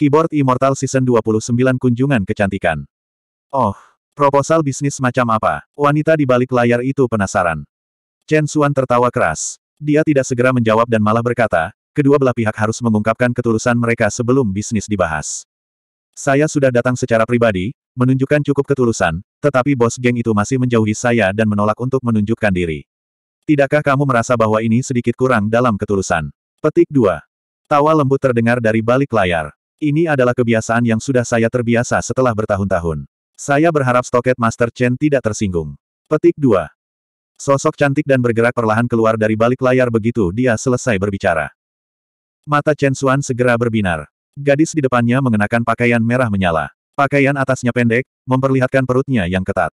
Keyboard Immortal Season 29 Kunjungan Kecantikan. Oh, proposal bisnis macam apa? Wanita di balik layar itu penasaran. Chen Xuan tertawa keras. Dia tidak segera menjawab dan malah berkata, kedua belah pihak harus mengungkapkan ketulusan mereka sebelum bisnis dibahas. Saya sudah datang secara pribadi, menunjukkan cukup ketulusan, tetapi bos geng itu masih menjauhi saya dan menolak untuk menunjukkan diri. Tidakkah kamu merasa bahwa ini sedikit kurang dalam ketulusan? Petik 2. Tawa lembut terdengar dari balik layar. Ini adalah kebiasaan yang sudah saya terbiasa setelah bertahun-tahun. Saya berharap Stoket Master Chen tidak tersinggung. Petik 2. Sosok cantik dan bergerak perlahan keluar dari balik layar begitu dia selesai berbicara. Mata Chen Xuan segera berbinar. Gadis di depannya mengenakan pakaian merah menyala. Pakaian atasnya pendek, memperlihatkan perutnya yang ketat.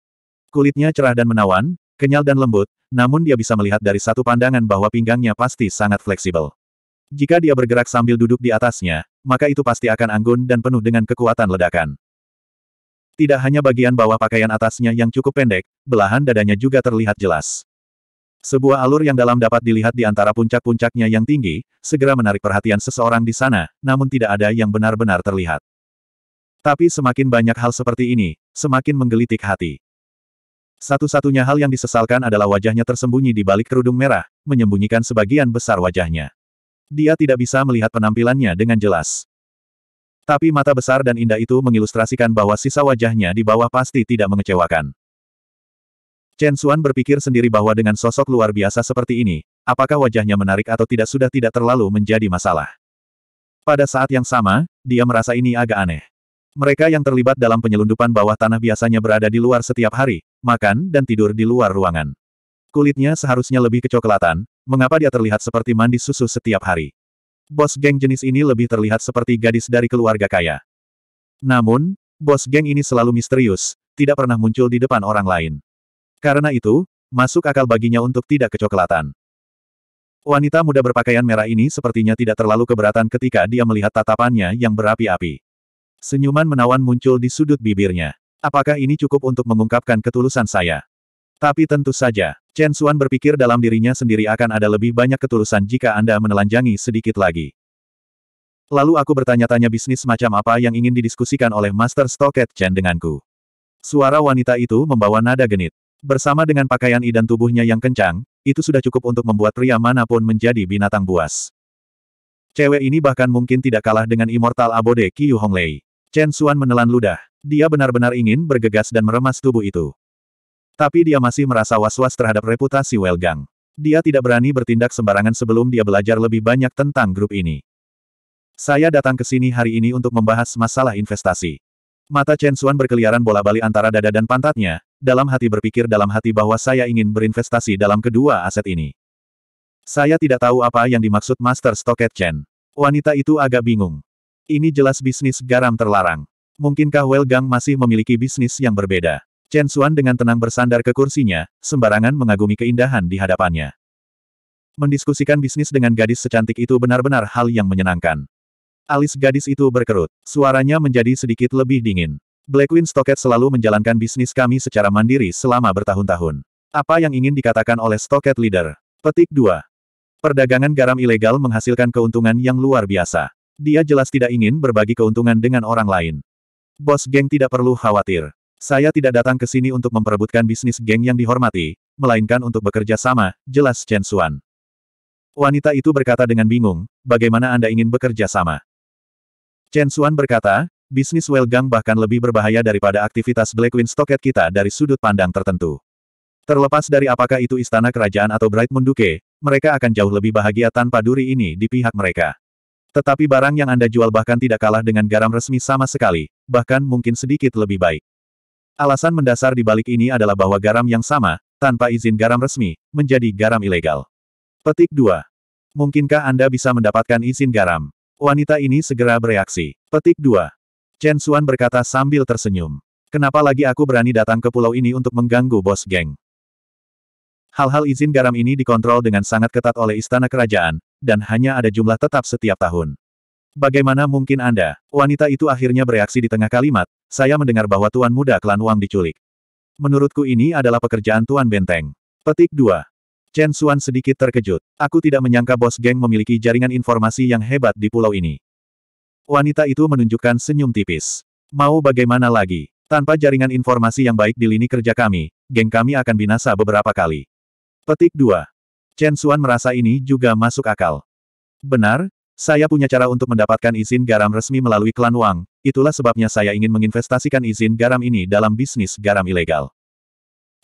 Kulitnya cerah dan menawan, kenyal dan lembut, namun dia bisa melihat dari satu pandangan bahwa pinggangnya pasti sangat fleksibel. Jika dia bergerak sambil duduk di atasnya, maka itu pasti akan anggun dan penuh dengan kekuatan ledakan. Tidak hanya bagian bawah pakaian atasnya yang cukup pendek, belahan dadanya juga terlihat jelas. Sebuah alur yang dalam dapat dilihat di antara puncak-puncaknya yang tinggi, segera menarik perhatian seseorang di sana, namun tidak ada yang benar-benar terlihat. Tapi semakin banyak hal seperti ini, semakin menggelitik hati. Satu-satunya hal yang disesalkan adalah wajahnya tersembunyi di balik kerudung merah, menyembunyikan sebagian besar wajahnya. Dia tidak bisa melihat penampilannya dengan jelas. Tapi mata besar dan indah itu mengilustrasikan bahwa sisa wajahnya di bawah pasti tidak mengecewakan. Chen Xuan berpikir sendiri bahwa dengan sosok luar biasa seperti ini, apakah wajahnya menarik atau tidak sudah tidak terlalu menjadi masalah. Pada saat yang sama, dia merasa ini agak aneh. Mereka yang terlibat dalam penyelundupan bawah tanah biasanya berada di luar setiap hari, makan dan tidur di luar ruangan. Kulitnya seharusnya lebih kecoklatan, mengapa dia terlihat seperti mandi susu setiap hari? Bos geng jenis ini lebih terlihat seperti gadis dari keluarga kaya. Namun, bos geng ini selalu misterius, tidak pernah muncul di depan orang lain. Karena itu, masuk akal baginya untuk tidak kecoklatan. Wanita muda berpakaian merah ini sepertinya tidak terlalu keberatan ketika dia melihat tatapannya yang berapi-api. Senyuman menawan muncul di sudut bibirnya. Apakah ini cukup untuk mengungkapkan ketulusan saya? Tapi tentu saja, Chen Xuan berpikir dalam dirinya sendiri akan ada lebih banyak ketulusan jika Anda menelanjangi sedikit lagi. Lalu aku bertanya-tanya bisnis macam apa yang ingin didiskusikan oleh Master Stoket Chen denganku. Suara wanita itu membawa nada genit. Bersama dengan pakaian I dan tubuhnya yang kencang, itu sudah cukup untuk membuat pria manapun menjadi binatang buas. Cewek ini bahkan mungkin tidak kalah dengan Immortal Abode Qiu Honglei. Chen Xuan menelan ludah. Dia benar-benar ingin bergegas dan meremas tubuh itu. Tapi dia masih merasa was-was terhadap reputasi Welgang. Dia tidak berani bertindak sembarangan sebelum dia belajar lebih banyak tentang grup ini. Saya datang ke sini hari ini untuk membahas masalah investasi. Mata Chen Xuan berkeliaran bola-bali antara dada dan pantatnya, dalam hati berpikir dalam hati bahwa saya ingin berinvestasi dalam kedua aset ini. Saya tidak tahu apa yang dimaksud Master Stocket Chen. Wanita itu agak bingung. Ini jelas bisnis garam terlarang. Mungkinkah Welgang masih memiliki bisnis yang berbeda? Chen Xuan dengan tenang bersandar ke kursinya, sembarangan mengagumi keindahan di hadapannya. Mendiskusikan bisnis dengan gadis secantik itu benar-benar hal yang menyenangkan. Alis gadis itu berkerut. Suaranya menjadi sedikit lebih dingin. Black Queen Stocket selalu menjalankan bisnis kami secara mandiri selama bertahun-tahun. Apa yang ingin dikatakan oleh Stocket Leader? Petik 2. Perdagangan garam ilegal menghasilkan keuntungan yang luar biasa. Dia jelas tidak ingin berbagi keuntungan dengan orang lain. Bos geng tidak perlu khawatir. Saya tidak datang ke sini untuk memperebutkan bisnis geng yang dihormati, melainkan untuk bekerja sama, jelas Chen Xuan. Wanita itu berkata dengan bingung, bagaimana Anda ingin bekerja sama? Chen Xuan berkata, bisnis Well Gang bahkan lebih berbahaya daripada aktivitas Black Stocket kita dari sudut pandang tertentu. Terlepas dari apakah itu istana kerajaan atau Bright Munduke, mereka akan jauh lebih bahagia tanpa duri ini di pihak mereka. Tetapi barang yang Anda jual bahkan tidak kalah dengan garam resmi sama sekali, bahkan mungkin sedikit lebih baik. Alasan mendasar di balik ini adalah bahwa garam yang sama, tanpa izin garam resmi, menjadi garam ilegal. Petik 2. Mungkinkah Anda bisa mendapatkan izin garam? Wanita ini segera bereaksi. Petik 2. Chen Xuan berkata sambil tersenyum. Kenapa lagi aku berani datang ke pulau ini untuk mengganggu bos geng? Hal-hal izin garam ini dikontrol dengan sangat ketat oleh istana kerajaan, dan hanya ada jumlah tetap setiap tahun. Bagaimana mungkin Anda? Wanita itu akhirnya bereaksi di tengah kalimat, saya mendengar bahwa Tuan Muda Klan Wang diculik. Menurutku ini adalah pekerjaan Tuan Benteng. Petik 2. Chen Xuan sedikit terkejut. Aku tidak menyangka bos geng memiliki jaringan informasi yang hebat di pulau ini. Wanita itu menunjukkan senyum tipis. Mau bagaimana lagi? Tanpa jaringan informasi yang baik di lini kerja kami, geng kami akan binasa beberapa kali. Petik 2. Chen Xuan merasa ini juga masuk akal. Benar, saya punya cara untuk mendapatkan izin garam resmi melalui klan Wang, itulah sebabnya saya ingin menginvestasikan izin garam ini dalam bisnis garam ilegal.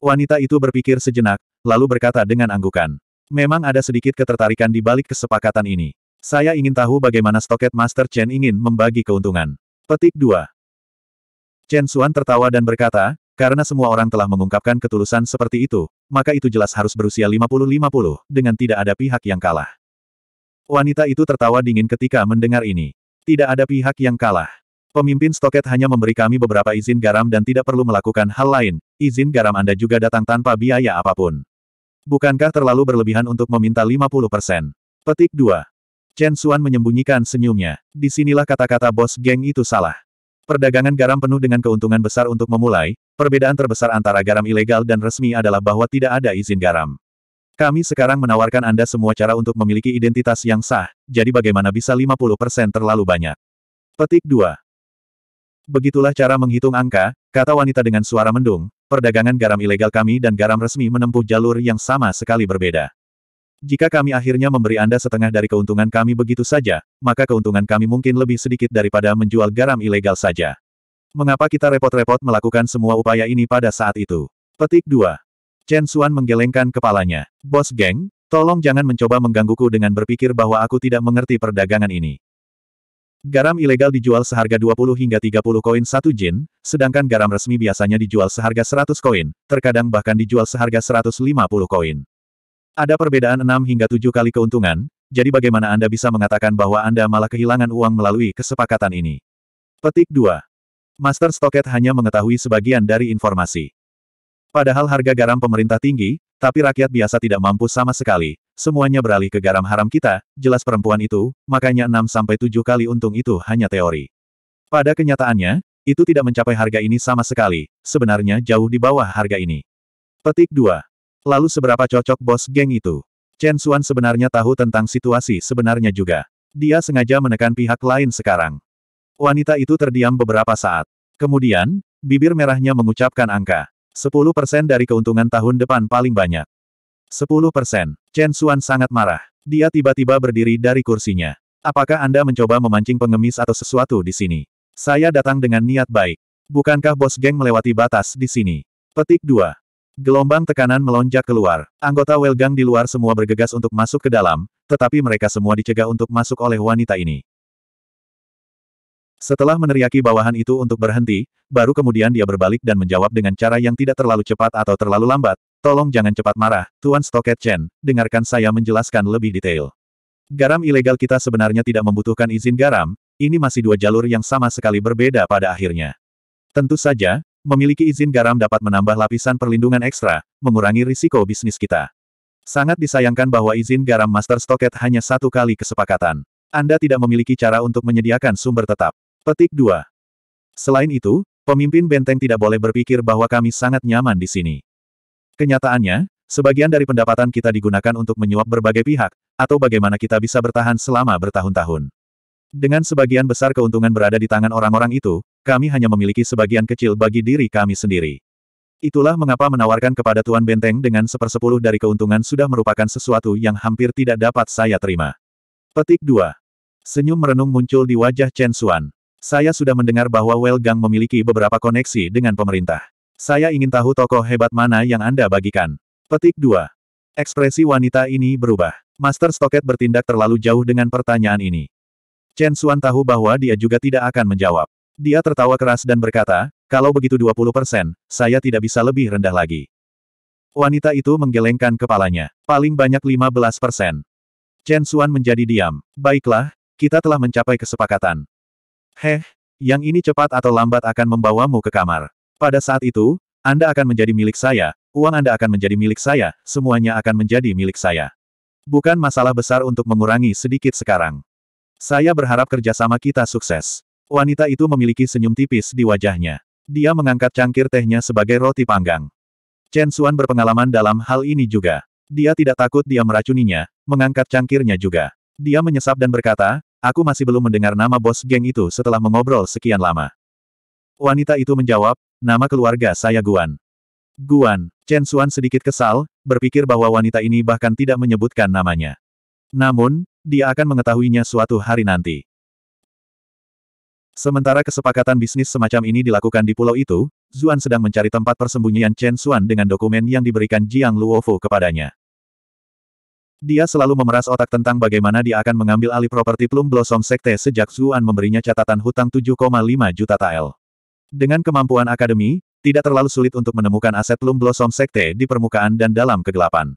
Wanita itu berpikir sejenak, lalu berkata dengan anggukan. Memang ada sedikit ketertarikan di balik kesepakatan ini. Saya ingin tahu bagaimana Stoket Master Chen ingin membagi keuntungan. Petik 2. Chen Xuan tertawa dan berkata, karena semua orang telah mengungkapkan ketulusan seperti itu, maka itu jelas harus berusia 50-50, dengan tidak ada pihak yang kalah. Wanita itu tertawa dingin ketika mendengar ini. Tidak ada pihak yang kalah. Pemimpin stoket hanya memberi kami beberapa izin garam dan tidak perlu melakukan hal lain, izin garam Anda juga datang tanpa biaya apapun. Bukankah terlalu berlebihan untuk meminta 50%? Petik 2. Chen Xuan menyembunyikan senyumnya. Disinilah kata-kata bos geng itu salah. Perdagangan garam penuh dengan keuntungan besar untuk memulai, perbedaan terbesar antara garam ilegal dan resmi adalah bahwa tidak ada izin garam. Kami sekarang menawarkan Anda semua cara untuk memiliki identitas yang sah, jadi bagaimana bisa 50% terlalu banyak. Petik 2. Begitulah cara menghitung angka, kata wanita dengan suara mendung, perdagangan garam ilegal kami dan garam resmi menempuh jalur yang sama sekali berbeda. Jika kami akhirnya memberi Anda setengah dari keuntungan kami begitu saja, maka keuntungan kami mungkin lebih sedikit daripada menjual garam ilegal saja. Mengapa kita repot-repot melakukan semua upaya ini pada saat itu? Petik 2. Chen Xuan menggelengkan kepalanya. Bos geng, tolong jangan mencoba menggangguku dengan berpikir bahwa aku tidak mengerti perdagangan ini. Garam ilegal dijual seharga 20 hingga 30 koin satu jin, sedangkan garam resmi biasanya dijual seharga 100 koin, terkadang bahkan dijual seharga 150 koin. Ada perbedaan 6 hingga 7 kali keuntungan, jadi bagaimana Anda bisa mengatakan bahwa Anda malah kehilangan uang melalui kesepakatan ini? Petik 2. Master Stocket hanya mengetahui sebagian dari informasi. Padahal harga garam pemerintah tinggi, tapi rakyat biasa tidak mampu sama sekali. Semuanya beralih ke garam haram kita, jelas perempuan itu, makanya 6-7 kali untung itu hanya teori. Pada kenyataannya, itu tidak mencapai harga ini sama sekali, sebenarnya jauh di bawah harga ini. Petik 2. Lalu seberapa cocok bos geng itu? Chen Xuan sebenarnya tahu tentang situasi sebenarnya juga. Dia sengaja menekan pihak lain sekarang. Wanita itu terdiam beberapa saat. Kemudian, bibir merahnya mengucapkan angka. 10% dari keuntungan tahun depan paling banyak. 10%. Chen Xuan sangat marah. Dia tiba-tiba berdiri dari kursinya. Apakah Anda mencoba memancing pengemis atau sesuatu di sini? Saya datang dengan niat baik. Bukankah bos geng melewati batas di sini? Petik 2. Gelombang tekanan melonjak keluar. Anggota Welgang di luar semua bergegas untuk masuk ke dalam, tetapi mereka semua dicegah untuk masuk oleh wanita ini. Setelah meneriaki bawahan itu untuk berhenti, baru kemudian dia berbalik dan menjawab dengan cara yang tidak terlalu cepat atau terlalu lambat, tolong jangan cepat marah, Tuan Stoket Chen, dengarkan saya menjelaskan lebih detail. Garam ilegal kita sebenarnya tidak membutuhkan izin garam, ini masih dua jalur yang sama sekali berbeda pada akhirnya. Tentu saja, memiliki izin garam dapat menambah lapisan perlindungan ekstra, mengurangi risiko bisnis kita. Sangat disayangkan bahwa izin garam Master Stoket hanya satu kali kesepakatan. Anda tidak memiliki cara untuk menyediakan sumber tetap. Petik 2. Selain itu, pemimpin benteng tidak boleh berpikir bahwa kami sangat nyaman di sini. Kenyataannya, sebagian dari pendapatan kita digunakan untuk menyuap berbagai pihak, atau bagaimana kita bisa bertahan selama bertahun-tahun. Dengan sebagian besar keuntungan berada di tangan orang-orang itu, kami hanya memiliki sebagian kecil bagi diri kami sendiri. Itulah mengapa menawarkan kepada Tuan Benteng dengan sepersepuluh dari keuntungan sudah merupakan sesuatu yang hampir tidak dapat saya terima. Petik 2. Senyum merenung muncul di wajah Chen Xuan. Saya sudah mendengar bahwa Welgang memiliki beberapa koneksi dengan pemerintah. Saya ingin tahu tokoh hebat mana yang Anda bagikan. Petik 2. Ekspresi wanita ini berubah. Master Stoket bertindak terlalu jauh dengan pertanyaan ini. Chen Xuan tahu bahwa dia juga tidak akan menjawab. Dia tertawa keras dan berkata, kalau begitu 20 saya tidak bisa lebih rendah lagi. Wanita itu menggelengkan kepalanya. Paling banyak 15 persen. Chen Xuan menjadi diam. Baiklah, kita telah mencapai kesepakatan. Heh, yang ini cepat atau lambat akan membawamu ke kamar. Pada saat itu, Anda akan menjadi milik saya, uang Anda akan menjadi milik saya, semuanya akan menjadi milik saya. Bukan masalah besar untuk mengurangi sedikit sekarang. Saya berharap kerjasama kita sukses. Wanita itu memiliki senyum tipis di wajahnya. Dia mengangkat cangkir tehnya sebagai roti panggang. Chen Xuan berpengalaman dalam hal ini juga. Dia tidak takut dia meracuninya, mengangkat cangkirnya juga. Dia menyesap dan berkata, Aku masih belum mendengar nama bos geng itu setelah mengobrol sekian lama. Wanita itu menjawab, nama keluarga saya Guan. Guan, Chen Xuan sedikit kesal, berpikir bahwa wanita ini bahkan tidak menyebutkan namanya. Namun, dia akan mengetahuinya suatu hari nanti. Sementara kesepakatan bisnis semacam ini dilakukan di pulau itu, Zuan sedang mencari tempat persembunyian Chen Xuan dengan dokumen yang diberikan Jiang Luofu kepadanya. Dia selalu memeras otak tentang bagaimana dia akan mengambil alih properti Plum Blossom Sekte sejak Zuan memberinya catatan hutang 7,5 juta tael. Dengan kemampuan akademi, tidak terlalu sulit untuk menemukan aset Plum Blossom Sekte di permukaan dan dalam kegelapan.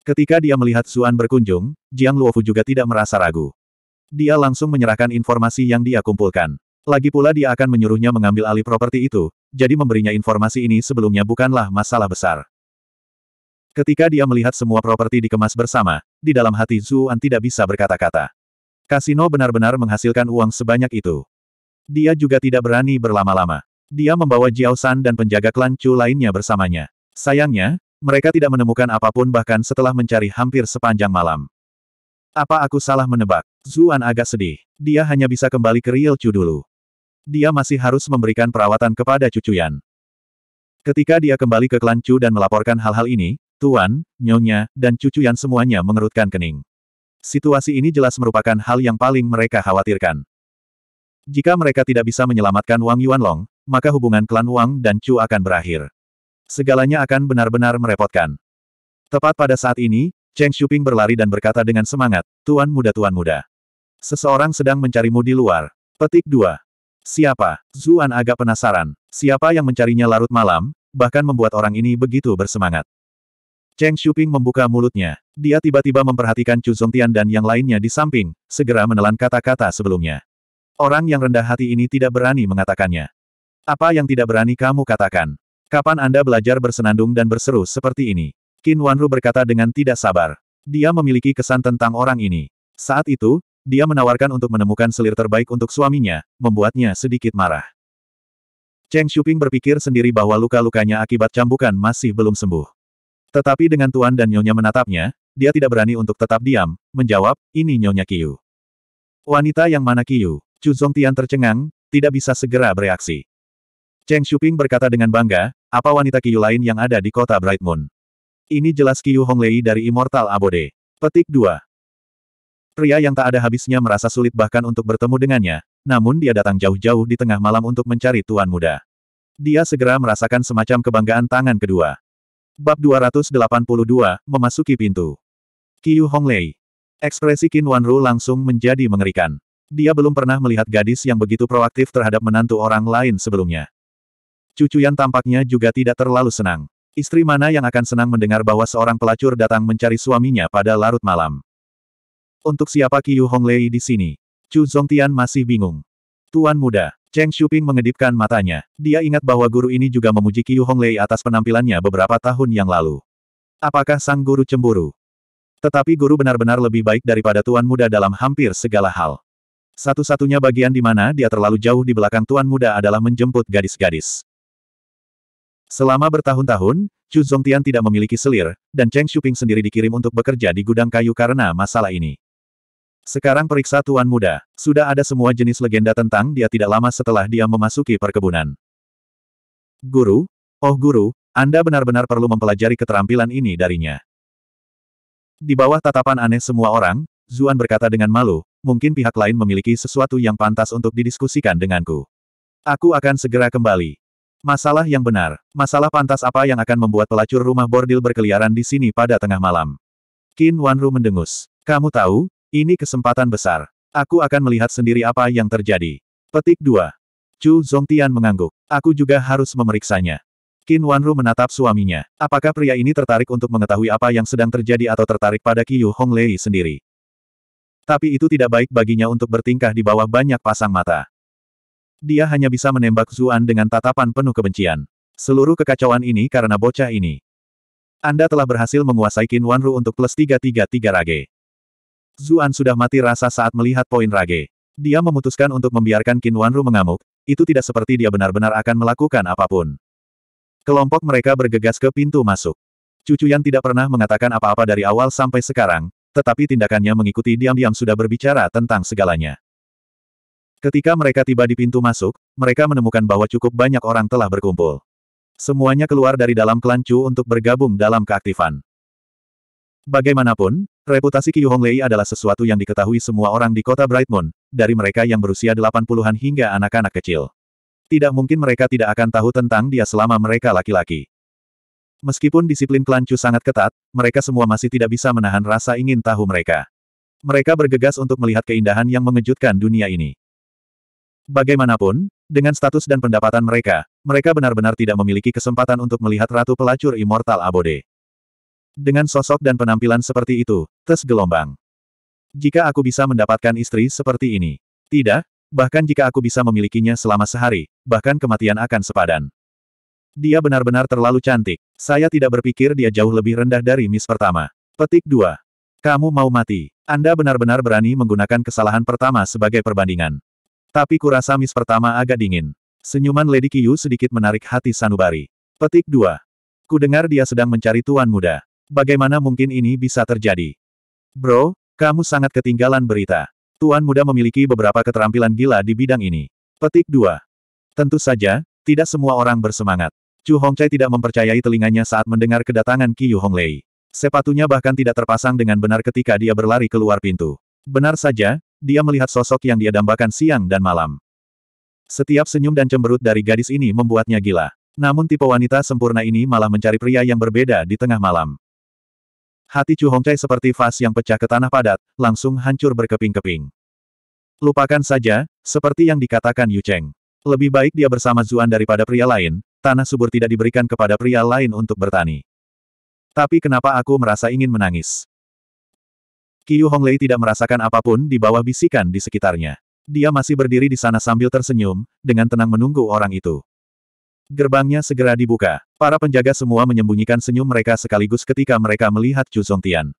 Ketika dia melihat Zuan berkunjung, Jiang Luofu juga tidak merasa ragu. Dia langsung menyerahkan informasi yang dia kumpulkan. Lagi pula dia akan menyuruhnya mengambil alih properti itu, jadi memberinya informasi ini sebelumnya bukanlah masalah besar. Ketika dia melihat semua properti dikemas bersama, di dalam hati Zuan tidak bisa berkata-kata. Kasino benar-benar menghasilkan uang sebanyak itu. Dia juga tidak berani berlama-lama. Dia membawa Jiao San dan penjaga klan Chu lainnya bersamanya. Sayangnya, mereka tidak menemukan apapun bahkan setelah mencari hampir sepanjang malam. Apa aku salah menebak? Zuan agak sedih. Dia hanya bisa kembali ke Riel Chu dulu. Dia masih harus memberikan perawatan kepada cucuyan. Ketika dia kembali ke klan Chu dan melaporkan hal-hal ini, Tuan, Nyonya, dan cucu yang semuanya mengerutkan kening. Situasi ini jelas merupakan hal yang paling mereka khawatirkan. Jika mereka tidak bisa menyelamatkan Wang Yuanlong, maka hubungan klan Wang dan Chu akan berakhir. Segalanya akan benar-benar merepotkan. Tepat pada saat ini, Cheng Shuping berlari dan berkata dengan semangat, Tuan muda Tuan muda. Seseorang sedang mencarimu di luar. Petik 2. Siapa? Zuan agak penasaran. Siapa yang mencarinya larut malam, bahkan membuat orang ini begitu bersemangat. Cheng Shuping membuka mulutnya. Dia tiba-tiba memperhatikan Chu Zongtian dan yang lainnya di samping, segera menelan kata-kata sebelumnya. Orang yang rendah hati ini tidak berani mengatakannya. Apa yang tidak berani kamu katakan? Kapan Anda belajar bersenandung dan berseru seperti ini? Qin Wanru berkata dengan tidak sabar. Dia memiliki kesan tentang orang ini. Saat itu, dia menawarkan untuk menemukan selir terbaik untuk suaminya, membuatnya sedikit marah. Cheng Shuping berpikir sendiri bahwa luka-lukanya akibat cambukan masih belum sembuh. Tetapi dengan Tuan dan Nyonya menatapnya, dia tidak berani untuk tetap diam, menjawab, ini Nyonya Kiyu. Wanita yang mana Kiyu? Chu Zongtian tercengang, tidak bisa segera bereaksi. Cheng Shuping berkata dengan bangga, apa wanita Kiyu lain yang ada di kota Bright Moon? Ini jelas Kiyu Honglei dari Immortal Abode. Petik 2. Pria yang tak ada habisnya merasa sulit bahkan untuk bertemu dengannya, namun dia datang jauh-jauh di tengah malam untuk mencari tuan muda. Dia segera merasakan semacam kebanggaan tangan kedua. Bab 282, memasuki pintu. Qiu Honglei. Ekspresi Qin Wanru langsung menjadi mengerikan. Dia belum pernah melihat gadis yang begitu proaktif terhadap menantu orang lain sebelumnya. Cucu Yan tampaknya juga tidak terlalu senang. Istri mana yang akan senang mendengar bahwa seorang pelacur datang mencari suaminya pada larut malam? Untuk siapa Qiu Honglei di sini? Chu Zongtian masih bingung. Tuan muda, Cheng Shuping mengedipkan matanya. Dia ingat bahwa guru ini juga memuji Qiu Honglei atas penampilannya beberapa tahun yang lalu. Apakah sang guru cemburu? Tetapi guru benar-benar lebih baik daripada tuan muda dalam hampir segala hal. Satu-satunya bagian di mana dia terlalu jauh di belakang tuan muda adalah menjemput gadis-gadis. Selama bertahun-tahun, Chu Zongtian tidak memiliki selir, dan Cheng Shuping sendiri dikirim untuk bekerja di gudang kayu karena masalah ini. Sekarang periksa Tuan Muda, sudah ada semua jenis legenda tentang dia tidak lama setelah dia memasuki perkebunan. Guru, oh guru, Anda benar-benar perlu mempelajari keterampilan ini darinya. Di bawah tatapan aneh semua orang, Zuan berkata dengan malu, mungkin pihak lain memiliki sesuatu yang pantas untuk didiskusikan denganku. Aku akan segera kembali. Masalah yang benar. Masalah pantas apa yang akan membuat pelacur rumah bordil berkeliaran di sini pada tengah malam. Qin Wanru mendengus. Kamu tahu, ini kesempatan besar. Aku akan melihat sendiri apa yang terjadi. Petik 2. Chu Zongtian mengangguk. Aku juga harus memeriksanya. Qin Wanru menatap suaminya. Apakah pria ini tertarik untuk mengetahui apa yang sedang terjadi atau tertarik pada Qiu Honglei sendiri? Tapi itu tidak baik baginya untuk bertingkah di bawah banyak pasang mata. Dia hanya bisa menembak Zuan dengan tatapan penuh kebencian. Seluruh kekacauan ini karena bocah ini. Anda telah berhasil menguasai Qin Wanru untuk plus 333 rage. Zuan sudah mati rasa saat melihat poin Rage. Dia memutuskan untuk membiarkan Qin Wanru mengamuk, itu tidak seperti dia benar-benar akan melakukan apapun. Kelompok mereka bergegas ke pintu masuk. Cucu yang tidak pernah mengatakan apa-apa dari awal sampai sekarang, tetapi tindakannya mengikuti diam-diam sudah berbicara tentang segalanya. Ketika mereka tiba di pintu masuk, mereka menemukan bahwa cukup banyak orang telah berkumpul. Semuanya keluar dari dalam kelancu untuk bergabung dalam keaktifan. Bagaimanapun, Reputasi Qiu Honglei adalah sesuatu yang diketahui semua orang di kota Bright Moon, dari mereka yang berusia 80-an hingga anak-anak kecil. Tidak mungkin mereka tidak akan tahu tentang dia selama mereka laki-laki. Meskipun disiplin klan Chu sangat ketat, mereka semua masih tidak bisa menahan rasa ingin tahu mereka. Mereka bergegas untuk melihat keindahan yang mengejutkan dunia ini. Bagaimanapun, dengan status dan pendapatan mereka, mereka benar-benar tidak memiliki kesempatan untuk melihat Ratu Pelacur Immortal Abode. Dengan sosok dan penampilan seperti itu, tes gelombang. Jika aku bisa mendapatkan istri seperti ini. Tidak, bahkan jika aku bisa memilikinya selama sehari, bahkan kematian akan sepadan. Dia benar-benar terlalu cantik. Saya tidak berpikir dia jauh lebih rendah dari Miss pertama. Petik 2. Kamu mau mati. Anda benar-benar berani menggunakan kesalahan pertama sebagai perbandingan. Tapi kurasa Miss pertama agak dingin. Senyuman Lady Kiyu sedikit menarik hati Sanubari. Petik 2. Kudengar dia sedang mencari tuan muda. Bagaimana mungkin ini bisa terjadi? Bro, kamu sangat ketinggalan berita. Tuan muda memiliki beberapa keterampilan gila di bidang ini. Petik 2. Tentu saja, tidak semua orang bersemangat. Chu Hongcai tidak mempercayai telinganya saat mendengar kedatangan Qiu Honglei. Sepatunya bahkan tidak terpasang dengan benar ketika dia berlari keluar pintu. Benar saja, dia melihat sosok yang dia dambakan siang dan malam. Setiap senyum dan cemberut dari gadis ini membuatnya gila. Namun tipe wanita sempurna ini malah mencari pria yang berbeda di tengah malam. Hati Chu Hongcai seperti vas yang pecah ke tanah padat, langsung hancur berkeping-keping. Lupakan saja, seperti yang dikatakan Yu Cheng. Lebih baik dia bersama Zuan daripada pria lain, tanah subur tidak diberikan kepada pria lain untuk bertani. Tapi kenapa aku merasa ingin menangis? Qiu Honglei tidak merasakan apapun di bawah bisikan di sekitarnya. Dia masih berdiri di sana sambil tersenyum, dengan tenang menunggu orang itu. Gerbangnya segera dibuka. Para penjaga semua menyembunyikan senyum mereka sekaligus ketika mereka melihat Chu Zongtian.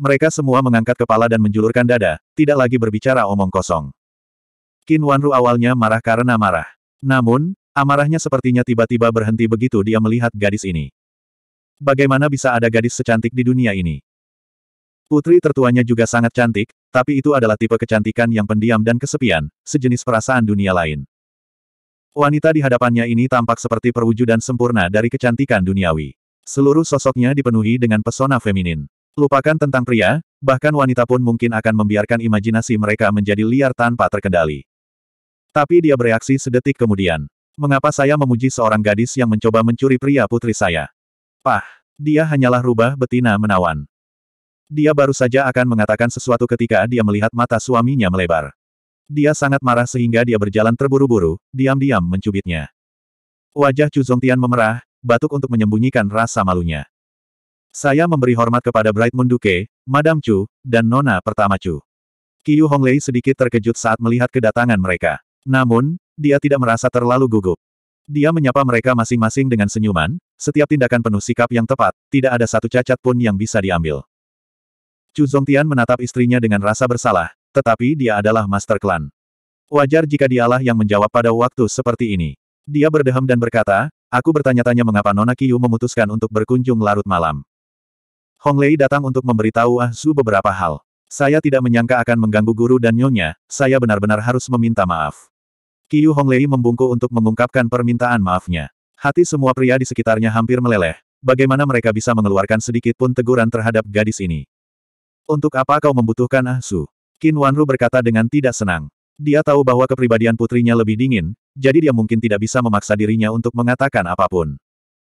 Mereka semua mengangkat kepala dan menjulurkan dada, tidak lagi berbicara omong kosong. Qin Wanru awalnya marah karena marah. Namun, amarahnya sepertinya tiba-tiba berhenti begitu dia melihat gadis ini. Bagaimana bisa ada gadis secantik di dunia ini? Putri tertuanya juga sangat cantik, tapi itu adalah tipe kecantikan yang pendiam dan kesepian, sejenis perasaan dunia lain. Wanita di hadapannya ini tampak seperti perwujudan sempurna dari kecantikan duniawi. Seluruh sosoknya dipenuhi dengan pesona feminin. Lupakan tentang pria, bahkan wanita pun mungkin akan membiarkan imajinasi mereka menjadi liar tanpa terkendali. Tapi dia bereaksi sedetik kemudian. Mengapa saya memuji seorang gadis yang mencoba mencuri pria putri saya? Pah, dia hanyalah rubah betina menawan. Dia baru saja akan mengatakan sesuatu ketika dia melihat mata suaminya melebar. Dia sangat marah sehingga dia berjalan terburu-buru, diam-diam mencubitnya. Wajah Chu Zongtian memerah, batuk untuk menyembunyikan rasa malunya. Saya memberi hormat kepada Bright Moon Duke, Madame Chu, dan Nona pertama Chu. Qiu Honglei sedikit terkejut saat melihat kedatangan mereka. Namun, dia tidak merasa terlalu gugup. Dia menyapa mereka masing-masing dengan senyuman, setiap tindakan penuh sikap yang tepat, tidak ada satu cacat pun yang bisa diambil. Chu Zongtian menatap istrinya dengan rasa bersalah, tetapi dia adalah master klan. Wajar jika dialah yang menjawab pada waktu seperti ini. Dia berdehem dan berkata, aku bertanya-tanya mengapa Nona Kiyu memutuskan untuk berkunjung larut malam. Hong Lei datang untuk memberitahu Ah Su beberapa hal. Saya tidak menyangka akan mengganggu guru dan nyonya, saya benar-benar harus meminta maaf. Kiyu Hong Lei membungkuk untuk mengungkapkan permintaan maafnya. Hati semua pria di sekitarnya hampir meleleh. Bagaimana mereka bisa mengeluarkan sedikit pun teguran terhadap gadis ini? Untuk apa kau membutuhkan Ah Su? Qin Wanru berkata dengan tidak senang. Dia tahu bahwa kepribadian putrinya lebih dingin, jadi dia mungkin tidak bisa memaksa dirinya untuk mengatakan apapun.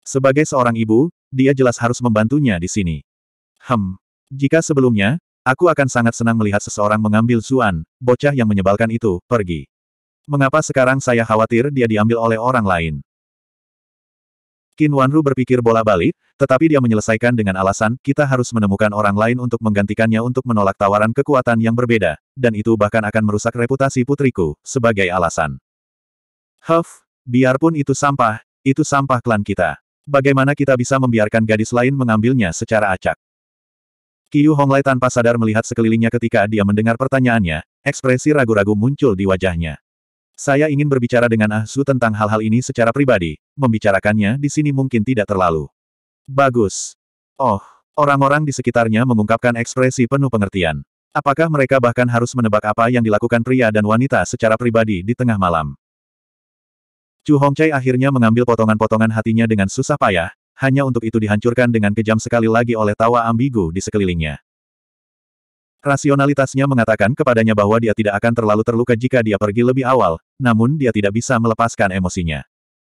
Sebagai seorang ibu, dia jelas harus membantunya di sini. Hem. Jika sebelumnya, aku akan sangat senang melihat seseorang mengambil Zuan, bocah yang menyebalkan itu, pergi. Mengapa sekarang saya khawatir dia diambil oleh orang lain? Qin Wanru berpikir bola balik, tetapi dia menyelesaikan dengan alasan, kita harus menemukan orang lain untuk menggantikannya untuk menolak tawaran kekuatan yang berbeda, dan itu bahkan akan merusak reputasi putriku, sebagai alasan. Huff, biarpun itu sampah, itu sampah klan kita. Bagaimana kita bisa membiarkan gadis lain mengambilnya secara acak? Qiu Honglai tanpa sadar melihat sekelilingnya ketika dia mendengar pertanyaannya, ekspresi ragu-ragu muncul di wajahnya. Saya ingin berbicara dengan Ah Su tentang hal-hal ini secara pribadi, membicarakannya di sini mungkin tidak terlalu. Bagus. Oh, orang-orang di sekitarnya mengungkapkan ekspresi penuh pengertian. Apakah mereka bahkan harus menebak apa yang dilakukan pria dan wanita secara pribadi di tengah malam? Chu Hongcai akhirnya mengambil potongan-potongan hatinya dengan susah payah, hanya untuk itu dihancurkan dengan kejam sekali lagi oleh tawa ambigu di sekelilingnya. Rasionalitasnya mengatakan kepadanya bahwa dia tidak akan terlalu terluka jika dia pergi lebih awal, namun dia tidak bisa melepaskan emosinya.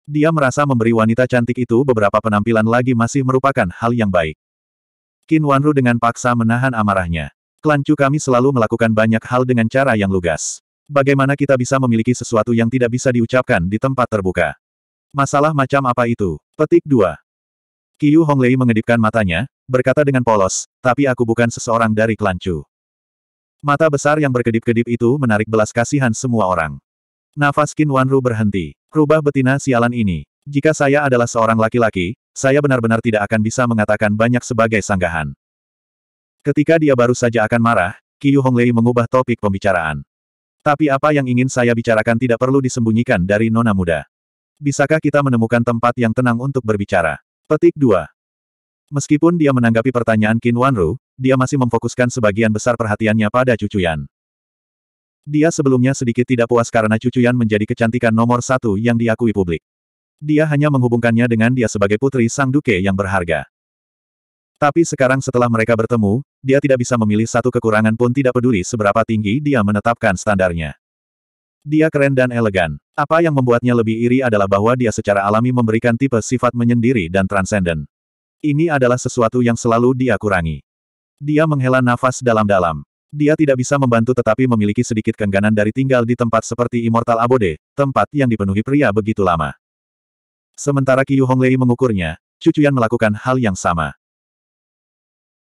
Dia merasa memberi wanita cantik itu beberapa penampilan lagi masih merupakan hal yang baik. Qin Wanru dengan paksa menahan amarahnya. Klan kami selalu melakukan banyak hal dengan cara yang lugas. Bagaimana kita bisa memiliki sesuatu yang tidak bisa diucapkan di tempat terbuka? Masalah macam apa itu? Petik 2. Qiu Honglei mengedipkan matanya, berkata dengan polos, tapi aku bukan seseorang dari klan Chu. Mata besar yang berkedip-kedip itu menarik belas kasihan semua orang. Nafas Qin Wanru berhenti. Rubah betina sialan ini. Jika saya adalah seorang laki-laki, saya benar-benar tidak akan bisa mengatakan banyak sebagai sanggahan. Ketika dia baru saja akan marah, Qiu Honglei mengubah topik pembicaraan. Tapi apa yang ingin saya bicarakan tidak perlu disembunyikan dari nona muda. Bisakah kita menemukan tempat yang tenang untuk berbicara? Petik 2. Meskipun dia menanggapi pertanyaan Qin Wanru, dia masih memfokuskan sebagian besar perhatiannya pada cucuyan. Dia sebelumnya sedikit tidak puas karena cucuyan menjadi kecantikan nomor satu yang diakui publik. Dia hanya menghubungkannya dengan dia sebagai putri sang duke yang berharga. Tapi sekarang setelah mereka bertemu, dia tidak bisa memilih satu kekurangan pun tidak peduli seberapa tinggi dia menetapkan standarnya. Dia keren dan elegan. Apa yang membuatnya lebih iri adalah bahwa dia secara alami memberikan tipe sifat menyendiri dan transenden. Ini adalah sesuatu yang selalu dia kurangi. Dia menghela nafas dalam-dalam. Dia tidak bisa membantu tetapi memiliki sedikit kengganan dari tinggal di tempat seperti Immortal Abode, tempat yang dipenuhi pria begitu lama. Sementara Qiu Honglei mengukurnya, Cucuyan melakukan hal yang sama.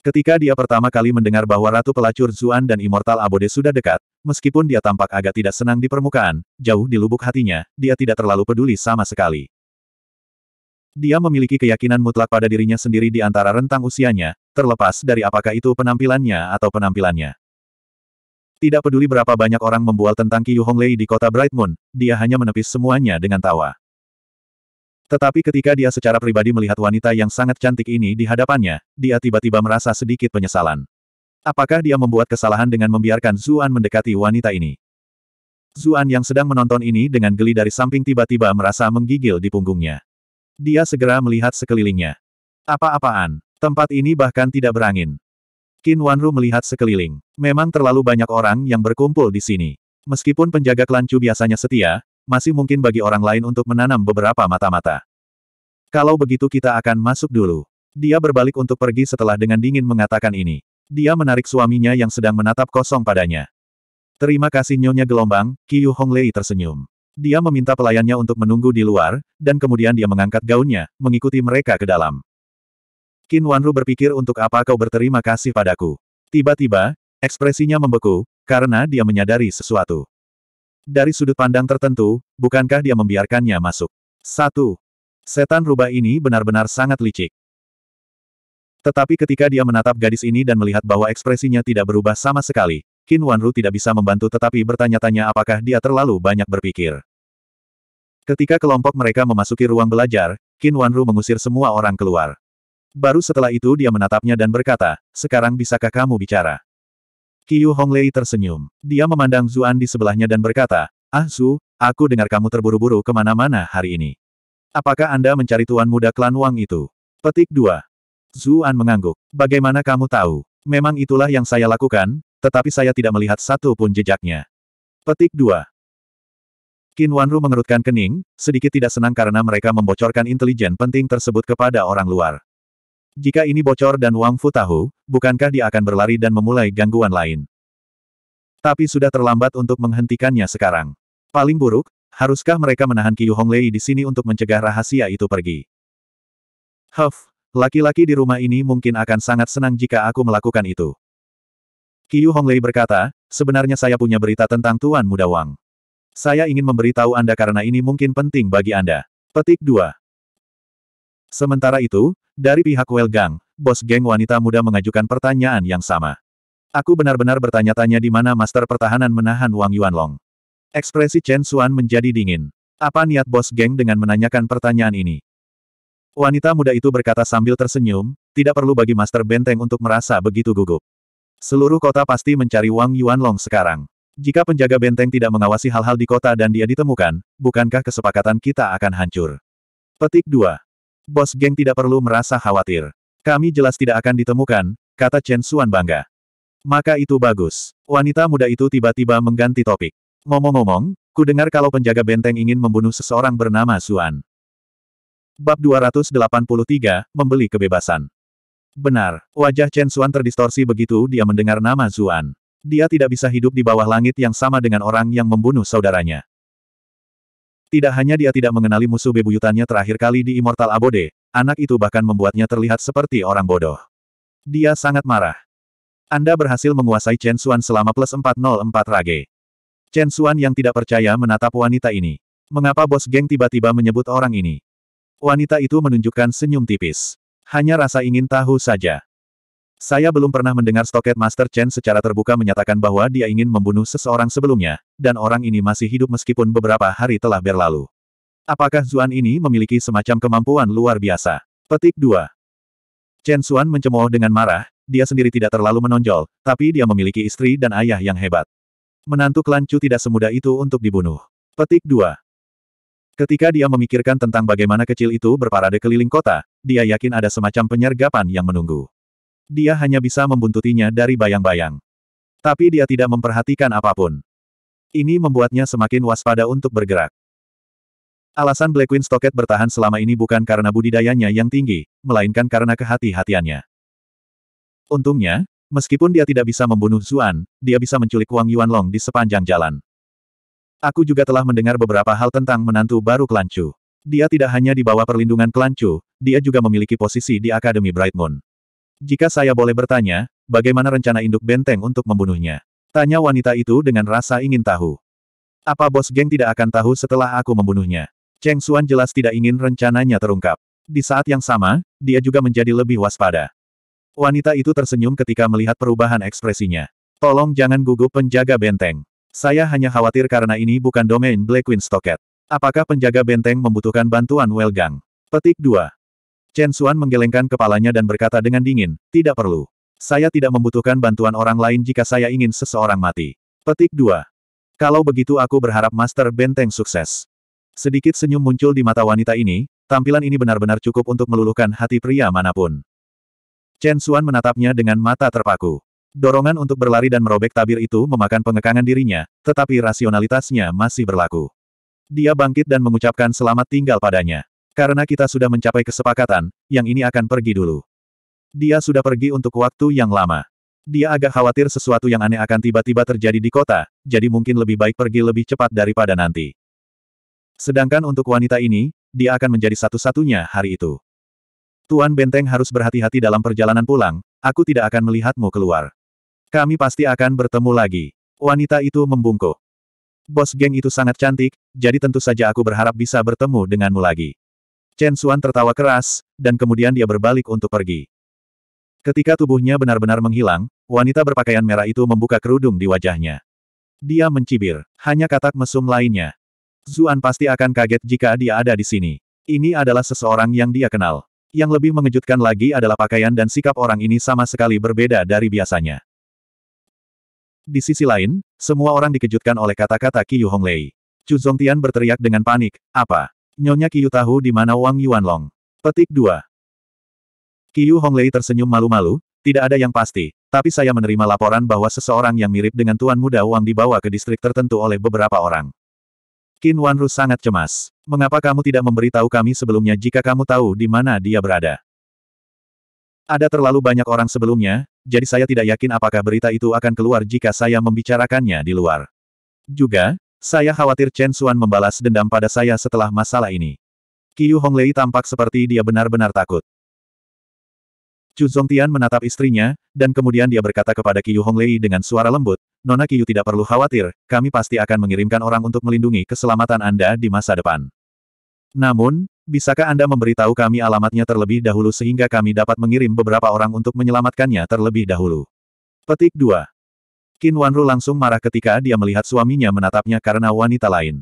Ketika dia pertama kali mendengar bahwa Ratu Pelacur Zuan dan Immortal Abode sudah dekat, meskipun dia tampak agak tidak senang di permukaan, jauh di lubuk hatinya, dia tidak terlalu peduli sama sekali. Dia memiliki keyakinan mutlak pada dirinya sendiri di antara rentang usianya, terlepas dari apakah itu penampilannya atau penampilannya. Tidak peduli berapa banyak orang membual tentang Qiyu Honglei di kota Bright Moon, dia hanya menepis semuanya dengan tawa. Tetapi ketika dia secara pribadi melihat wanita yang sangat cantik ini di hadapannya, dia tiba-tiba merasa sedikit penyesalan. Apakah dia membuat kesalahan dengan membiarkan Zuan mendekati wanita ini? Zuan yang sedang menonton ini dengan geli dari samping tiba-tiba merasa menggigil di punggungnya. Dia segera melihat sekelilingnya. Apa-apaan? Tempat ini bahkan tidak berangin. Qin Wanru melihat sekeliling. Memang terlalu banyak orang yang berkumpul di sini. Meskipun penjaga klan Chu biasanya setia, masih mungkin bagi orang lain untuk menanam beberapa mata-mata. Kalau begitu kita akan masuk dulu. Dia berbalik untuk pergi setelah dengan dingin mengatakan ini. Dia menarik suaminya yang sedang menatap kosong padanya. Terima kasih Nyonya Gelombang, Qiu Honglei tersenyum. Dia meminta pelayannya untuk menunggu di luar, dan kemudian dia mengangkat gaunnya, mengikuti mereka ke dalam. Qin Wanru berpikir untuk apa kau berterima kasih padaku. Tiba-tiba, ekspresinya membeku, karena dia menyadari sesuatu. Dari sudut pandang tertentu, bukankah dia membiarkannya masuk? Satu, Setan rubah ini benar-benar sangat licik. Tetapi ketika dia menatap gadis ini dan melihat bahwa ekspresinya tidak berubah sama sekali, Qin Wanru tidak bisa membantu tetapi bertanya-tanya apakah dia terlalu banyak berpikir. Ketika kelompok mereka memasuki ruang belajar, Qin Wanru mengusir semua orang keluar. Baru setelah itu dia menatapnya dan berkata, sekarang bisakah kamu bicara? Qiu Honglei tersenyum. Dia memandang Zuan di sebelahnya dan berkata, Ah Zu, aku dengar kamu terburu-buru kemana-mana hari ini. Apakah Anda mencari tuan muda klan Wang itu? Petik 2. Zuan mengangguk. Bagaimana kamu tahu? Memang itulah yang saya lakukan, tetapi saya tidak melihat satu pun jejaknya. Petik 2. Qin Wanru mengerutkan kening, sedikit tidak senang karena mereka membocorkan intelijen penting tersebut kepada orang luar. Jika ini bocor dan Wang Fu tahu, bukankah dia akan berlari dan memulai gangguan lain? Tapi sudah terlambat untuk menghentikannya sekarang. Paling buruk, haruskah mereka menahan Qiu Honglei di sini untuk mencegah rahasia itu pergi? Huff, laki-laki di rumah ini mungkin akan sangat senang jika aku melakukan itu. Qiu Honglei berkata, sebenarnya saya punya berita tentang Tuan Muda Wang. Saya ingin memberitahu Anda karena ini mungkin penting bagi Anda. Petik 2. Sementara itu, dari pihak Welgang, bos geng wanita muda mengajukan pertanyaan yang sama. Aku benar-benar bertanya-tanya di mana Master Pertahanan menahan Wang Yuanlong. Ekspresi Chen Xuan menjadi dingin. Apa niat bos geng dengan menanyakan pertanyaan ini? Wanita muda itu berkata sambil tersenyum, tidak perlu bagi Master Benteng untuk merasa begitu gugup. Seluruh kota pasti mencari Wang Yuanlong sekarang. Jika penjaga benteng tidak mengawasi hal-hal di kota dan dia ditemukan, bukankah kesepakatan kita akan hancur? Petik 2. Bos geng tidak perlu merasa khawatir. Kami jelas tidak akan ditemukan, kata Chen Suan bangga. Maka itu bagus. Wanita muda itu tiba-tiba mengganti topik. Ngomong-ngomong, ku dengar kalau penjaga benteng ingin membunuh seseorang bernama Suan. Bab 283, Membeli Kebebasan. Benar, wajah Chen Suan terdistorsi begitu dia mendengar nama Xuan. Dia tidak bisa hidup di bawah langit yang sama dengan orang yang membunuh saudaranya. Tidak hanya dia tidak mengenali musuh bebuyutannya terakhir kali di Immortal Abode, anak itu bahkan membuatnya terlihat seperti orang bodoh. Dia sangat marah. Anda berhasil menguasai Chen Xuan selama plus 404 rage. Chen Xuan yang tidak percaya menatap wanita ini. Mengapa bos geng tiba-tiba menyebut orang ini? Wanita itu menunjukkan senyum tipis. Hanya rasa ingin tahu saja. Saya belum pernah mendengar Stoket Master Chen secara terbuka menyatakan bahwa dia ingin membunuh seseorang sebelumnya, dan orang ini masih hidup meskipun beberapa hari telah berlalu. Apakah Zuan ini memiliki semacam kemampuan luar biasa? Petik 2. Chen Zuan mencemooh dengan marah, dia sendiri tidak terlalu menonjol, tapi dia memiliki istri dan ayah yang hebat. Menantu klan Chu tidak semudah itu untuk dibunuh. Petik 2. Ketika dia memikirkan tentang bagaimana kecil itu berparade keliling kota, dia yakin ada semacam penyergapan yang menunggu. Dia hanya bisa membuntutinya dari bayang-bayang. Tapi dia tidak memperhatikan apapun. Ini membuatnya semakin waspada untuk bergerak. Alasan Black Queen Stocket bertahan selama ini bukan karena budidayanya yang tinggi, melainkan karena kehati-hatiannya. Untungnya, meskipun dia tidak bisa membunuh Zuan, dia bisa menculik Wang Long di sepanjang jalan. Aku juga telah mendengar beberapa hal tentang menantu baru Klancu. Dia tidak hanya di bawah perlindungan Klancu, dia juga memiliki posisi di Akademi Bright Moon. Jika saya boleh bertanya, bagaimana rencana induk benteng untuk membunuhnya? Tanya wanita itu dengan rasa ingin tahu. Apa bos geng tidak akan tahu setelah aku membunuhnya? Cheng Xuan jelas tidak ingin rencananya terungkap. Di saat yang sama, dia juga menjadi lebih waspada. Wanita itu tersenyum ketika melihat perubahan ekspresinya. Tolong jangan gugup penjaga benteng. Saya hanya khawatir karena ini bukan domain Black Queen Stocket. Apakah penjaga benteng membutuhkan bantuan Welgang? Petik 2. Chen Xuan menggelengkan kepalanya dan berkata dengan dingin, tidak perlu. Saya tidak membutuhkan bantuan orang lain jika saya ingin seseorang mati. Petik 2. Kalau begitu aku berharap Master Benteng sukses. Sedikit senyum muncul di mata wanita ini, tampilan ini benar-benar cukup untuk meluluhkan hati pria manapun. Chen Xuan menatapnya dengan mata terpaku. Dorongan untuk berlari dan merobek tabir itu memakan pengekangan dirinya, tetapi rasionalitasnya masih berlaku. Dia bangkit dan mengucapkan selamat tinggal padanya. Karena kita sudah mencapai kesepakatan, yang ini akan pergi dulu. Dia sudah pergi untuk waktu yang lama. Dia agak khawatir sesuatu yang aneh akan tiba-tiba terjadi di kota, jadi mungkin lebih baik pergi lebih cepat daripada nanti. Sedangkan untuk wanita ini, dia akan menjadi satu-satunya hari itu. Tuan Benteng harus berhati-hati dalam perjalanan pulang, aku tidak akan melihatmu keluar. Kami pasti akan bertemu lagi. Wanita itu membungkuk. Bos geng itu sangat cantik, jadi tentu saja aku berharap bisa bertemu denganmu lagi. Chen Xuan tertawa keras, dan kemudian dia berbalik untuk pergi. Ketika tubuhnya benar-benar menghilang, wanita berpakaian merah itu membuka kerudung di wajahnya. Dia mencibir, hanya katak mesum lainnya. Zuan pasti akan kaget jika dia ada di sini. Ini adalah seseorang yang dia kenal. Yang lebih mengejutkan lagi adalah pakaian dan sikap orang ini sama sekali berbeda dari biasanya. Di sisi lain, semua orang dikejutkan oleh kata-kata Qiyu Honglei. Chu Zhongtian berteriak dengan panik, apa? Nyonya Kiyu tahu di mana Wang Yuanlong. Petik 2. Kiyu Honglei tersenyum malu-malu, tidak ada yang pasti, tapi saya menerima laporan bahwa seseorang yang mirip dengan tuan muda Wang dibawa ke distrik tertentu oleh beberapa orang. Qin Wanru sangat cemas. Mengapa kamu tidak memberitahu kami sebelumnya jika kamu tahu di mana dia berada? Ada terlalu banyak orang sebelumnya, jadi saya tidak yakin apakah berita itu akan keluar jika saya membicarakannya di luar. Juga, saya khawatir Chen Xuan membalas dendam pada saya setelah masalah ini. Qiu Honglei tampak seperti dia benar-benar takut. Chu Zongtian menatap istrinya, dan kemudian dia berkata kepada Qiu Honglei dengan suara lembut, Nona Qiu tidak perlu khawatir, kami pasti akan mengirimkan orang untuk melindungi keselamatan Anda di masa depan. Namun, bisakah Anda memberitahu kami alamatnya terlebih dahulu sehingga kami dapat mengirim beberapa orang untuk menyelamatkannya terlebih dahulu? Petik 2. Qin Wanru langsung marah ketika dia melihat suaminya menatapnya karena wanita lain.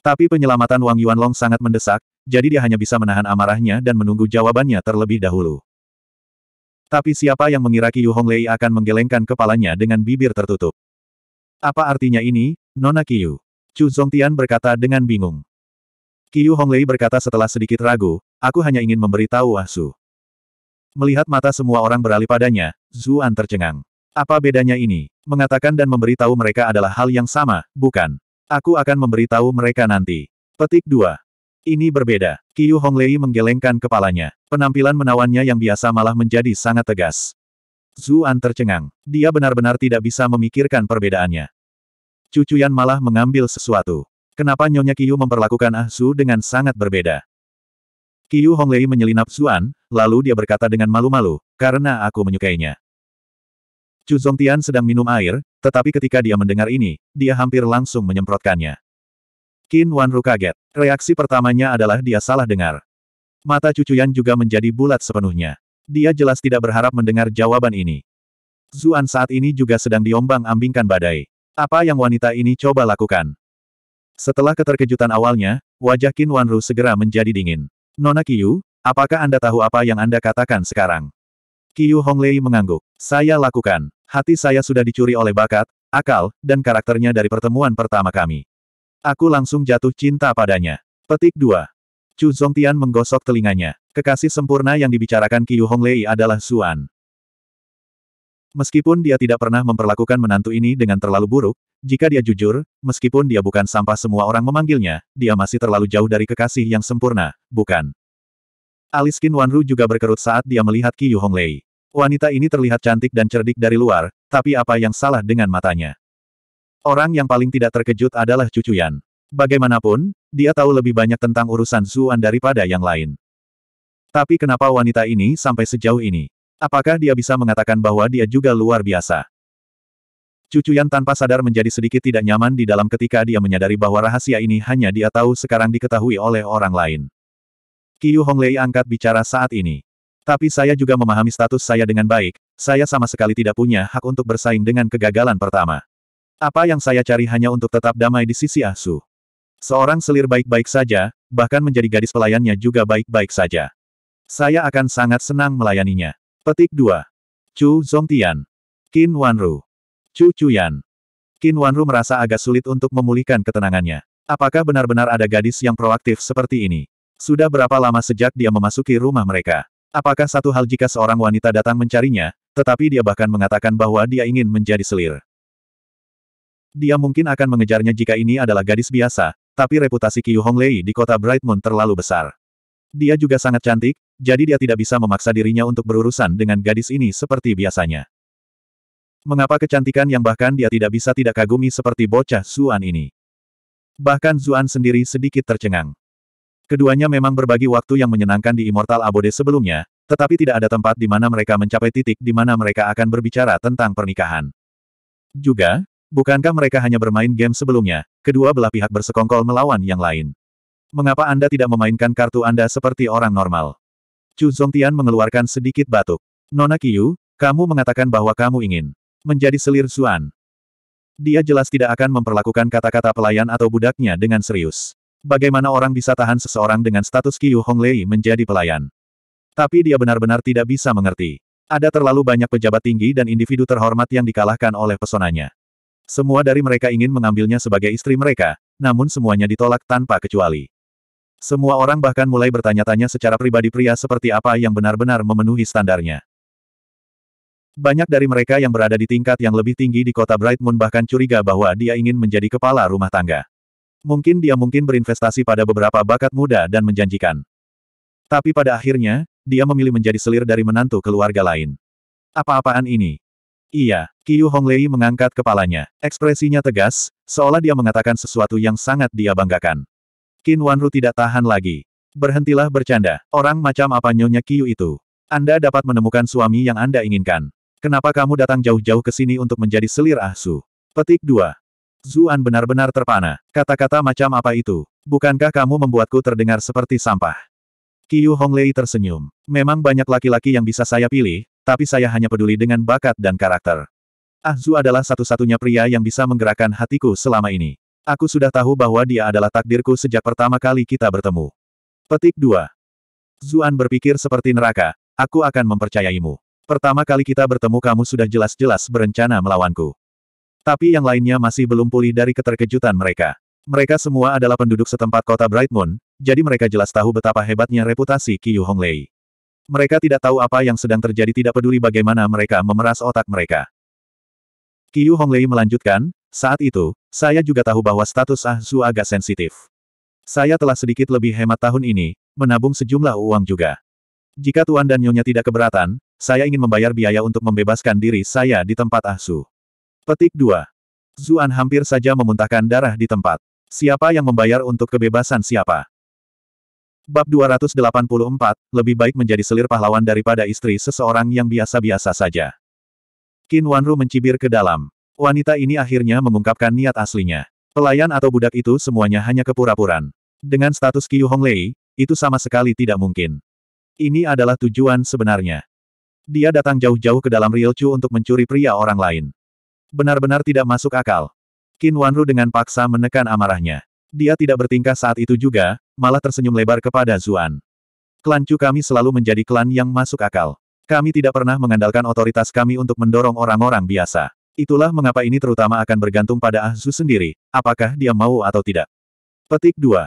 Tapi penyelamatan Wang Yuanlong sangat mendesak, jadi dia hanya bisa menahan amarahnya dan menunggu jawabannya terlebih dahulu. Tapi siapa yang mengira Yu Honglei akan menggelengkan kepalanya dengan bibir tertutup? Apa artinya ini, Nona Qiu? Chu Zongtian berkata dengan bingung. Qiu Honglei berkata setelah sedikit ragu, aku hanya ingin memberitahu ah Su. Melihat mata semua orang beralih padanya, Zuan tercengang. Apa bedanya ini? Mengatakan dan memberitahu mereka adalah hal yang sama, bukan? Aku akan memberitahu mereka nanti. Petik 2. Ini berbeda. Qiu Honglei menggelengkan kepalanya. Penampilan menawannya yang biasa malah menjadi sangat tegas. Zuan tercengang. Dia benar-benar tidak bisa memikirkan perbedaannya. Cucuyan malah mengambil sesuatu. Kenapa Nyonya Qiu memperlakukan Ah Zu dengan sangat berbeda? Qiu Honglei menyelinap Zuan, lalu dia berkata dengan malu-malu, karena aku menyukainya. Chu Zongtian sedang minum air, tetapi ketika dia mendengar ini, dia hampir langsung menyemprotkannya. Qin Wanru kaget. Reaksi pertamanya adalah dia salah dengar. Mata cucuyan juga menjadi bulat sepenuhnya. Dia jelas tidak berharap mendengar jawaban ini. Zuan saat ini juga sedang diombang-ambingkan badai. Apa yang wanita ini coba lakukan? Setelah keterkejutan awalnya, wajah Qin Wanru segera menjadi dingin. Nona Yu, apakah Anda tahu apa yang Anda katakan sekarang? Qiu Honglei mengangguk. Saya lakukan. Hati saya sudah dicuri oleh bakat, akal, dan karakternya dari pertemuan pertama kami. Aku langsung jatuh cinta padanya. Petik 2. Chu Zongtian menggosok telinganya. Kekasih sempurna yang dibicarakan Qiu Honglei adalah Xuan. Meskipun dia tidak pernah memperlakukan menantu ini dengan terlalu buruk, jika dia jujur, meskipun dia bukan sampah semua orang memanggilnya, dia masih terlalu jauh dari kekasih yang sempurna, bukan? Alis Qin Wanru juga berkerut saat dia melihat Qi Yuhonglei. Wanita ini terlihat cantik dan cerdik dari luar, tapi apa yang salah dengan matanya? Orang yang paling tidak terkejut adalah cucu Yan. Bagaimanapun, dia tahu lebih banyak tentang urusan Zuan daripada yang lain. Tapi kenapa wanita ini sampai sejauh ini? Apakah dia bisa mengatakan bahwa dia juga luar biasa? Cucu Yan tanpa sadar menjadi sedikit tidak nyaman di dalam ketika dia menyadari bahwa rahasia ini hanya dia tahu sekarang diketahui oleh orang lain. Qiu Honglei angkat bicara saat ini. Tapi saya juga memahami status saya dengan baik, saya sama sekali tidak punya hak untuk bersaing dengan kegagalan pertama. Apa yang saya cari hanya untuk tetap damai di sisi Asu. Seorang selir baik-baik saja, bahkan menjadi gadis pelayannya juga baik-baik saja. Saya akan sangat senang melayaninya. Petik 2. Chu Zongtian. Qin Wanru. Chu Chuyan. Qin Wanru merasa agak sulit untuk memulihkan ketenangannya. Apakah benar-benar ada gadis yang proaktif seperti ini? Sudah berapa lama sejak dia memasuki rumah mereka? Apakah satu hal jika seorang wanita datang mencarinya, tetapi dia bahkan mengatakan bahwa dia ingin menjadi selir? Dia mungkin akan mengejarnya jika ini adalah gadis biasa, tapi reputasi Qiu Honglei di kota Bright Moon terlalu besar. Dia juga sangat cantik, jadi dia tidak bisa memaksa dirinya untuk berurusan dengan gadis ini seperti biasanya. Mengapa kecantikan yang bahkan dia tidak bisa tidak kagumi seperti bocah Zuan ini? Bahkan Zuan sendiri sedikit tercengang. Keduanya memang berbagi waktu yang menyenangkan di Immortal Abode sebelumnya, tetapi tidak ada tempat di mana mereka mencapai titik di mana mereka akan berbicara tentang pernikahan. Juga, bukankah mereka hanya bermain game sebelumnya, kedua belah pihak bersekongkol melawan yang lain. Mengapa Anda tidak memainkan kartu Anda seperti orang normal? Chu Zongtian mengeluarkan sedikit batuk. Nona Yu, kamu mengatakan bahwa kamu ingin menjadi selir Suan. Dia jelas tidak akan memperlakukan kata-kata pelayan atau budaknya dengan serius. Bagaimana orang bisa tahan seseorang dengan status Qiu Honglei menjadi pelayan? Tapi dia benar-benar tidak bisa mengerti. Ada terlalu banyak pejabat tinggi dan individu terhormat yang dikalahkan oleh pesonanya. Semua dari mereka ingin mengambilnya sebagai istri mereka, namun semuanya ditolak tanpa kecuali. Semua orang bahkan mulai bertanya-tanya secara pribadi pria seperti apa yang benar-benar memenuhi standarnya. Banyak dari mereka yang berada di tingkat yang lebih tinggi di kota Bright bahkan curiga bahwa dia ingin menjadi kepala rumah tangga. Mungkin dia mungkin berinvestasi pada beberapa bakat muda dan menjanjikan. Tapi pada akhirnya, dia memilih menjadi selir dari menantu keluarga lain. Apa-apaan ini? Iya, Qiu Honglei mengangkat kepalanya. Ekspresinya tegas, seolah dia mengatakan sesuatu yang sangat dia banggakan. Qin Wanru tidak tahan lagi. Berhentilah bercanda. Orang macam apa nyonya Qiu itu? Anda dapat menemukan suami yang Anda inginkan. Kenapa kamu datang jauh-jauh ke sini untuk menjadi selir ahsu? Petik 2. Zuan benar-benar terpana. Kata-kata macam apa itu? Bukankah kamu membuatku terdengar seperti sampah? Qiu Honglei tersenyum. Memang banyak laki-laki yang bisa saya pilih, tapi saya hanya peduli dengan bakat dan karakter. Ah Zu adalah satu-satunya pria yang bisa menggerakkan hatiku selama ini. Aku sudah tahu bahwa dia adalah takdirku sejak pertama kali kita bertemu. Petik 2. Zuan berpikir seperti neraka, aku akan mempercayaimu. Pertama kali kita bertemu kamu sudah jelas-jelas berencana melawanku. Tapi yang lainnya masih belum pulih dari keterkejutan mereka. Mereka semua adalah penduduk setempat kota Bright Moon, jadi mereka jelas tahu betapa hebatnya reputasi Qiyu Honglei. Mereka tidak tahu apa yang sedang terjadi tidak peduli bagaimana mereka memeras otak mereka. Qiyu Honglei melanjutkan, saat itu, saya juga tahu bahwa status Ah Zhu agak sensitif. Saya telah sedikit lebih hemat tahun ini, menabung sejumlah uang juga. Jika Tuan dan Nyonya tidak keberatan, saya ingin membayar biaya untuk membebaskan diri saya di tempat Ah Zhu. Petik 2. Zuan hampir saja memuntahkan darah di tempat. Siapa yang membayar untuk kebebasan siapa? Bab 284, lebih baik menjadi selir pahlawan daripada istri seseorang yang biasa-biasa saja. Qin Wanru mencibir ke dalam. Wanita ini akhirnya mengungkapkan niat aslinya. Pelayan atau budak itu semuanya hanya kepura-puran. Dengan status Qiu Honglei, itu sama sekali tidak mungkin. Ini adalah tujuan sebenarnya. Dia datang jauh-jauh ke dalam Rilcu untuk mencuri pria orang lain. Benar-benar tidak masuk akal. Qin Wanru dengan paksa menekan amarahnya. Dia tidak bertingkah saat itu juga, malah tersenyum lebar kepada Zuan. Klan Chu kami selalu menjadi klan yang masuk akal. Kami tidak pernah mengandalkan otoritas kami untuk mendorong orang-orang biasa. Itulah mengapa ini terutama akan bergantung pada Ah Ahzu sendiri, apakah dia mau atau tidak. Petik 2.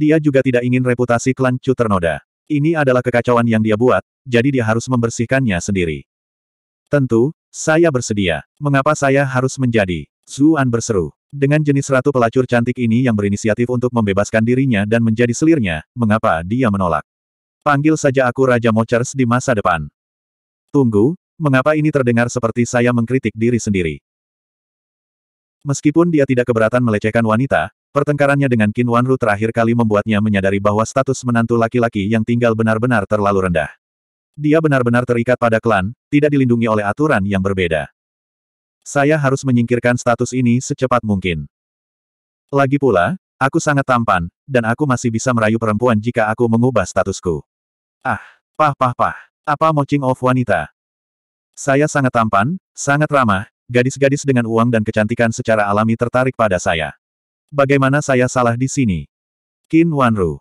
Dia juga tidak ingin reputasi klan Chu ternoda. Ini adalah kekacauan yang dia buat, jadi dia harus membersihkannya sendiri. Tentu, saya bersedia. Mengapa saya harus menjadi? Zuan berseru. Dengan jenis ratu pelacur cantik ini yang berinisiatif untuk membebaskan dirinya dan menjadi selirnya, mengapa dia menolak? Panggil saja aku Raja Mochers di masa depan. Tunggu, mengapa ini terdengar seperti saya mengkritik diri sendiri? Meskipun dia tidak keberatan melecehkan wanita, pertengkarannya dengan Qin Wanru terakhir kali membuatnya menyadari bahwa status menantu laki-laki yang tinggal benar-benar terlalu rendah. Dia benar-benar terikat pada klan, tidak dilindungi oleh aturan yang berbeda. Saya harus menyingkirkan status ini secepat mungkin. Lagi pula, aku sangat tampan, dan aku masih bisa merayu perempuan jika aku mengubah statusku. Ah, pah pah pah, apa mocing of wanita? Saya sangat tampan, sangat ramah, gadis-gadis dengan uang dan kecantikan secara alami tertarik pada saya. Bagaimana saya salah di sini? Kin Wanru.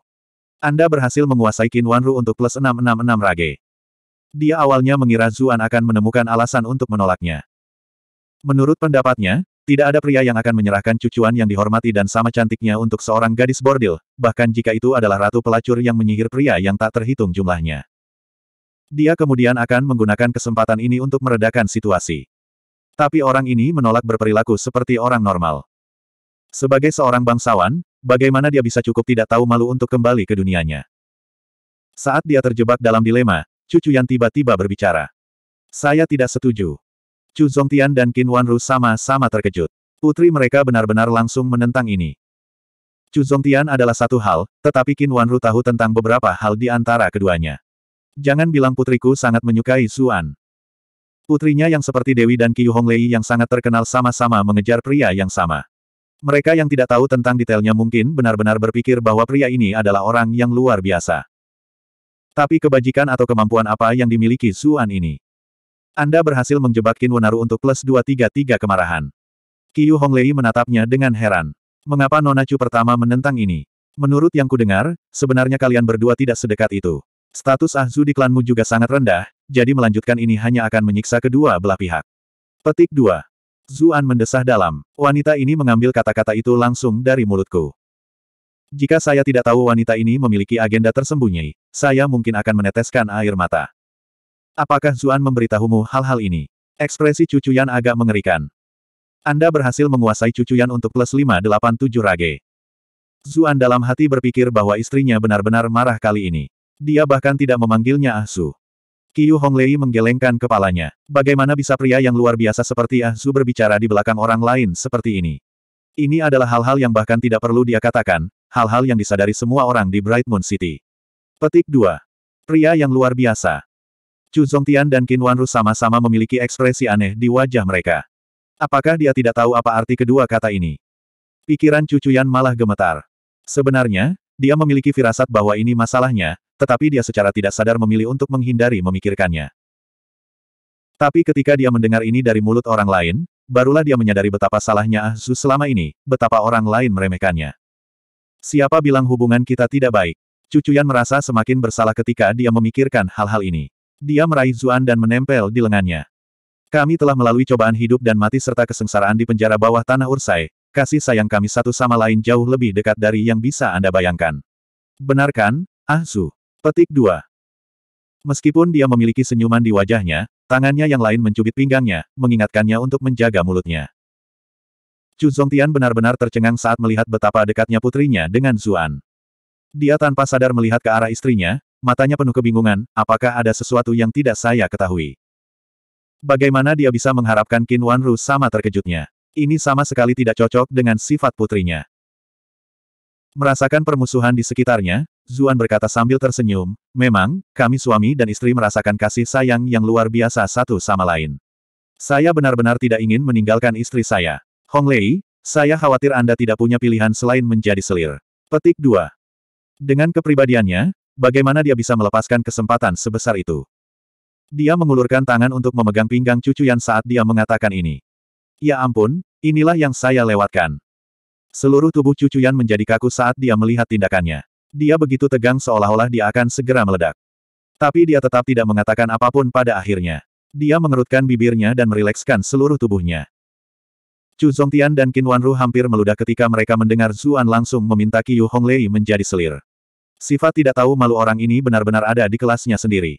Anda berhasil menguasai Kin Wanru untuk plus 666 rage. Dia awalnya mengira Zuan akan menemukan alasan untuk menolaknya. Menurut pendapatnya, tidak ada pria yang akan menyerahkan cucuan yang dihormati dan sama cantiknya untuk seorang gadis bordil, bahkan jika itu adalah ratu pelacur yang menyihir pria yang tak terhitung jumlahnya. Dia kemudian akan menggunakan kesempatan ini untuk meredakan situasi. Tapi orang ini menolak berperilaku seperti orang normal. Sebagai seorang bangsawan, bagaimana dia bisa cukup tidak tahu malu untuk kembali ke dunianya? Saat dia terjebak dalam dilema, Cucu yang tiba-tiba berbicara. Saya tidak setuju. Chu Zongtian dan Qin Wanru sama-sama terkejut. Putri mereka benar-benar langsung menentang ini. Chu Zongtian adalah satu hal, tetapi Qin Wanru tahu tentang beberapa hal di antara keduanya. Jangan bilang putriku sangat menyukai Suan. Putrinya yang seperti Dewi dan Qiu Honglei yang sangat terkenal sama-sama mengejar pria yang sama. Mereka yang tidak tahu tentang detailnya mungkin benar-benar berpikir bahwa pria ini adalah orang yang luar biasa. Tapi kebajikan atau kemampuan apa yang dimiliki Zuan ini? Anda berhasil menjebak Qin Wenaru untuk plus 233 kemarahan. Qiu Honglei menatapnya dengan heran. Mengapa Nona Chu pertama menentang ini? Menurut yang kudengar, sebenarnya kalian berdua tidak sedekat itu. Status Ahzu di klanmu juga sangat rendah, jadi melanjutkan ini hanya akan menyiksa kedua belah pihak. Petik 2. Zuan mendesah dalam. Wanita ini mengambil kata-kata itu langsung dari mulutku. Jika saya tidak tahu wanita ini memiliki agenda tersembunyi, saya mungkin akan meneteskan air mata. Apakah Zuan memberitahumu hal-hal ini? Ekspresi cucuyan agak mengerikan. Anda berhasil menguasai cucuyan untuk plus 587 rage. Zuan dalam hati berpikir bahwa istrinya benar-benar marah kali ini. Dia bahkan tidak memanggilnya Ah Su. Qiu Honglei menggelengkan kepalanya. Bagaimana bisa pria yang luar biasa seperti Ah Su berbicara di belakang orang lain seperti ini? Ini adalah hal-hal yang bahkan tidak perlu dia katakan, hal-hal yang disadari semua orang di Bright Moon City. Petik 2. Pria yang luar biasa. Chu Zongtian dan Qin Wanru sama-sama memiliki ekspresi aneh di wajah mereka. Apakah dia tidak tahu apa arti kedua kata ini? Pikiran Chu Chuyan malah gemetar. Sebenarnya, dia memiliki firasat bahwa ini masalahnya, tetapi dia secara tidak sadar memilih untuk menghindari memikirkannya. Tapi ketika dia mendengar ini dari mulut orang lain, barulah dia menyadari betapa salahnya Ahzu selama ini, betapa orang lain meremehkannya. Siapa bilang hubungan kita tidak baik? Cucuyan merasa semakin bersalah ketika dia memikirkan hal-hal ini. Dia meraih Zuan dan menempel di lengannya. Kami telah melalui cobaan hidup dan mati serta kesengsaraan di penjara bawah tanah Ursai, kasih sayang kami satu sama lain jauh lebih dekat dari yang bisa Anda bayangkan. Benarkan? Ah Ahzu? Petik 2. Meskipun dia memiliki senyuman di wajahnya, tangannya yang lain mencubit pinggangnya, mengingatkannya untuk menjaga mulutnya. Chu Zongtian benar-benar tercengang saat melihat betapa dekatnya putrinya dengan Zuan. Dia tanpa sadar melihat ke arah istrinya, matanya penuh kebingungan, apakah ada sesuatu yang tidak saya ketahui. Bagaimana dia bisa mengharapkan Qin Wanru sama terkejutnya? Ini sama sekali tidak cocok dengan sifat putrinya. Merasakan permusuhan di sekitarnya, Zuan berkata sambil tersenyum, memang, kami suami dan istri merasakan kasih sayang yang luar biasa satu sama lain. Saya benar-benar tidak ingin meninggalkan istri saya. Hong Lei, saya khawatir Anda tidak punya pilihan selain menjadi selir. Petik 2. Dengan kepribadiannya, bagaimana dia bisa melepaskan kesempatan sebesar itu? Dia mengulurkan tangan untuk memegang pinggang cucu Yan saat dia mengatakan ini. Ya ampun, inilah yang saya lewatkan. Seluruh tubuh cucu Yan menjadi kaku saat dia melihat tindakannya. Dia begitu tegang seolah-olah dia akan segera meledak. Tapi dia tetap tidak mengatakan apapun pada akhirnya. Dia mengerutkan bibirnya dan merilekskan seluruh tubuhnya. Chu Zhongtian dan Qin Wanru hampir meludah ketika mereka mendengar Zuan langsung meminta Qiu Honglei menjadi selir. Sifat tidak tahu malu orang ini benar-benar ada di kelasnya sendiri.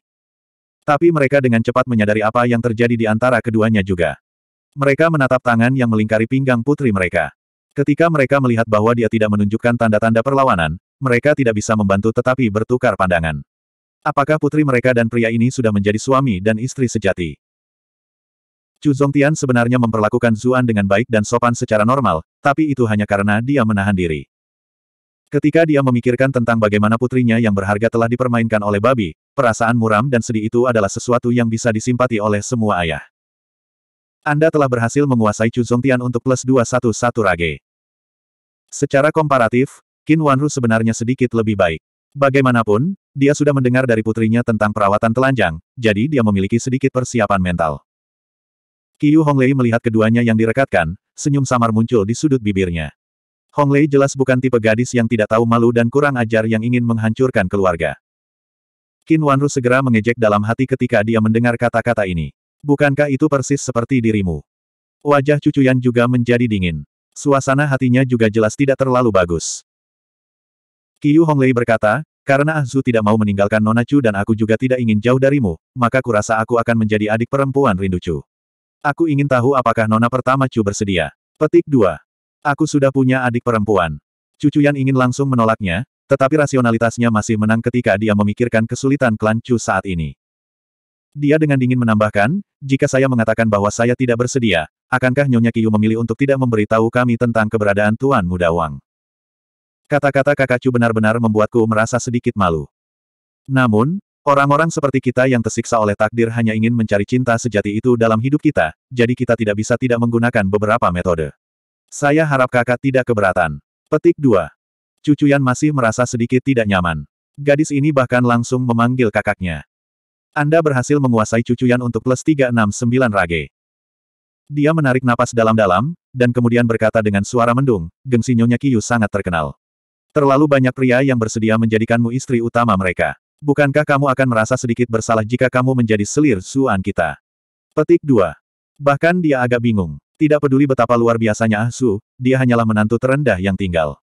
Tapi mereka dengan cepat menyadari apa yang terjadi di antara keduanya juga. Mereka menatap tangan yang melingkari pinggang putri mereka. Ketika mereka melihat bahwa dia tidak menunjukkan tanda-tanda perlawanan, mereka tidak bisa membantu tetapi bertukar pandangan. Apakah putri mereka dan pria ini sudah menjadi suami dan istri sejati? Chu Zongtian sebenarnya memperlakukan Zuan dengan baik dan sopan secara normal, tapi itu hanya karena dia menahan diri. Ketika dia memikirkan tentang bagaimana putrinya yang berharga telah dipermainkan oleh babi, perasaan muram dan sedih itu adalah sesuatu yang bisa disimpati oleh semua ayah. Anda telah berhasil menguasai Chu Tian untuk plus 211 Rage. Secara komparatif, Qin Wanru sebenarnya sedikit lebih baik. Bagaimanapun, dia sudah mendengar dari putrinya tentang perawatan telanjang, jadi dia memiliki sedikit persiapan mental. Qiu Honglei melihat keduanya yang direkatkan, senyum samar muncul di sudut bibirnya. Hong Lei jelas bukan tipe gadis yang tidak tahu malu dan kurang ajar yang ingin menghancurkan keluarga. Qin Wanru segera mengejek dalam hati ketika dia mendengar kata-kata ini. Bukankah itu persis seperti dirimu? Wajah cucu yang juga menjadi dingin. Suasana hatinya juga jelas tidak terlalu bagus. Qiu Honglei berkata, karena Ahzu tidak mau meninggalkan Nona Chu dan aku juga tidak ingin jauh darimu, maka kurasa aku akan menjadi adik perempuan rindu Chu. Aku ingin tahu apakah Nona pertama Chu bersedia. Petik 2. Aku sudah punya adik perempuan. Cucu Yan ingin langsung menolaknya, tetapi rasionalitasnya masih menang ketika dia memikirkan kesulitan klan Chu saat ini. Dia dengan dingin menambahkan, jika saya mengatakan bahwa saya tidak bersedia, akankah Nyonya Kiyu memilih untuk tidak memberitahu kami tentang keberadaan Tuan Muda Wang? Kata-kata kakak Chu benar-benar membuatku merasa sedikit malu. Namun, orang-orang seperti kita yang tersiksa oleh takdir hanya ingin mencari cinta sejati itu dalam hidup kita, jadi kita tidak bisa tidak menggunakan beberapa metode. Saya harap kakak tidak keberatan. Petik 2. Cucuyan masih merasa sedikit tidak nyaman. Gadis ini bahkan langsung memanggil kakaknya. Anda berhasil menguasai cucuyan untuk plus 369 rage. Dia menarik napas dalam-dalam, dan kemudian berkata dengan suara mendung, gengsi Nyonya Kiyu sangat terkenal. Terlalu banyak pria yang bersedia menjadikanmu istri utama mereka. Bukankah kamu akan merasa sedikit bersalah jika kamu menjadi selir suan kita? Petik 2. Bahkan dia agak bingung. Tidak peduli betapa luar biasanya Ah Su, dia hanyalah menantu terendah yang tinggal.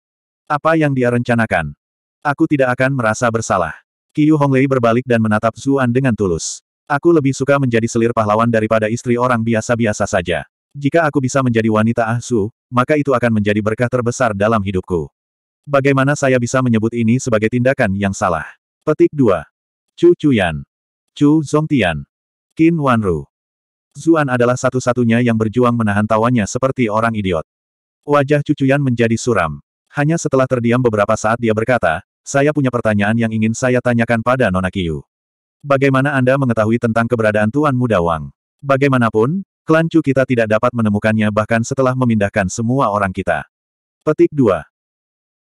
Apa yang dia rencanakan? Aku tidak akan merasa bersalah. Qiu Honglei berbalik dan menatap Zuan dengan tulus. Aku lebih suka menjadi selir pahlawan daripada istri orang biasa-biasa saja. Jika aku bisa menjadi wanita Ah Su, maka itu akan menjadi berkah terbesar dalam hidupku. Bagaimana saya bisa menyebut ini sebagai tindakan yang salah? Petik 2. Chu Chuyan. Chu Zhongtian, Qin Wanru. Zuan adalah satu-satunya yang berjuang menahan tawanya seperti orang idiot. Wajah cucuyan menjadi suram. Hanya setelah terdiam beberapa saat dia berkata, saya punya pertanyaan yang ingin saya tanyakan pada Nona Kiyu. Bagaimana Anda mengetahui tentang keberadaan Tuan Muda Wang? Bagaimanapun, klan Chu kita tidak dapat menemukannya bahkan setelah memindahkan semua orang kita. Petik 2.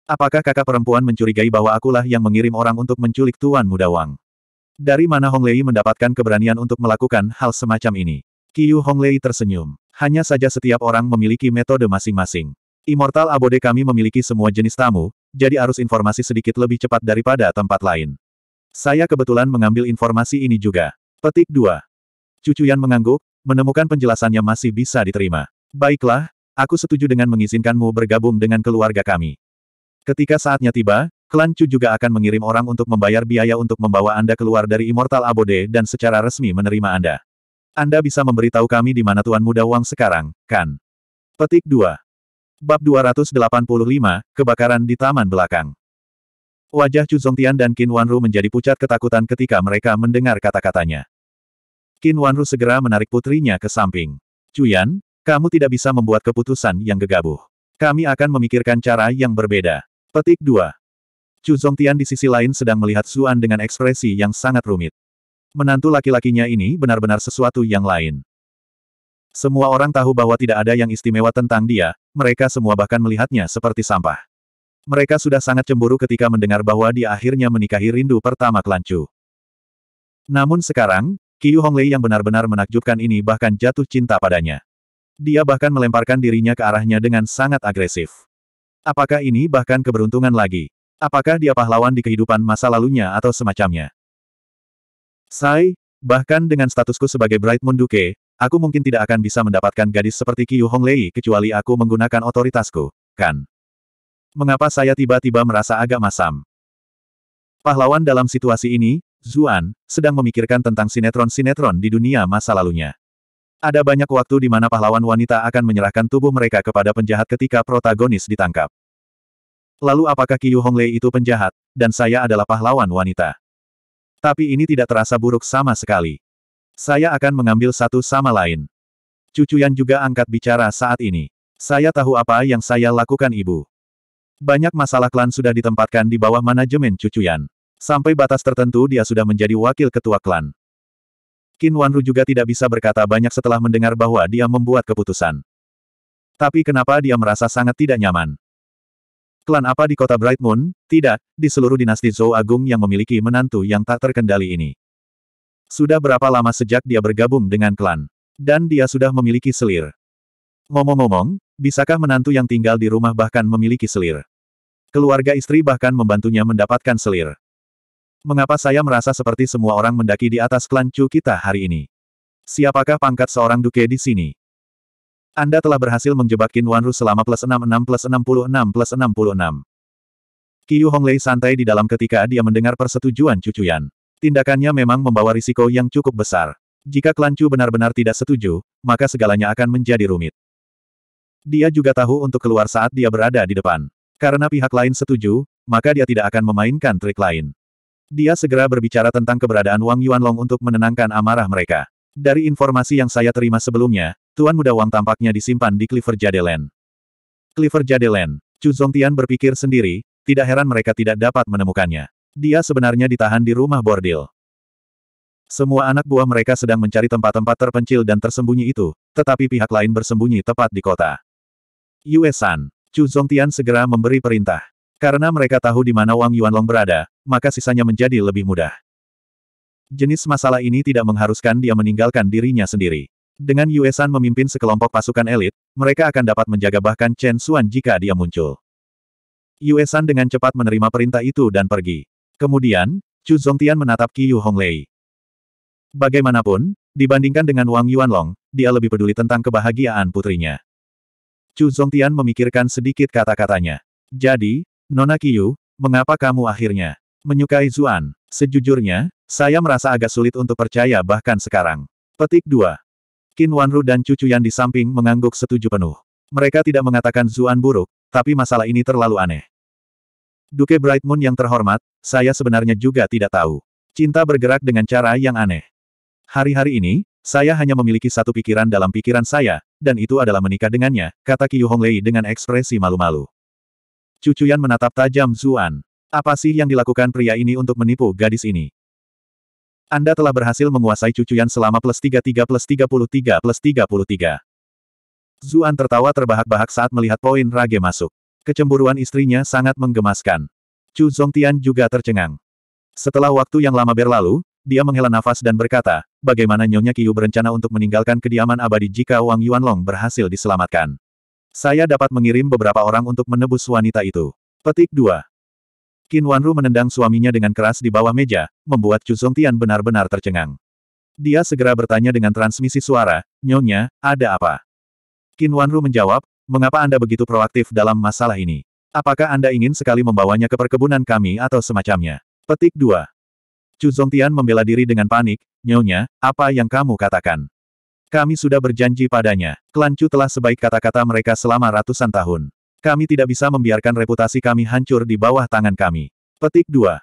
Apakah kakak perempuan mencurigai bahwa akulah yang mengirim orang untuk menculik Tuan Muda Wang? Dari mana Hong Lei mendapatkan keberanian untuk melakukan hal semacam ini? Qiyu Honglei tersenyum. Hanya saja setiap orang memiliki metode masing-masing. Immortal Abode kami memiliki semua jenis tamu, jadi arus informasi sedikit lebih cepat daripada tempat lain. Saya kebetulan mengambil informasi ini juga. Petik 2. Cucuyan mengangguk, menemukan penjelasannya masih bisa diterima. Baiklah, aku setuju dengan mengizinkanmu bergabung dengan keluarga kami. Ketika saatnya tiba, klan Chu juga akan mengirim orang untuk membayar biaya untuk membawa Anda keluar dari Immortal Abode dan secara resmi menerima Anda. Anda bisa memberitahu kami di mana Tuan Muda Wang sekarang, kan? Petik 2. Bab 285, Kebakaran di Taman Belakang. Wajah Chu Zongtian dan Qin Wanru menjadi pucat ketakutan ketika mereka mendengar kata-katanya. Qin Wanru segera menarik putrinya ke samping. Yan, kamu tidak bisa membuat keputusan yang gegabah. Kami akan memikirkan cara yang berbeda. Petik 2. Chu Zongtian di sisi lain sedang melihat Zuan dengan ekspresi yang sangat rumit. Menantu laki-lakinya ini benar-benar sesuatu yang lain. Semua orang tahu bahwa tidak ada yang istimewa tentang dia, mereka semua bahkan melihatnya seperti sampah. Mereka sudah sangat cemburu ketika mendengar bahwa dia akhirnya menikahi rindu pertama Kelancu. Namun sekarang, Qiu Honglei yang benar-benar menakjubkan ini bahkan jatuh cinta padanya. Dia bahkan melemparkan dirinya ke arahnya dengan sangat agresif. Apakah ini bahkan keberuntungan lagi? Apakah dia pahlawan di kehidupan masa lalunya atau semacamnya? Sai, bahkan dengan statusku sebagai Bright Moon Duke, aku mungkin tidak akan bisa mendapatkan gadis seperti Qiu Honglei kecuali aku menggunakan otoritasku, kan? Mengapa saya tiba-tiba merasa agak masam? Pahlawan dalam situasi ini, Zuan, sedang memikirkan tentang sinetron-sinetron di dunia masa lalunya. Ada banyak waktu di mana pahlawan wanita akan menyerahkan tubuh mereka kepada penjahat ketika protagonis ditangkap. Lalu apakah Qiu Honglei itu penjahat, dan saya adalah pahlawan wanita? Tapi ini tidak terasa buruk sama sekali. Saya akan mengambil satu sama lain. Cucu Yan juga angkat bicara saat ini. Saya tahu apa yang saya lakukan ibu. Banyak masalah klan sudah ditempatkan di bawah manajemen Cucu Yan. Sampai batas tertentu dia sudah menjadi wakil ketua klan. Qin Wanru juga tidak bisa berkata banyak setelah mendengar bahwa dia membuat keputusan. Tapi kenapa dia merasa sangat tidak nyaman? Klan apa di kota Bright Moon? Tidak, di seluruh dinasti Zhou Agung yang memiliki menantu yang tak terkendali ini. Sudah berapa lama sejak dia bergabung dengan klan? Dan dia sudah memiliki selir. Ngomong-ngomong, bisakah menantu yang tinggal di rumah bahkan memiliki selir? Keluarga istri bahkan membantunya mendapatkan selir. Mengapa saya merasa seperti semua orang mendaki di atas klan Chu kita hari ini? Siapakah pangkat seorang duke di sini? Anda telah berhasil menjebak Qin Wanru selama plus 66 plus 66 plus 66. Qiu Honglei santai di dalam ketika dia mendengar persetujuan cucuyan. Tindakannya memang membawa risiko yang cukup besar. Jika klan Chu benar-benar tidak setuju, maka segalanya akan menjadi rumit. Dia juga tahu untuk keluar saat dia berada di depan. Karena pihak lain setuju, maka dia tidak akan memainkan trik lain. Dia segera berbicara tentang keberadaan Wang Yuanlong untuk menenangkan amarah mereka. Dari informasi yang saya terima sebelumnya, Tuan Muda Wang tampaknya disimpan di Clifford Jadelen. Clifford Jadelen, Chu Zongtian berpikir sendiri, tidak heran mereka tidak dapat menemukannya. Dia sebenarnya ditahan di rumah bordil. Semua anak buah mereka sedang mencari tempat-tempat terpencil dan tersembunyi itu, tetapi pihak lain bersembunyi tepat di kota. Yue San, Chu Zongtian segera memberi perintah. Karena mereka tahu di mana Wang Yuanlong berada, maka sisanya menjadi lebih mudah. Jenis masalah ini tidak mengharuskan dia meninggalkan dirinya sendiri. Dengan Yue memimpin sekelompok pasukan elit, mereka akan dapat menjaga bahkan Chen Xuan jika dia muncul. Yue dengan cepat menerima perintah itu dan pergi. Kemudian, Chu Zongtian menatap Yu Honglei. Bagaimanapun, dibandingkan dengan Wang Yuanlong, dia lebih peduli tentang kebahagiaan putrinya. Chu Zongtian memikirkan sedikit kata-katanya. Jadi, Nona Yu, mengapa kamu akhirnya menyukai Zuan? Sejujurnya, saya merasa agak sulit untuk percaya bahkan sekarang. Petik 2. Qin Wanru dan Cucu Yan di samping mengangguk setuju penuh. Mereka tidak mengatakan Zuan buruk, tapi masalah ini terlalu aneh. Duke Bright Moon yang terhormat, saya sebenarnya juga tidak tahu. Cinta bergerak dengan cara yang aneh. Hari-hari ini, saya hanya memiliki satu pikiran dalam pikiran saya, dan itu adalah menikah dengannya, kata Qiu Honglei dengan ekspresi malu-malu. Cucu Cucuyan menatap tajam Zuan. Apa sih yang dilakukan pria ini untuk menipu gadis ini? Anda telah berhasil menguasai cucuyan selama plus 33 plus 33 plus 33. Zuan tertawa terbahak-bahak saat melihat poin Rage masuk. Kecemburuan istrinya sangat menggemaskan. Chu Zongtian juga tercengang. Setelah waktu yang lama berlalu, dia menghela nafas dan berkata, bagaimana Nyonya Qiu berencana untuk meninggalkan kediaman abadi jika Wang Yuanlong berhasil diselamatkan. Saya dapat mengirim beberapa orang untuk menebus wanita itu. Petik 2. Qin Wanru menendang suaminya dengan keras di bawah meja, membuat Chu Zongtian benar-benar tercengang. Dia segera bertanya dengan transmisi suara, Nyonya, ada apa? Qin Wanru menjawab, mengapa Anda begitu proaktif dalam masalah ini? Apakah Anda ingin sekali membawanya ke perkebunan kami atau semacamnya? Petik 2. Chu Zongtian membela diri dengan panik, Nyonya, apa yang kamu katakan? Kami sudah berjanji padanya. Klan Chu telah sebaik kata-kata mereka selama ratusan tahun. Kami tidak bisa membiarkan reputasi kami hancur di bawah tangan kami. Petik 2.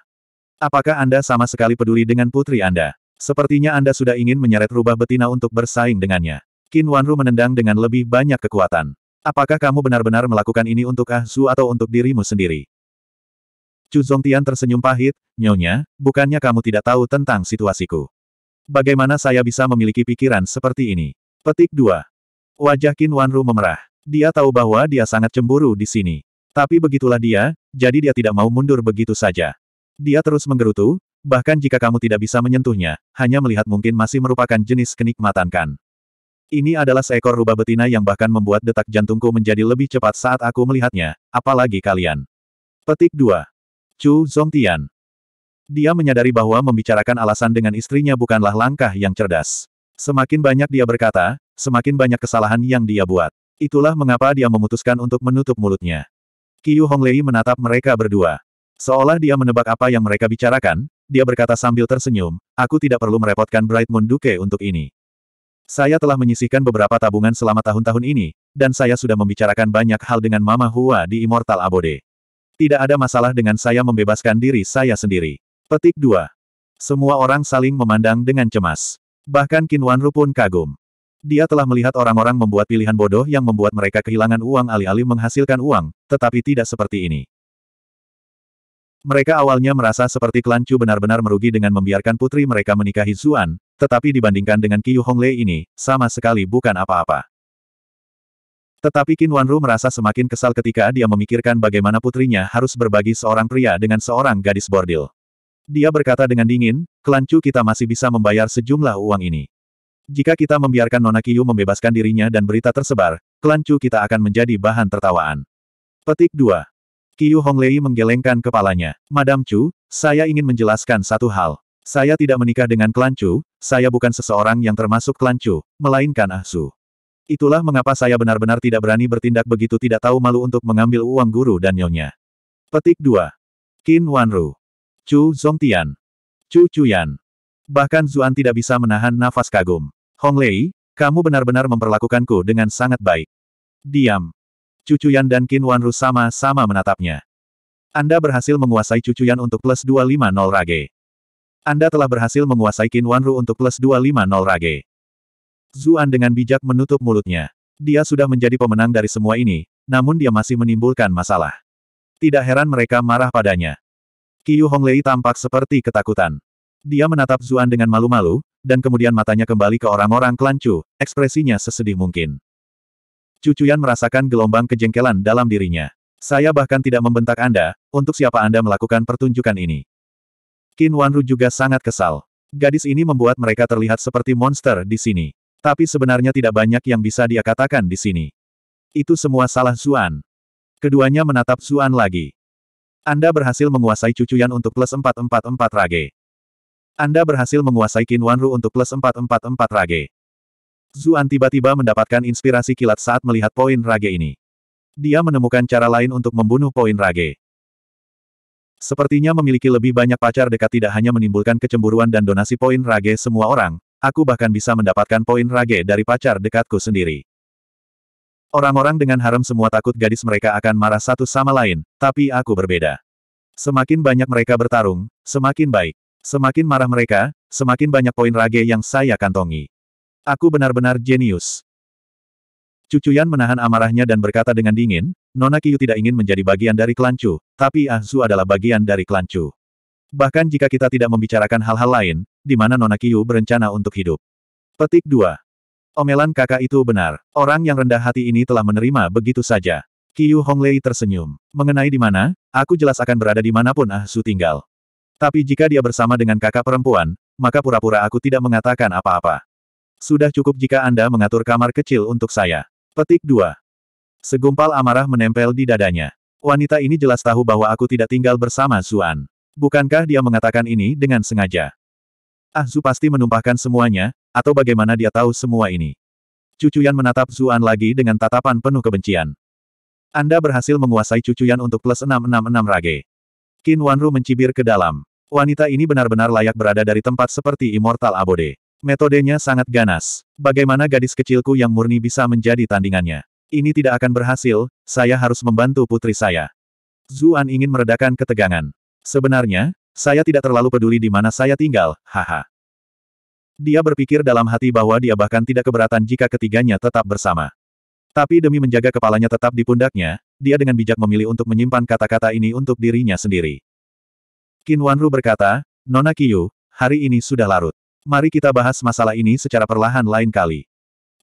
Apakah Anda sama sekali peduli dengan putri Anda? Sepertinya Anda sudah ingin menyeret rubah betina untuk bersaing dengannya. Qin Wanru menendang dengan lebih banyak kekuatan. Apakah kamu benar-benar melakukan ini untuk Ah Su atau untuk dirimu sendiri? Chu Zongtian tersenyum pahit, nyonya, bukannya kamu tidak tahu tentang situasiku. Bagaimana saya bisa memiliki pikiran seperti ini? Petik 2. Wajah Qin Wanru memerah. Dia tahu bahwa dia sangat cemburu di sini. Tapi begitulah dia, jadi dia tidak mau mundur begitu saja. Dia terus menggerutu, bahkan jika kamu tidak bisa menyentuhnya, hanya melihat mungkin masih merupakan jenis kenikmatan kan. Ini adalah seekor rubah betina yang bahkan membuat detak jantungku menjadi lebih cepat saat aku melihatnya, apalagi kalian. Petik 2. Chu Zongtian. Dia menyadari bahwa membicarakan alasan dengan istrinya bukanlah langkah yang cerdas. Semakin banyak dia berkata, semakin banyak kesalahan yang dia buat. Itulah mengapa dia memutuskan untuk menutup mulutnya. Qiu Honglei menatap mereka berdua. Seolah dia menebak apa yang mereka bicarakan, dia berkata sambil tersenyum, aku tidak perlu merepotkan Bright Moon Duke untuk ini. Saya telah menyisihkan beberapa tabungan selama tahun-tahun ini, dan saya sudah membicarakan banyak hal dengan Mama Hua di Immortal Abode. Tidak ada masalah dengan saya membebaskan diri saya sendiri. Petik 2. Semua orang saling memandang dengan cemas. Bahkan Qin Wanru pun kagum. Dia telah melihat orang-orang membuat pilihan bodoh yang membuat mereka kehilangan uang alih-alih menghasilkan uang, tetapi tidak seperti ini. Mereka awalnya merasa seperti kelancu benar-benar merugi dengan membiarkan putri mereka menikahi Zuan, tetapi dibandingkan dengan Qiu Hongle ini, sama sekali bukan apa-apa. Tetapi Qin Wanru merasa semakin kesal ketika dia memikirkan bagaimana putrinya harus berbagi seorang pria dengan seorang gadis bordil. Dia berkata dengan dingin, kelancu kita masih bisa membayar sejumlah uang ini. Jika kita membiarkan Nona Kiyu membebaskan dirinya dan berita tersebar, klan Chu kita akan menjadi bahan tertawaan. Petik 2. Kiyu Honglei menggelengkan kepalanya. Madam Chu, saya ingin menjelaskan satu hal. Saya tidak menikah dengan klan Chu, saya bukan seseorang yang termasuk klan Chu, melainkan Ahsu. Itulah mengapa saya benar-benar tidak berani bertindak begitu tidak tahu malu untuk mengambil uang guru dan nyonya. Petik 2. Qin Wanru. Chu Zhongtian, Chu Chuyan. Bahkan Zuan tidak bisa menahan nafas kagum. Hong Lei, kamu benar-benar memperlakukanku dengan sangat baik. Diam. Cucu Yan dan Qin Wanru sama-sama menatapnya. Anda berhasil menguasai Cucu Yan untuk plus 250 rage. Anda telah berhasil menguasai Qin Wanru untuk plus 250 rage. Zuan dengan bijak menutup mulutnya. Dia sudah menjadi pemenang dari semua ini, namun dia masih menimbulkan masalah. Tidak heran mereka marah padanya. Qiu Honglei tampak seperti ketakutan. Dia menatap Zuan dengan malu-malu, dan kemudian matanya kembali ke orang-orang Kelancu, ekspresinya sesedih mungkin. Cucuyan merasakan gelombang kejengkelan dalam dirinya. Saya bahkan tidak membentak Anda, untuk siapa Anda melakukan pertunjukan ini. Qin Wanru juga sangat kesal. Gadis ini membuat mereka terlihat seperti monster di sini. Tapi sebenarnya tidak banyak yang bisa dia katakan di sini. Itu semua salah Zuan. Keduanya menatap Zuan lagi. Anda berhasil menguasai cucuyan untuk plus 444 rage. Anda berhasil menguasai Qin Wanru untuk plus 444 Rage. Zuan tiba-tiba mendapatkan inspirasi kilat saat melihat poin Rage ini. Dia menemukan cara lain untuk membunuh poin Rage. Sepertinya memiliki lebih banyak pacar dekat tidak hanya menimbulkan kecemburuan dan donasi poin Rage semua orang, aku bahkan bisa mendapatkan poin Rage dari pacar dekatku sendiri. Orang-orang dengan harem semua takut gadis mereka akan marah satu sama lain, tapi aku berbeda. Semakin banyak mereka bertarung, semakin baik. Semakin marah mereka, semakin banyak poin rage yang saya kantongi. Aku benar-benar jenius. Cucuyan menahan amarahnya dan berkata dengan dingin, Nona Kiyu tidak ingin menjadi bagian dari klan Chu, tapi Ahzu adalah bagian dari klan Chu. Bahkan jika kita tidak membicarakan hal-hal lain, di mana Nona Kiyu berencana untuk hidup. Petik 2. Omelan kakak itu benar. Orang yang rendah hati ini telah menerima begitu saja. Kiyu Honglei tersenyum. Mengenai di mana, aku jelas akan berada di manapun Ah Su tinggal. Tapi jika dia bersama dengan kakak perempuan, maka pura-pura aku tidak mengatakan apa-apa. Sudah cukup jika Anda mengatur kamar kecil untuk saya. Petik 2. Segumpal amarah menempel di dadanya. Wanita ini jelas tahu bahwa aku tidak tinggal bersama Zuan. Bukankah dia mengatakan ini dengan sengaja? Ah Zu pasti menumpahkan semuanya, atau bagaimana dia tahu semua ini? Cucuyan menatap Zuan lagi dengan tatapan penuh kebencian. Anda berhasil menguasai cucuyan untuk plus 666 rage. Qin Wanru mencibir ke dalam. Wanita ini benar-benar layak berada dari tempat seperti Immortal Abode. Metodenya sangat ganas. Bagaimana gadis kecilku yang murni bisa menjadi tandingannya? Ini tidak akan berhasil, saya harus membantu putri saya. Zuan ingin meredakan ketegangan. Sebenarnya, saya tidak terlalu peduli di mana saya tinggal, haha. Dia berpikir dalam hati bahwa dia bahkan tidak keberatan jika ketiganya tetap bersama. Tapi demi menjaga kepalanya tetap di pundaknya, dia dengan bijak memilih untuk menyimpan kata-kata ini untuk dirinya sendiri. Qin Wanru berkata, Nona Kiyu, hari ini sudah larut. Mari kita bahas masalah ini secara perlahan lain kali.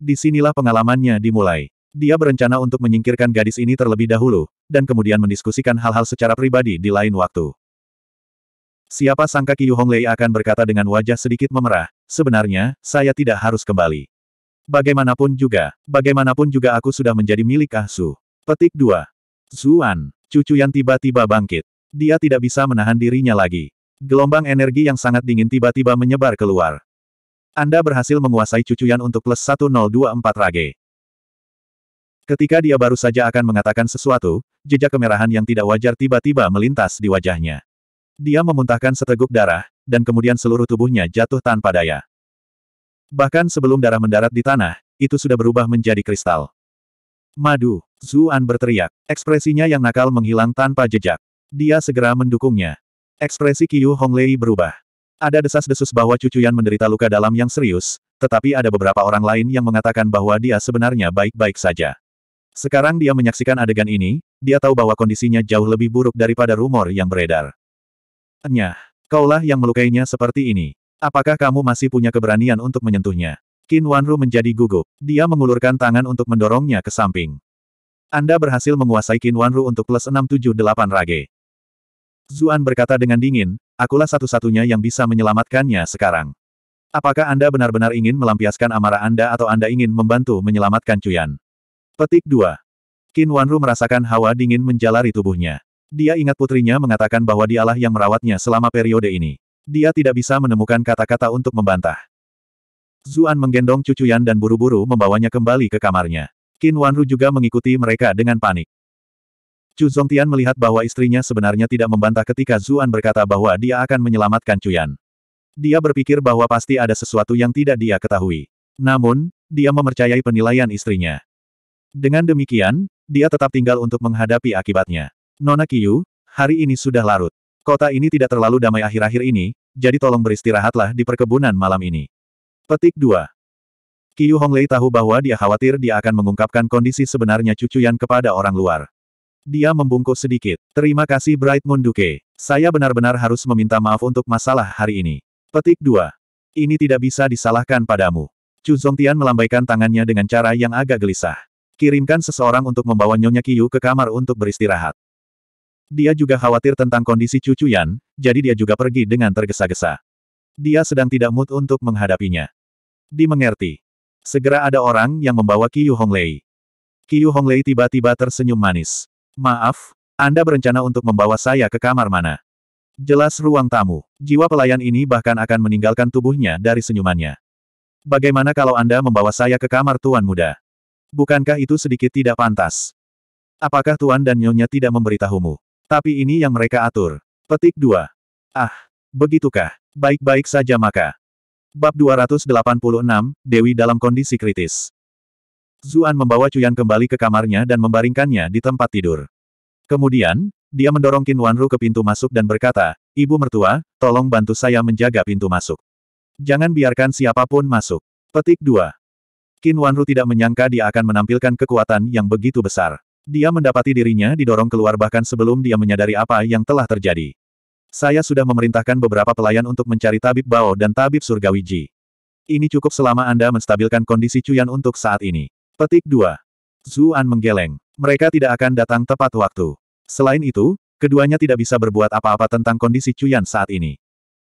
Disinilah pengalamannya dimulai. Dia berencana untuk menyingkirkan gadis ini terlebih dahulu, dan kemudian mendiskusikan hal-hal secara pribadi di lain waktu. Siapa sangka Qiyu Honglei akan berkata dengan wajah sedikit memerah, sebenarnya, saya tidak harus kembali. Bagaimanapun juga, bagaimanapun juga aku sudah menjadi milik Ah Su. Petik 2. Zuan, cucu yang tiba-tiba bangkit. Dia tidak bisa menahan dirinya lagi. Gelombang energi yang sangat dingin tiba-tiba menyebar keluar. Anda berhasil menguasai cucu yang untuk plus 1024 rage. Ketika dia baru saja akan mengatakan sesuatu, jejak kemerahan yang tidak wajar tiba-tiba melintas di wajahnya. Dia memuntahkan seteguk darah, dan kemudian seluruh tubuhnya jatuh tanpa daya. Bahkan sebelum darah mendarat di tanah, itu sudah berubah menjadi kristal. Madu, Zuan berteriak. Ekspresinya yang nakal menghilang tanpa jejak. Dia segera mendukungnya. Ekspresi Qiu Honglei berubah. Ada desas-desus bahwa Cucu Yan menderita luka dalam yang serius, tetapi ada beberapa orang lain yang mengatakan bahwa dia sebenarnya baik-baik saja. Sekarang dia menyaksikan adegan ini, dia tahu bahwa kondisinya jauh lebih buruk daripada rumor yang beredar. Enyah, kaulah yang melukainya seperti ini. Apakah kamu masih punya keberanian untuk menyentuhnya? Qin Wanru menjadi gugup. Dia mengulurkan tangan untuk mendorongnya ke samping. Anda berhasil menguasai Qin Wanru untuk plus 678 rage. Zuan berkata dengan dingin, akulah satu-satunya yang bisa menyelamatkannya sekarang. Apakah Anda benar-benar ingin melampiaskan amarah Anda atau Anda ingin membantu menyelamatkan Cuyan? Petik 2. Qin Wanru merasakan hawa dingin menjalari tubuhnya. Dia ingat putrinya mengatakan bahwa dialah yang merawatnya selama periode ini. Dia tidak bisa menemukan kata-kata untuk membantah. Zuan menggendong cucu Yan dan buru-buru membawanya kembali ke kamarnya. Qin Wanru juga mengikuti mereka dengan panik. Chu Zongtian melihat bahwa istrinya sebenarnya tidak membantah ketika Zuan berkata bahwa dia akan menyelamatkan Yan. Dia berpikir bahwa pasti ada sesuatu yang tidak dia ketahui. Namun, dia memercayai penilaian istrinya. Dengan demikian, dia tetap tinggal untuk menghadapi akibatnya. Nona Yu, hari ini sudah larut. Kota ini tidak terlalu damai akhir-akhir ini, jadi tolong beristirahatlah di perkebunan malam ini. Petik 2. Qiu Honglei tahu bahwa dia khawatir dia akan mengungkapkan kondisi sebenarnya Cucu Yan kepada orang luar. Dia membungkuk sedikit. Terima kasih Bright Moon Duke. Saya benar-benar harus meminta maaf untuk masalah hari ini. Petik 2. Ini tidak bisa disalahkan padamu. Chu Zongtian melambaikan tangannya dengan cara yang agak gelisah. Kirimkan seseorang untuk membawa Nyonya Qiu ke kamar untuk beristirahat. Dia juga khawatir tentang kondisi cucu Yan, jadi dia juga pergi dengan tergesa-gesa. Dia sedang tidak mood untuk menghadapinya. mengerti. Segera ada orang yang membawa Qiu Honglei. Qiu Honglei tiba-tiba tersenyum manis. Maaf, Anda berencana untuk membawa saya ke kamar mana? Jelas ruang tamu. Jiwa pelayan ini bahkan akan meninggalkan tubuhnya dari senyumannya. Bagaimana kalau Anda membawa saya ke kamar Tuan Muda? Bukankah itu sedikit tidak pantas? Apakah Tuan dan Nyonya tidak memberitahumu? Tapi ini yang mereka atur. Petik 2. Ah, begitukah? Baik-baik saja maka. Bab 286, Dewi dalam kondisi kritis. Zuan membawa Cuyan kembali ke kamarnya dan membaringkannya di tempat tidur. Kemudian, dia mendorong Qin Wanru ke pintu masuk dan berkata, Ibu mertua, tolong bantu saya menjaga pintu masuk. Jangan biarkan siapapun masuk. Petik 2. Qin Wanru tidak menyangka dia akan menampilkan kekuatan yang begitu besar. Dia mendapati dirinya didorong keluar bahkan sebelum dia menyadari apa yang telah terjadi. Saya sudah memerintahkan beberapa pelayan untuk mencari tabib Bao dan tabib surgawi Ji. Ini cukup selama Anda menstabilkan kondisi Cuyan untuk saat ini. Petik 2. Zuan menggeleng. Mereka tidak akan datang tepat waktu. Selain itu, keduanya tidak bisa berbuat apa-apa tentang kondisi Cuyan saat ini.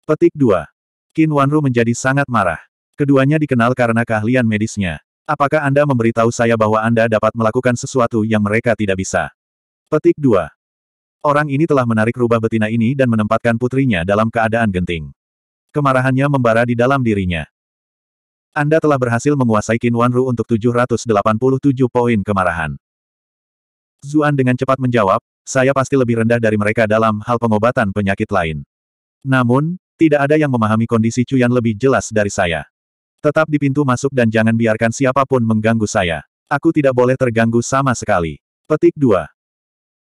Petik 2. Qin Wanru menjadi sangat marah. Keduanya dikenal karena keahlian medisnya. Apakah Anda memberitahu saya bahwa Anda dapat melakukan sesuatu yang mereka tidak bisa? Petik 2. Orang ini telah menarik rubah betina ini dan menempatkan putrinya dalam keadaan genting. Kemarahannya membara di dalam dirinya. Anda telah berhasil menguasai Qin Ru untuk 787 poin kemarahan. Zuan dengan cepat menjawab, saya pasti lebih rendah dari mereka dalam hal pengobatan penyakit lain. Namun, tidak ada yang memahami kondisi Cuyan lebih jelas dari saya. Tetap di pintu masuk dan jangan biarkan siapapun mengganggu saya. Aku tidak boleh terganggu sama sekali. Petik 2.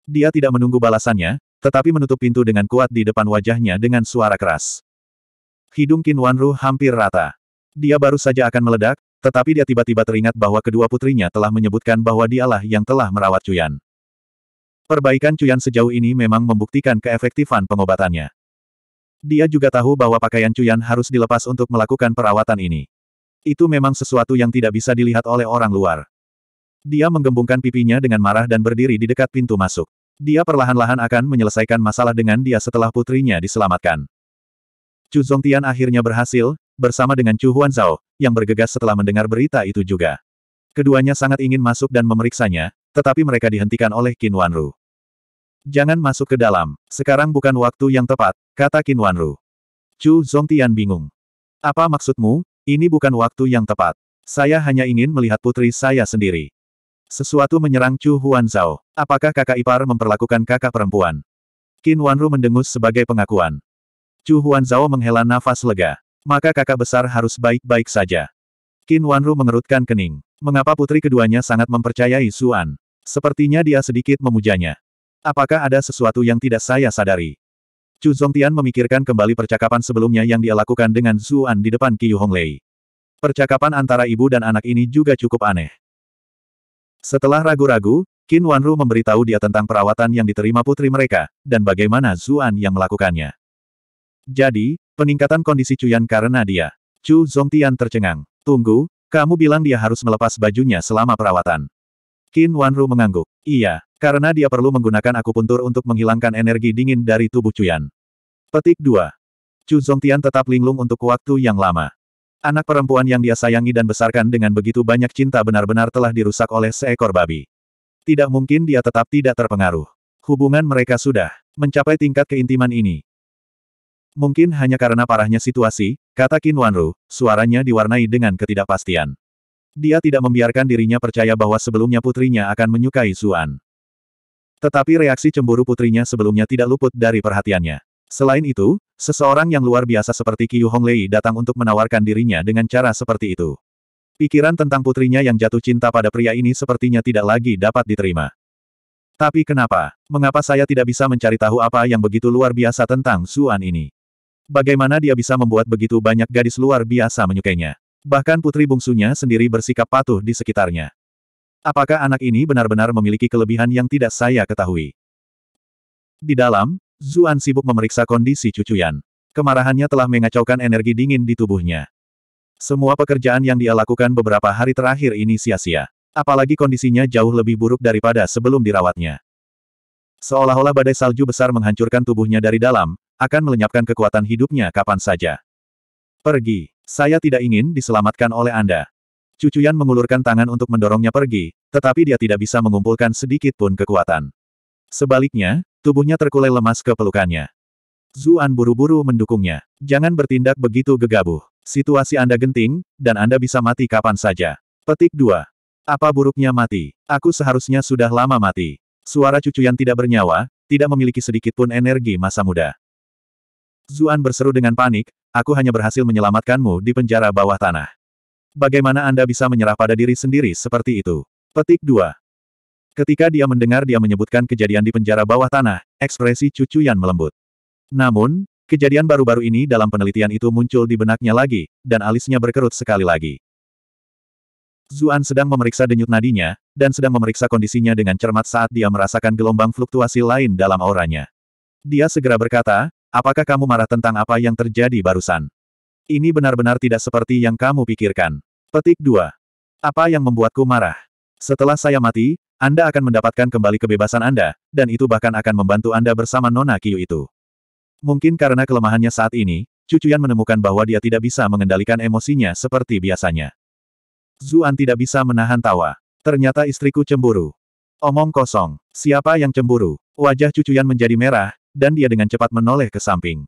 Dia tidak menunggu balasannya, tetapi menutup pintu dengan kuat di depan wajahnya dengan suara keras. Hidung Qin Wanru hampir rata. Dia baru saja akan meledak, tetapi dia tiba-tiba teringat bahwa kedua putrinya telah menyebutkan bahwa dialah yang telah merawat Cuyan. Perbaikan Cuyan sejauh ini memang membuktikan keefektifan pengobatannya. Dia juga tahu bahwa pakaian Cuyan harus dilepas untuk melakukan perawatan ini. Itu memang sesuatu yang tidak bisa dilihat oleh orang luar. Dia menggembungkan pipinya dengan marah dan berdiri di dekat pintu masuk. Dia perlahan-lahan akan menyelesaikan masalah dengan dia setelah putrinya diselamatkan. Chu Zongtian akhirnya berhasil, bersama dengan Chu Zhao, yang bergegas setelah mendengar berita itu juga. Keduanya sangat ingin masuk dan memeriksanya, tetapi mereka dihentikan oleh Qin Wanru. Jangan masuk ke dalam, sekarang bukan waktu yang tepat, kata Qin Wanru. Chu Zongtian bingung. Apa maksudmu, ini bukan waktu yang tepat. Saya hanya ingin melihat putri saya sendiri. Sesuatu menyerang Chu Huan Zhao. Apakah kakak ipar memperlakukan kakak perempuan? Qin Wanru mendengus sebagai pengakuan. Chu Huan Zhao menghela nafas lega. Maka kakak besar harus baik-baik saja. Qin Wanru mengerutkan kening. Mengapa putri keduanya sangat mempercayai Suan? Sepertinya dia sedikit memujanya. Apakah ada sesuatu yang tidak saya sadari? Chu Zongtian memikirkan kembali percakapan sebelumnya yang dia lakukan dengan Zuan di depan Qiu Honglei. Percakapan antara ibu dan anak ini juga cukup aneh. Setelah ragu-ragu, Qin Wanru memberitahu dia tentang perawatan yang diterima putri mereka, dan bagaimana Zuan yang melakukannya. Jadi, peningkatan kondisi Cuyan karena dia. Chu Zongtian tercengang. Tunggu, kamu bilang dia harus melepas bajunya selama perawatan. Qin Wanru mengangguk. Iya, karena dia perlu menggunakan akupuntur untuk menghilangkan energi dingin dari tubuh Cuyan. Petik 2. Chu Zongtian tetap linglung untuk waktu yang lama. Anak perempuan yang dia sayangi dan besarkan dengan begitu banyak cinta benar-benar telah dirusak oleh seekor babi. Tidak mungkin dia tetap tidak terpengaruh. Hubungan mereka sudah mencapai tingkat keintiman ini. Mungkin hanya karena parahnya situasi, kata Qin Wanru, suaranya diwarnai dengan ketidakpastian. Dia tidak membiarkan dirinya percaya bahwa sebelumnya putrinya akan menyukai Zuan. Tetapi reaksi cemburu putrinya sebelumnya tidak luput dari perhatiannya. Selain itu, seseorang yang luar biasa seperti Qiu Honglei datang untuk menawarkan dirinya dengan cara seperti itu. Pikiran tentang putrinya yang jatuh cinta pada pria ini sepertinya tidak lagi dapat diterima. Tapi kenapa? Mengapa saya tidak bisa mencari tahu apa yang begitu luar biasa tentang Suan ini? Bagaimana dia bisa membuat begitu banyak gadis luar biasa menyukainya? Bahkan putri bungsunya sendiri bersikap patuh di sekitarnya. Apakah anak ini benar-benar memiliki kelebihan yang tidak saya ketahui? Di dalam, Zuan sibuk memeriksa kondisi cucuyan. Kemarahannya telah mengacaukan energi dingin di tubuhnya. Semua pekerjaan yang dia lakukan beberapa hari terakhir ini sia-sia. Apalagi kondisinya jauh lebih buruk daripada sebelum dirawatnya. Seolah-olah badai salju besar menghancurkan tubuhnya dari dalam, akan melenyapkan kekuatan hidupnya kapan saja. Pergi. Saya tidak ingin diselamatkan oleh Anda. Cucuyan mengulurkan tangan untuk mendorongnya pergi, tetapi dia tidak bisa mengumpulkan sedikit pun kekuatan. Sebaliknya, tubuhnya terkulai lemas ke pelukannya. Zuan buru-buru mendukungnya. Jangan bertindak begitu gegabah. Situasi Anda genting, dan Anda bisa mati kapan saja. Petik 2. Apa buruknya mati? Aku seharusnya sudah lama mati. Suara cucuyan tidak bernyawa, tidak memiliki sedikit pun energi masa muda. Zuan berseru dengan panik, aku hanya berhasil menyelamatkanmu di penjara bawah tanah. Bagaimana Anda bisa menyerah pada diri sendiri seperti itu? Petik 2. Ketika dia mendengar dia menyebutkan kejadian di penjara bawah tanah, ekspresi cucu yang melembut. Namun, kejadian baru-baru ini dalam penelitian itu muncul di benaknya lagi, dan alisnya berkerut sekali lagi. Zuan sedang memeriksa denyut nadinya, dan sedang memeriksa kondisinya dengan cermat saat dia merasakan gelombang fluktuasi lain dalam auranya. Dia segera berkata, apakah kamu marah tentang apa yang terjadi barusan? Ini benar-benar tidak seperti yang kamu pikirkan. Petik 2. Apa yang membuatku marah? Setelah saya mati, Anda akan mendapatkan kembali kebebasan Anda, dan itu bahkan akan membantu Anda bersama Nona Kyu itu. Mungkin karena kelemahannya saat ini, Cucuyan menemukan bahwa dia tidak bisa mengendalikan emosinya seperti biasanya. Zuan tidak bisa menahan tawa. Ternyata istriku cemburu. Omong kosong. Siapa yang cemburu? Wajah Cucuyan menjadi merah, dan dia dengan cepat menoleh ke samping.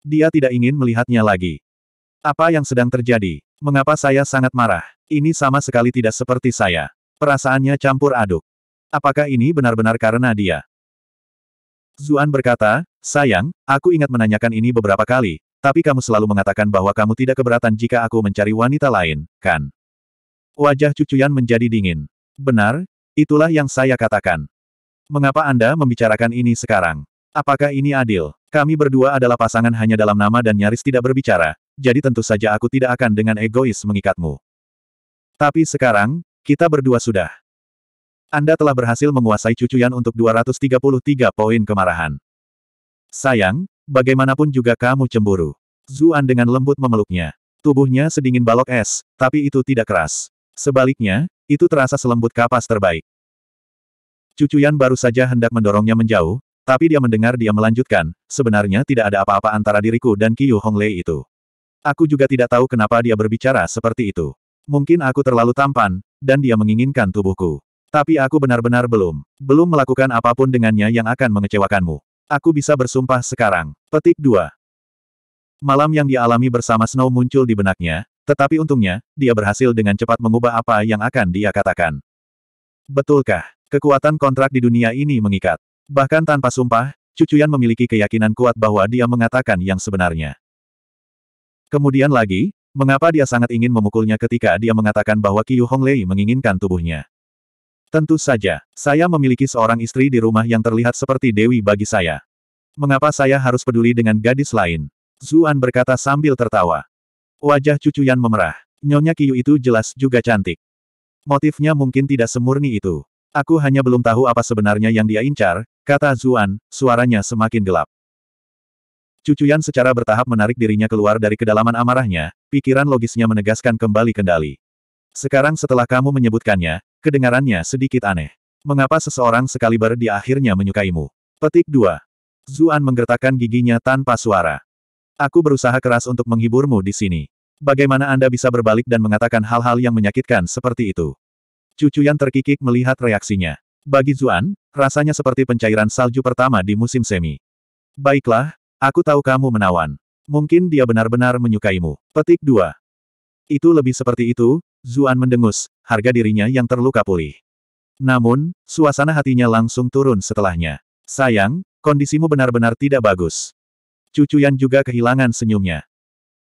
Dia tidak ingin melihatnya lagi. Apa yang sedang terjadi? Mengapa saya sangat marah? Ini sama sekali tidak seperti saya. Perasaannya campur aduk. Apakah ini benar-benar karena dia? Zuan berkata, sayang, aku ingat menanyakan ini beberapa kali, tapi kamu selalu mengatakan bahwa kamu tidak keberatan jika aku mencari wanita lain, kan? Wajah cucuyan menjadi dingin. Benar, itulah yang saya katakan. Mengapa Anda membicarakan ini sekarang? Apakah ini adil? Kami berdua adalah pasangan hanya dalam nama dan nyaris tidak berbicara, jadi tentu saja aku tidak akan dengan egois mengikatmu. Tapi sekarang, kita berdua sudah. Anda telah berhasil menguasai cucuyan untuk 233 poin kemarahan. Sayang, bagaimanapun juga kamu cemburu. Zuan dengan lembut memeluknya. Tubuhnya sedingin balok es, tapi itu tidak keras. Sebaliknya, itu terasa selembut kapas terbaik. Cucuyan baru saja hendak mendorongnya menjauh, tapi dia mendengar dia melanjutkan, sebenarnya tidak ada apa-apa antara diriku dan Qiu Honglei itu. Aku juga tidak tahu kenapa dia berbicara seperti itu. Mungkin aku terlalu tampan, dan dia menginginkan tubuhku. Tapi aku benar-benar belum. Belum melakukan apapun dengannya yang akan mengecewakanmu. Aku bisa bersumpah sekarang. Petik 2. Malam yang dialami bersama Snow muncul di benaknya, tetapi untungnya, dia berhasil dengan cepat mengubah apa yang akan dia katakan. Betulkah? Kekuatan kontrak di dunia ini mengikat. Bahkan tanpa sumpah, Cucuyan memiliki keyakinan kuat bahwa dia mengatakan yang sebenarnya. Kemudian lagi, mengapa dia sangat ingin memukulnya ketika dia mengatakan bahwa Qiu Honglei menginginkan tubuhnya. Tentu saja, saya memiliki seorang istri di rumah yang terlihat seperti Dewi bagi saya. Mengapa saya harus peduli dengan gadis lain? Zuan berkata sambil tertawa. Wajah cucu Yan memerah. Nyonya Qiu itu jelas juga cantik. Motifnya mungkin tidak semurni itu. Aku hanya belum tahu apa sebenarnya yang dia incar, kata Zuan, suaranya semakin gelap. Cucuyan secara bertahap menarik dirinya keluar dari kedalaman amarahnya, pikiran logisnya menegaskan kembali kendali. Sekarang setelah kamu menyebutkannya, kedengarannya sedikit aneh. Mengapa seseorang sekaliber di akhirnya menyukaimu? Petik 2. Zuan menggertakkan giginya tanpa suara. Aku berusaha keras untuk menghiburmu di sini. Bagaimana Anda bisa berbalik dan mengatakan hal-hal yang menyakitkan seperti itu? Cucuyan terkikik melihat reaksinya. Bagi Zuan, rasanya seperti pencairan salju pertama di musim semi. Baiklah, Aku tahu kamu menawan. Mungkin dia benar-benar menyukaimu. Petik 2. Itu lebih seperti itu, Zuan mendengus, harga dirinya yang terluka pulih. Namun, suasana hatinya langsung turun setelahnya. Sayang, kondisimu benar-benar tidak bagus. Cucu Yan juga kehilangan senyumnya.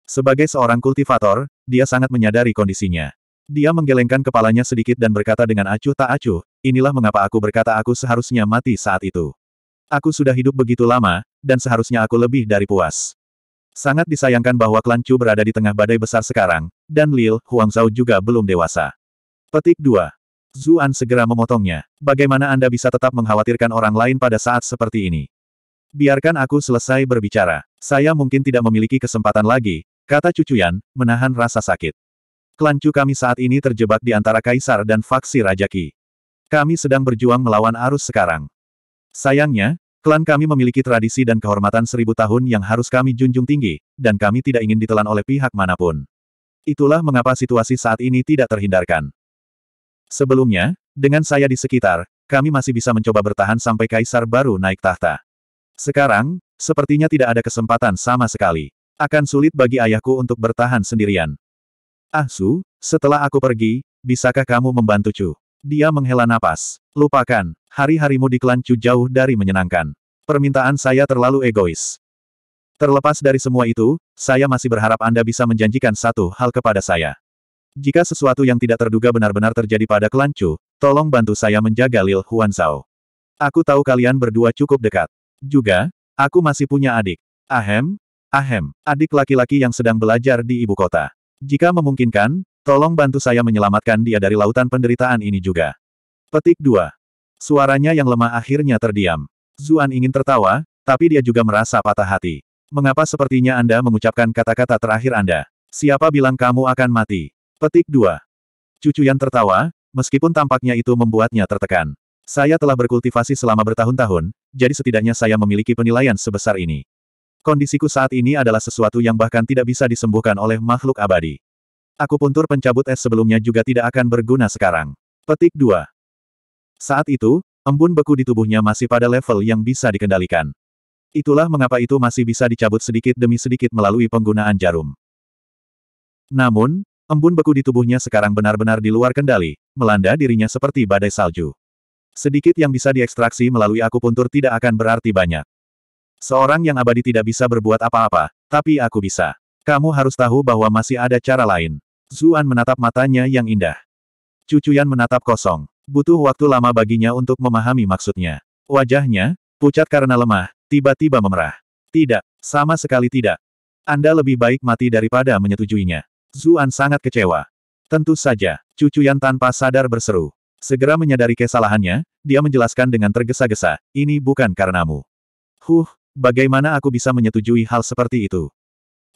Sebagai seorang kultivator, dia sangat menyadari kondisinya. Dia menggelengkan kepalanya sedikit dan berkata dengan acuh tak acuh, inilah mengapa aku berkata aku seharusnya mati saat itu. Aku sudah hidup begitu lama, dan seharusnya aku lebih dari puas. Sangat disayangkan bahwa klan Chu berada di tengah badai besar sekarang, dan Lil Huang Zhao juga belum dewasa. Petik 2. Zuan segera memotongnya. Bagaimana Anda bisa tetap mengkhawatirkan orang lain pada saat seperti ini? Biarkan aku selesai berbicara. Saya mungkin tidak memiliki kesempatan lagi, kata Cucuyan, menahan rasa sakit. Klan Chu kami saat ini terjebak di antara Kaisar dan faksi Raja Qi. Kami sedang berjuang melawan arus sekarang. Sayangnya, klan kami memiliki tradisi dan kehormatan seribu tahun yang harus kami junjung tinggi, dan kami tidak ingin ditelan oleh pihak manapun. Itulah mengapa situasi saat ini tidak terhindarkan. Sebelumnya, dengan saya di sekitar, kami masih bisa mencoba bertahan sampai kaisar baru naik tahta. Sekarang, sepertinya tidak ada kesempatan sama sekali. Akan sulit bagi ayahku untuk bertahan sendirian. Ah Su, setelah aku pergi, bisakah kamu membantu Chu? Dia menghela napas. Lupakan, Hari-harimu di klan Chu jauh dari menyenangkan. Permintaan saya terlalu egois. Terlepas dari semua itu, saya masih berharap Anda bisa menjanjikan satu hal kepada saya. Jika sesuatu yang tidak terduga benar-benar terjadi pada klan Chu, tolong bantu saya menjaga Lil Huan Zhao. Aku tahu kalian berdua cukup dekat. Juga, aku masih punya adik. Ahem, ahem, adik laki-laki yang sedang belajar di ibu kota. Jika memungkinkan, tolong bantu saya menyelamatkan dia dari lautan penderitaan ini juga. Petik 2. Suaranya yang lemah akhirnya terdiam. Zuan ingin tertawa, tapi dia juga merasa patah hati. Mengapa sepertinya Anda mengucapkan kata-kata terakhir Anda? Siapa bilang kamu akan mati? Petik 2. Cucu yang tertawa, meskipun tampaknya itu membuatnya tertekan. Saya telah berkultivasi selama bertahun-tahun, jadi setidaknya saya memiliki penilaian sebesar ini. Kondisiku saat ini adalah sesuatu yang bahkan tidak bisa disembuhkan oleh makhluk abadi. Aku puntur pencabut es sebelumnya juga tidak akan berguna sekarang. Petik 2. Saat itu, embun beku di tubuhnya masih pada level yang bisa dikendalikan. Itulah mengapa itu masih bisa dicabut sedikit demi sedikit melalui penggunaan jarum. Namun, embun beku di tubuhnya sekarang benar-benar di luar kendali, melanda dirinya seperti badai salju. Sedikit yang bisa diekstraksi melalui aku akupuntur tidak akan berarti banyak. Seorang yang abadi tidak bisa berbuat apa-apa, tapi aku bisa. Kamu harus tahu bahwa masih ada cara lain. Zuan menatap matanya yang indah. Cucuyan menatap kosong. Butuh waktu lama baginya untuk memahami maksudnya. Wajahnya, pucat karena lemah, tiba-tiba memerah. Tidak, sama sekali tidak. Anda lebih baik mati daripada menyetujuinya. Zuan sangat kecewa. Tentu saja, cucu yang tanpa sadar berseru. Segera menyadari kesalahannya, dia menjelaskan dengan tergesa-gesa, ini bukan karenamu. Huh, bagaimana aku bisa menyetujui hal seperti itu?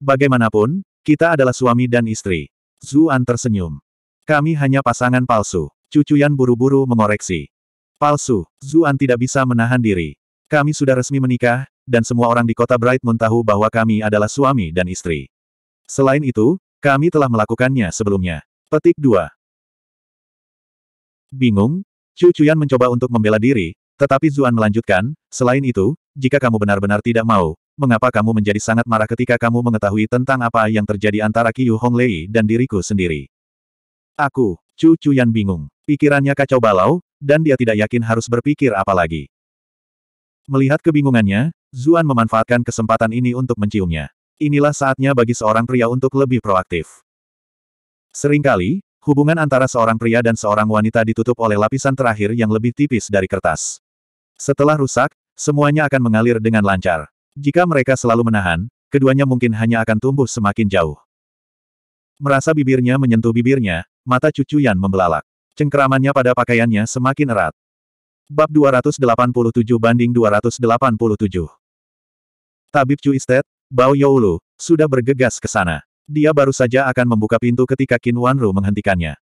Bagaimanapun, kita adalah suami dan istri. Zuan tersenyum. Kami hanya pasangan palsu. Cucuyan buru-buru mengoreksi. Palsu, Zuan tidak bisa menahan diri. Kami sudah resmi menikah, dan semua orang di kota Bright Moon tahu bahwa kami adalah suami dan istri. Selain itu, kami telah melakukannya sebelumnya. Petik 2. Bingung? Cucuyan mencoba untuk membela diri, tetapi Zuan melanjutkan, selain itu, jika kamu benar-benar tidak mau, mengapa kamu menjadi sangat marah ketika kamu mengetahui tentang apa yang terjadi antara Qiu Honglei dan diriku sendiri? Aku, Chu Chuyan bingung. Pikirannya kacau balau, dan dia tidak yakin harus berpikir apa lagi. Melihat kebingungannya, Zuan memanfaatkan kesempatan ini untuk menciumnya. Inilah saatnya bagi seorang pria untuk lebih proaktif. Seringkali, hubungan antara seorang pria dan seorang wanita ditutup oleh lapisan terakhir yang lebih tipis dari kertas. Setelah rusak, semuanya akan mengalir dengan lancar. Jika mereka selalu menahan, keduanya mungkin hanya akan tumbuh semakin jauh. Merasa bibirnya menyentuh bibirnya, mata cucuyan membelalak. Cengkeramannya pada pakaiannya semakin erat. Bab 287 banding 287. Tabib Istet, Bao Youlu, sudah bergegas ke sana. Dia baru saja akan membuka pintu ketika Qin Wanru menghentikannya.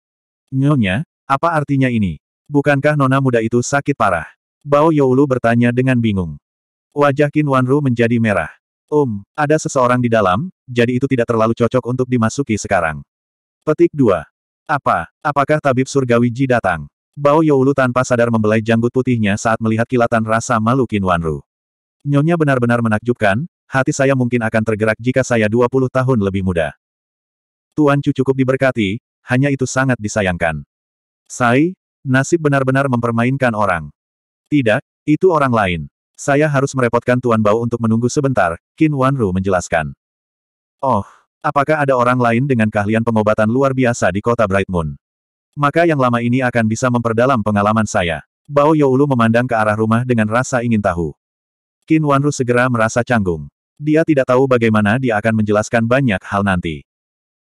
Nyonya, apa artinya ini? Bukankah nona muda itu sakit parah? Bao Youlu bertanya dengan bingung. Wajah Qin Wanru menjadi merah. Um, ada seseorang di dalam, jadi itu tidak terlalu cocok untuk dimasuki sekarang. Petik 2. Apa? Apakah tabib surgawi Ji datang? Bao Youlu tanpa sadar membelai janggut putihnya saat melihat kilatan rasa malu Qin Wanru. Nyonya benar-benar menakjubkan, hati saya mungkin akan tergerak jika saya 20 tahun lebih muda. Tuan Cu cukup diberkati, hanya itu sangat disayangkan. Sai, nasib benar-benar mempermainkan orang. Tidak, itu orang lain. Saya harus merepotkan Tuan Bao untuk menunggu sebentar, Qin Wanru menjelaskan. Oh, Apakah ada orang lain dengan keahlian pengobatan luar biasa di kota Bright Moon? Maka yang lama ini akan bisa memperdalam pengalaman saya. Bao Youlu memandang ke arah rumah dengan rasa ingin tahu. Qin Wanru segera merasa canggung. Dia tidak tahu bagaimana dia akan menjelaskan banyak hal nanti.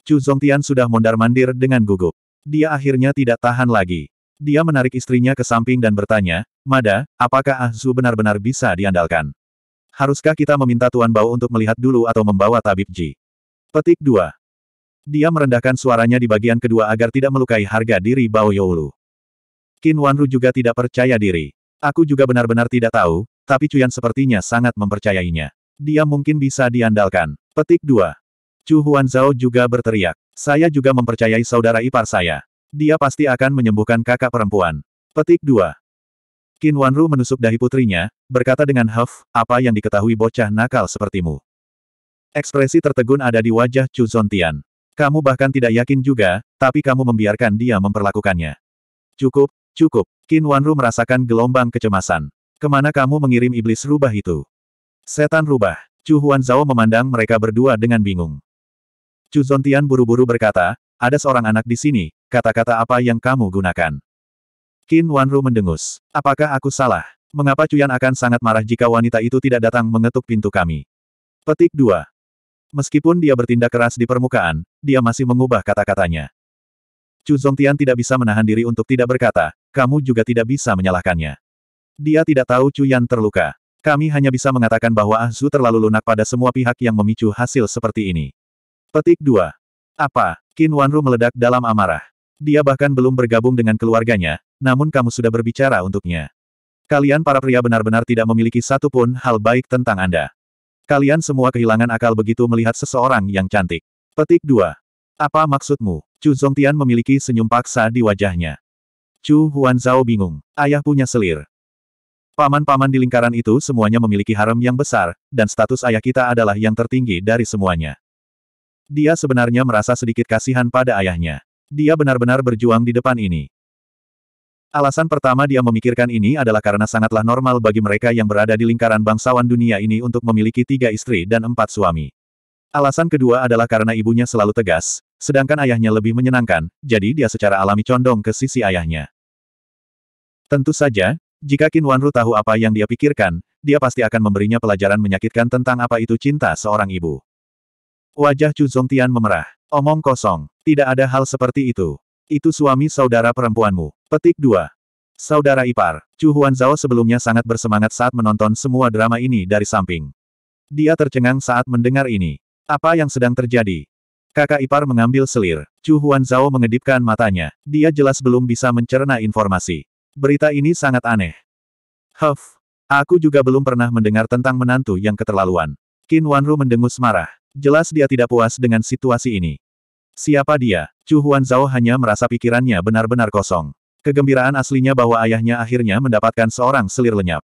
Chu Zhongtian sudah mondar-mandir dengan gugup. Dia akhirnya tidak tahan lagi. Dia menarik istrinya ke samping dan bertanya, Mada, apakah Ahzu benar-benar bisa diandalkan? Haruskah kita meminta Tuan Bao untuk melihat dulu atau membawa Tabib Ji? Petik 2. Dia merendahkan suaranya di bagian kedua agar tidak melukai harga diri Bao Youlu. Qin Wanru juga tidak percaya diri. Aku juga benar-benar tidak tahu, tapi Cuyan sepertinya sangat mempercayainya. Dia mungkin bisa diandalkan. Petik 2. Chu Huanzao juga berteriak. Saya juga mempercayai saudara ipar saya. Dia pasti akan menyembuhkan kakak perempuan. Petik 2. Qin Wanru menusuk dahi putrinya, berkata dengan huff, apa yang diketahui bocah nakal sepertimu. Ekspresi tertegun ada di wajah Chu Zontian. Kamu bahkan tidak yakin juga, tapi kamu membiarkan dia memperlakukannya. Cukup, cukup. Qin Wanru merasakan gelombang kecemasan. Kemana kamu mengirim iblis rubah itu? Setan rubah. Chu Huanzao memandang mereka berdua dengan bingung. Chu Zontian buru-buru berkata, ada seorang anak di sini, kata-kata apa yang kamu gunakan? Qin Wanru mendengus. Apakah aku salah? Mengapa Cuyan akan sangat marah jika wanita itu tidak datang mengetuk pintu kami? Petik 2. Meskipun dia bertindak keras di permukaan, dia masih mengubah kata-katanya. Chu Zongtian tidak bisa menahan diri untuk tidak berkata, kamu juga tidak bisa menyalahkannya. Dia tidak tahu Chu Yan terluka. Kami hanya bisa mengatakan bahwa Ah Zhu terlalu lunak pada semua pihak yang memicu hasil seperti ini. Petik 2. Apa? Qin Wanru meledak dalam amarah. Dia bahkan belum bergabung dengan keluarganya, namun kamu sudah berbicara untuknya. Kalian para pria benar-benar tidak memiliki satu pun hal baik tentang Anda. Kalian semua kehilangan akal begitu melihat seseorang yang cantik. Petik 2. Apa maksudmu? Chu Zongtian memiliki senyum paksa di wajahnya. Chu Zhao bingung. Ayah punya selir. Paman-paman di lingkaran itu semuanya memiliki harem yang besar, dan status ayah kita adalah yang tertinggi dari semuanya. Dia sebenarnya merasa sedikit kasihan pada ayahnya. Dia benar-benar berjuang di depan ini. Alasan pertama dia memikirkan ini adalah karena sangatlah normal bagi mereka yang berada di lingkaran bangsawan dunia ini untuk memiliki tiga istri dan empat suami. Alasan kedua adalah karena ibunya selalu tegas, sedangkan ayahnya lebih menyenangkan, jadi dia secara alami condong ke sisi ayahnya. Tentu saja, jika Qin Wanru tahu apa yang dia pikirkan, dia pasti akan memberinya pelajaran menyakitkan tentang apa itu cinta seorang ibu. Wajah Chu Zhongtian memerah. Omong kosong. Tidak ada hal seperti itu. Itu suami saudara perempuanmu. Petik 2. Saudara ipar, Chu Huan Zhao sebelumnya sangat bersemangat saat menonton semua drama ini dari samping. Dia tercengang saat mendengar ini. Apa yang sedang terjadi? Kakak ipar mengambil selir. Chu Huan Zhao mengedipkan matanya. Dia jelas belum bisa mencerna informasi. Berita ini sangat aneh. Huff. Aku juga belum pernah mendengar tentang menantu yang keterlaluan. Qin Wanru mendengus marah. Jelas dia tidak puas dengan situasi ini. Siapa dia? Chu Huan Zhao hanya merasa pikirannya benar-benar kosong. Kegembiraan aslinya bahwa ayahnya akhirnya mendapatkan seorang selir lenyap.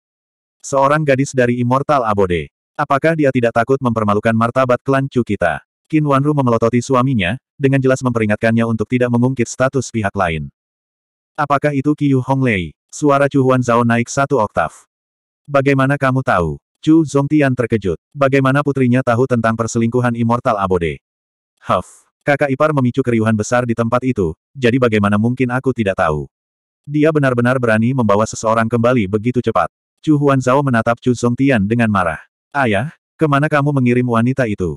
Seorang gadis dari Immortal Abode. Apakah dia tidak takut mempermalukan martabat klan Chu kita? Qin Wanru memelototi suaminya, dengan jelas memperingatkannya untuk tidak mengungkit status pihak lain. Apakah itu Qiu Honglei? Suara Chu Huan Zhao naik satu oktav. Bagaimana kamu tahu? Chu Zongtian terkejut. Bagaimana putrinya tahu tentang perselingkuhan Immortal Abode? Huff. Kakak ipar memicu keriuhan besar di tempat itu, jadi bagaimana mungkin aku tidak tahu? Dia benar-benar berani membawa seseorang kembali begitu cepat. Chu Huanzao menatap Chu Songtian dengan marah. Ayah, kemana kamu mengirim wanita itu?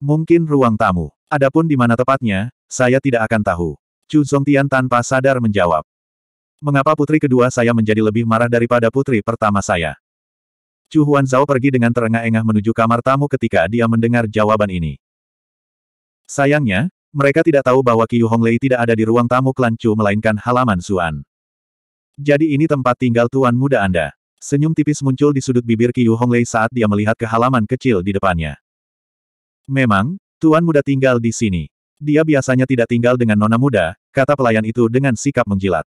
Mungkin ruang tamu. Adapun di mana tepatnya, saya tidak akan tahu. Chu Songtian tanpa sadar menjawab. Mengapa putri kedua saya menjadi lebih marah daripada putri pertama saya? Chu Huanzao pergi dengan terengah-engah menuju kamar tamu ketika dia mendengar jawaban ini. Sayangnya, mereka tidak tahu bahwa Qiu Honglei tidak ada di ruang tamu klan Chu melainkan halaman Suan. Jadi ini tempat tinggal tuan muda Anda. Senyum tipis muncul di sudut bibir Qiu Honglei saat dia melihat ke halaman kecil di depannya. Memang, tuan muda tinggal di sini. Dia biasanya tidak tinggal dengan nona muda, kata pelayan itu dengan sikap menjilat.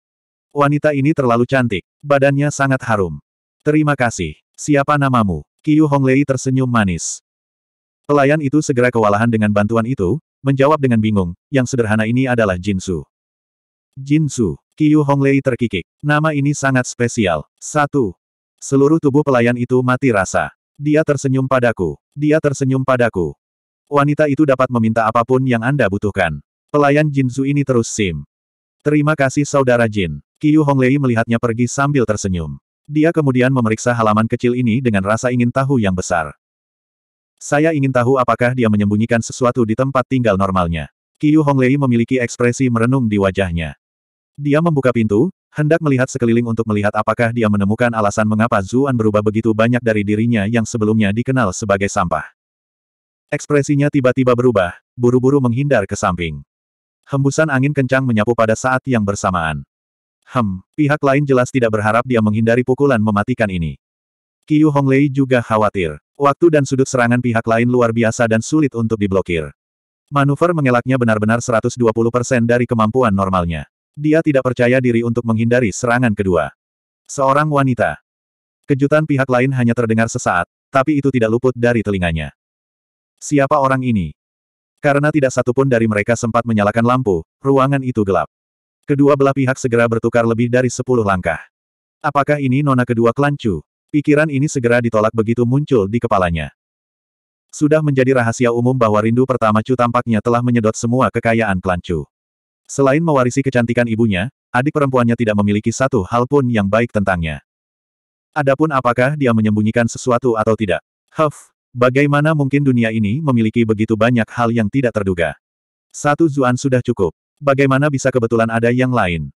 Wanita ini terlalu cantik, badannya sangat harum. Terima kasih. Siapa namamu? Qiu Honglei tersenyum manis. Pelayan itu segera kewalahan dengan bantuan itu, menjawab dengan bingung, yang sederhana ini adalah Jin Su. Jin Su, Qiu Honglei terkikik. Nama ini sangat spesial. Satu. Seluruh tubuh pelayan itu mati rasa. Dia tersenyum padaku. Dia tersenyum padaku. Wanita itu dapat meminta apapun yang Anda butuhkan. Pelayan Jinsu ini terus sim. Terima kasih Saudara Jin. Qiu Honglei melihatnya pergi sambil tersenyum. Dia kemudian memeriksa halaman kecil ini dengan rasa ingin tahu yang besar. Saya ingin tahu apakah dia menyembunyikan sesuatu di tempat tinggal normalnya. Qiu Honglei memiliki ekspresi merenung di wajahnya. Dia membuka pintu, hendak melihat sekeliling untuk melihat apakah dia menemukan alasan mengapa Zuan berubah begitu banyak dari dirinya yang sebelumnya dikenal sebagai sampah. Ekspresinya tiba-tiba berubah, buru-buru menghindar ke samping. Hembusan angin kencang menyapu pada saat yang bersamaan. Hem, pihak lain jelas tidak berharap dia menghindari pukulan mematikan ini. Qiu Honglei juga khawatir. Waktu dan sudut serangan pihak lain luar biasa dan sulit untuk diblokir. Manuver mengelaknya benar-benar 120% dari kemampuan normalnya. Dia tidak percaya diri untuk menghindari serangan kedua. Seorang wanita. Kejutan pihak lain hanya terdengar sesaat, tapi itu tidak luput dari telinganya. Siapa orang ini? Karena tidak satupun dari mereka sempat menyalakan lampu, ruangan itu gelap. Kedua belah pihak segera bertukar lebih dari sepuluh langkah. Apakah ini nona kedua kelancu? Pikiran ini segera ditolak begitu muncul di kepalanya. Sudah menjadi rahasia umum bahwa rindu pertama Chu tampaknya telah menyedot semua kekayaan kelancu. Selain mewarisi kecantikan ibunya, adik perempuannya tidak memiliki satu hal pun yang baik tentangnya. Adapun apakah dia menyembunyikan sesuatu atau tidak? Huff, bagaimana mungkin dunia ini memiliki begitu banyak hal yang tidak terduga? Satu Zuan sudah cukup. Bagaimana bisa kebetulan ada yang lain?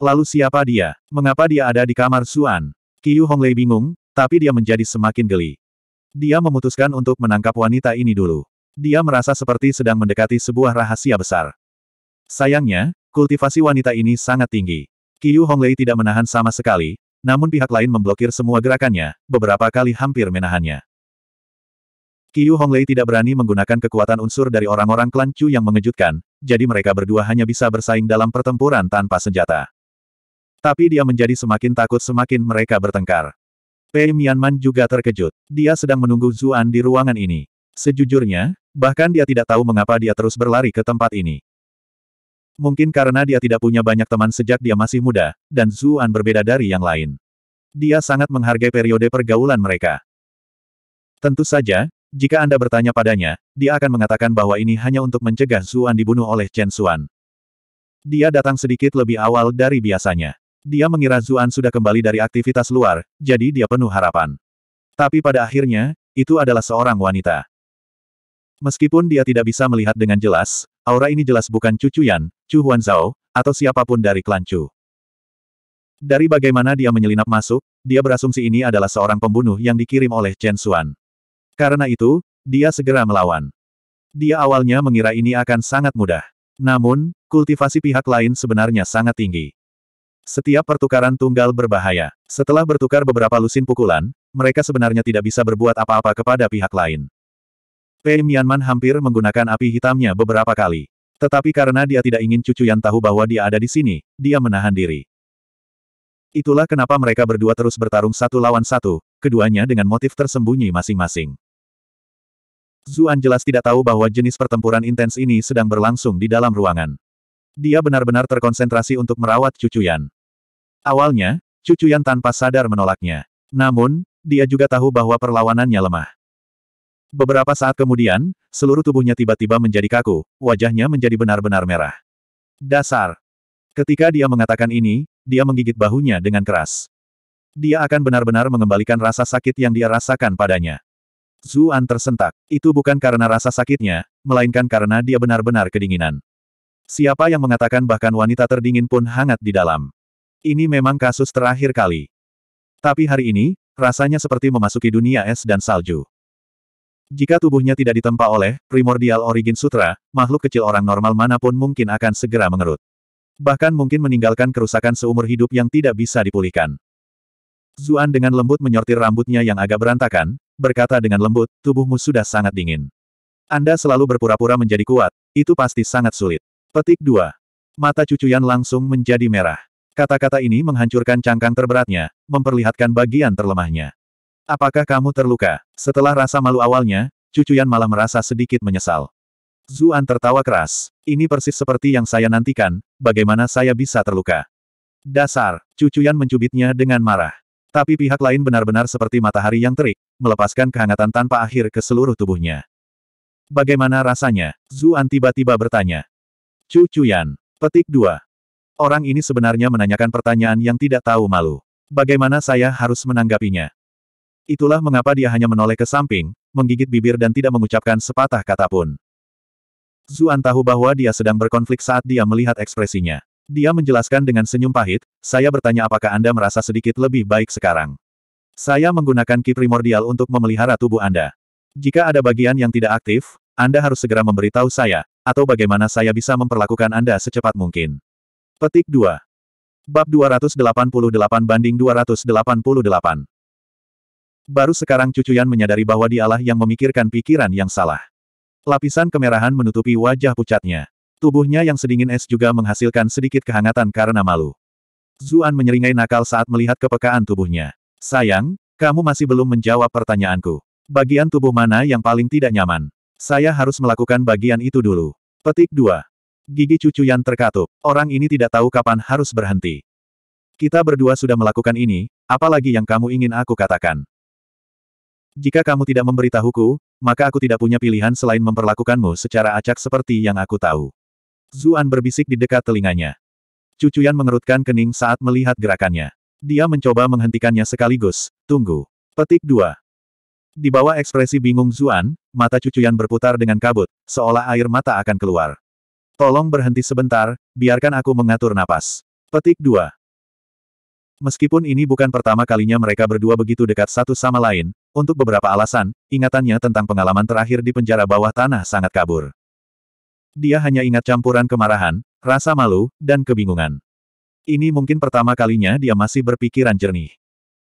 Lalu siapa dia? Mengapa dia ada di kamar Zuan? Qiu Honglei bingung, tapi dia menjadi semakin geli. Dia memutuskan untuk menangkap wanita ini dulu. Dia merasa seperti sedang mendekati sebuah rahasia besar. Sayangnya, kultivasi wanita ini sangat tinggi. Qiu Honglei tidak menahan sama sekali, namun pihak lain memblokir semua gerakannya, beberapa kali hampir menahannya. Qiu Honglei tidak berani menggunakan kekuatan unsur dari orang-orang klan Chu yang mengejutkan, jadi mereka berdua hanya bisa bersaing dalam pertempuran tanpa senjata. Tapi dia menjadi semakin takut semakin mereka bertengkar. Pei Mianman juga terkejut. Dia sedang menunggu Zuan di ruangan ini. Sejujurnya, bahkan dia tidak tahu mengapa dia terus berlari ke tempat ini. Mungkin karena dia tidak punya banyak teman sejak dia masih muda, dan Zuan berbeda dari yang lain. Dia sangat menghargai periode pergaulan mereka. Tentu saja, jika Anda bertanya padanya, dia akan mengatakan bahwa ini hanya untuk mencegah Zuan dibunuh oleh Chen Xuan. Dia datang sedikit lebih awal dari biasanya. Dia mengira Zuan sudah kembali dari aktivitas luar, jadi dia penuh harapan. Tapi pada akhirnya, itu adalah seorang wanita. Meskipun dia tidak bisa melihat dengan jelas, aura ini jelas bukan cucuyan, Chu Zhao atau siapapun dari klan Chu. Dari bagaimana dia menyelinap masuk, dia berasumsi ini adalah seorang pembunuh yang dikirim oleh Chen Xuan. Karena itu, dia segera melawan. Dia awalnya mengira ini akan sangat mudah. Namun, kultivasi pihak lain sebenarnya sangat tinggi. Setiap pertukaran tunggal berbahaya. Setelah bertukar beberapa lusin pukulan, mereka sebenarnya tidak bisa berbuat apa-apa kepada pihak lain. Pei Mianman hampir menggunakan api hitamnya beberapa kali. Tetapi karena dia tidak ingin cucu yang tahu bahwa dia ada di sini, dia menahan diri. Itulah kenapa mereka berdua terus bertarung satu lawan satu, keduanya dengan motif tersembunyi masing-masing. Zuan jelas tidak tahu bahwa jenis pertempuran intens ini sedang berlangsung di dalam ruangan. Dia benar-benar terkonsentrasi untuk merawat cucu Yan. Awalnya, cucu Yan tanpa sadar menolaknya. Namun, dia juga tahu bahwa perlawanannya lemah. Beberapa saat kemudian, seluruh tubuhnya tiba-tiba menjadi kaku, wajahnya menjadi benar-benar merah. Dasar! Ketika dia mengatakan ini, dia menggigit bahunya dengan keras. Dia akan benar-benar mengembalikan rasa sakit yang dia rasakan padanya. Zuan tersentak. Itu bukan karena rasa sakitnya, melainkan karena dia benar-benar kedinginan. Siapa yang mengatakan bahkan wanita terdingin pun hangat di dalam. Ini memang kasus terakhir kali. Tapi hari ini, rasanya seperti memasuki dunia es dan salju. Jika tubuhnya tidak ditempa oleh primordial origin sutra, makhluk kecil orang normal manapun mungkin akan segera mengerut. Bahkan mungkin meninggalkan kerusakan seumur hidup yang tidak bisa dipulihkan. Zuan dengan lembut menyortir rambutnya yang agak berantakan, berkata dengan lembut, tubuhmu sudah sangat dingin. Anda selalu berpura-pura menjadi kuat, itu pasti sangat sulit. Petik 2. Mata cucuyan langsung menjadi merah. Kata-kata ini menghancurkan cangkang terberatnya, memperlihatkan bagian terlemahnya. Apakah kamu terluka? Setelah rasa malu awalnya, Cucuyan malah merasa sedikit menyesal. Zuan tertawa keras. Ini persis seperti yang saya nantikan, bagaimana saya bisa terluka. Dasar, Cucuyan mencubitnya dengan marah. Tapi pihak lain benar-benar seperti matahari yang terik, melepaskan kehangatan tanpa akhir ke seluruh tubuhnya. Bagaimana rasanya? Zuan tiba-tiba bertanya. Cucuyan, petik dua. Orang ini sebenarnya menanyakan pertanyaan yang tidak tahu malu. Bagaimana saya harus menanggapinya? Itulah mengapa dia hanya menoleh ke samping, menggigit bibir dan tidak mengucapkan sepatah kata pun. Zuan tahu bahwa dia sedang berkonflik saat dia melihat ekspresinya. Dia menjelaskan dengan senyum pahit, saya bertanya apakah Anda merasa sedikit lebih baik sekarang. Saya menggunakan ki primordial untuk memelihara tubuh Anda. Jika ada bagian yang tidak aktif, Anda harus segera memberitahu saya, atau bagaimana saya bisa memperlakukan Anda secepat mungkin. Petik 2. Bab 288 banding 288. Baru sekarang Cucu Yan menyadari bahwa dialah yang memikirkan pikiran yang salah. Lapisan kemerahan menutupi wajah pucatnya. Tubuhnya yang sedingin es juga menghasilkan sedikit kehangatan karena malu. Zuan menyeringai nakal saat melihat kepekaan tubuhnya. Sayang, kamu masih belum menjawab pertanyaanku. Bagian tubuh mana yang paling tidak nyaman? Saya harus melakukan bagian itu dulu. Petik 2. Gigi Cucuyan terkatup. Orang ini tidak tahu kapan harus berhenti. Kita berdua sudah melakukan ini, apalagi yang kamu ingin aku katakan. Jika kamu tidak memberitahuku, maka aku tidak punya pilihan selain memperlakukanmu secara acak seperti yang aku tahu. Zuan berbisik di dekat telinganya. Cucuyan mengerutkan kening saat melihat gerakannya. Dia mencoba menghentikannya sekaligus, tunggu. Petik 2. Di bawah ekspresi bingung Zuan, mata cucuyan berputar dengan kabut, seolah air mata akan keluar. Tolong berhenti sebentar, biarkan aku mengatur napas. Petik 2. Meskipun ini bukan pertama kalinya mereka berdua begitu dekat satu sama lain, untuk beberapa alasan, ingatannya tentang pengalaman terakhir di penjara bawah tanah sangat kabur. Dia hanya ingat campuran kemarahan, rasa malu, dan kebingungan. Ini mungkin pertama kalinya dia masih berpikiran jernih.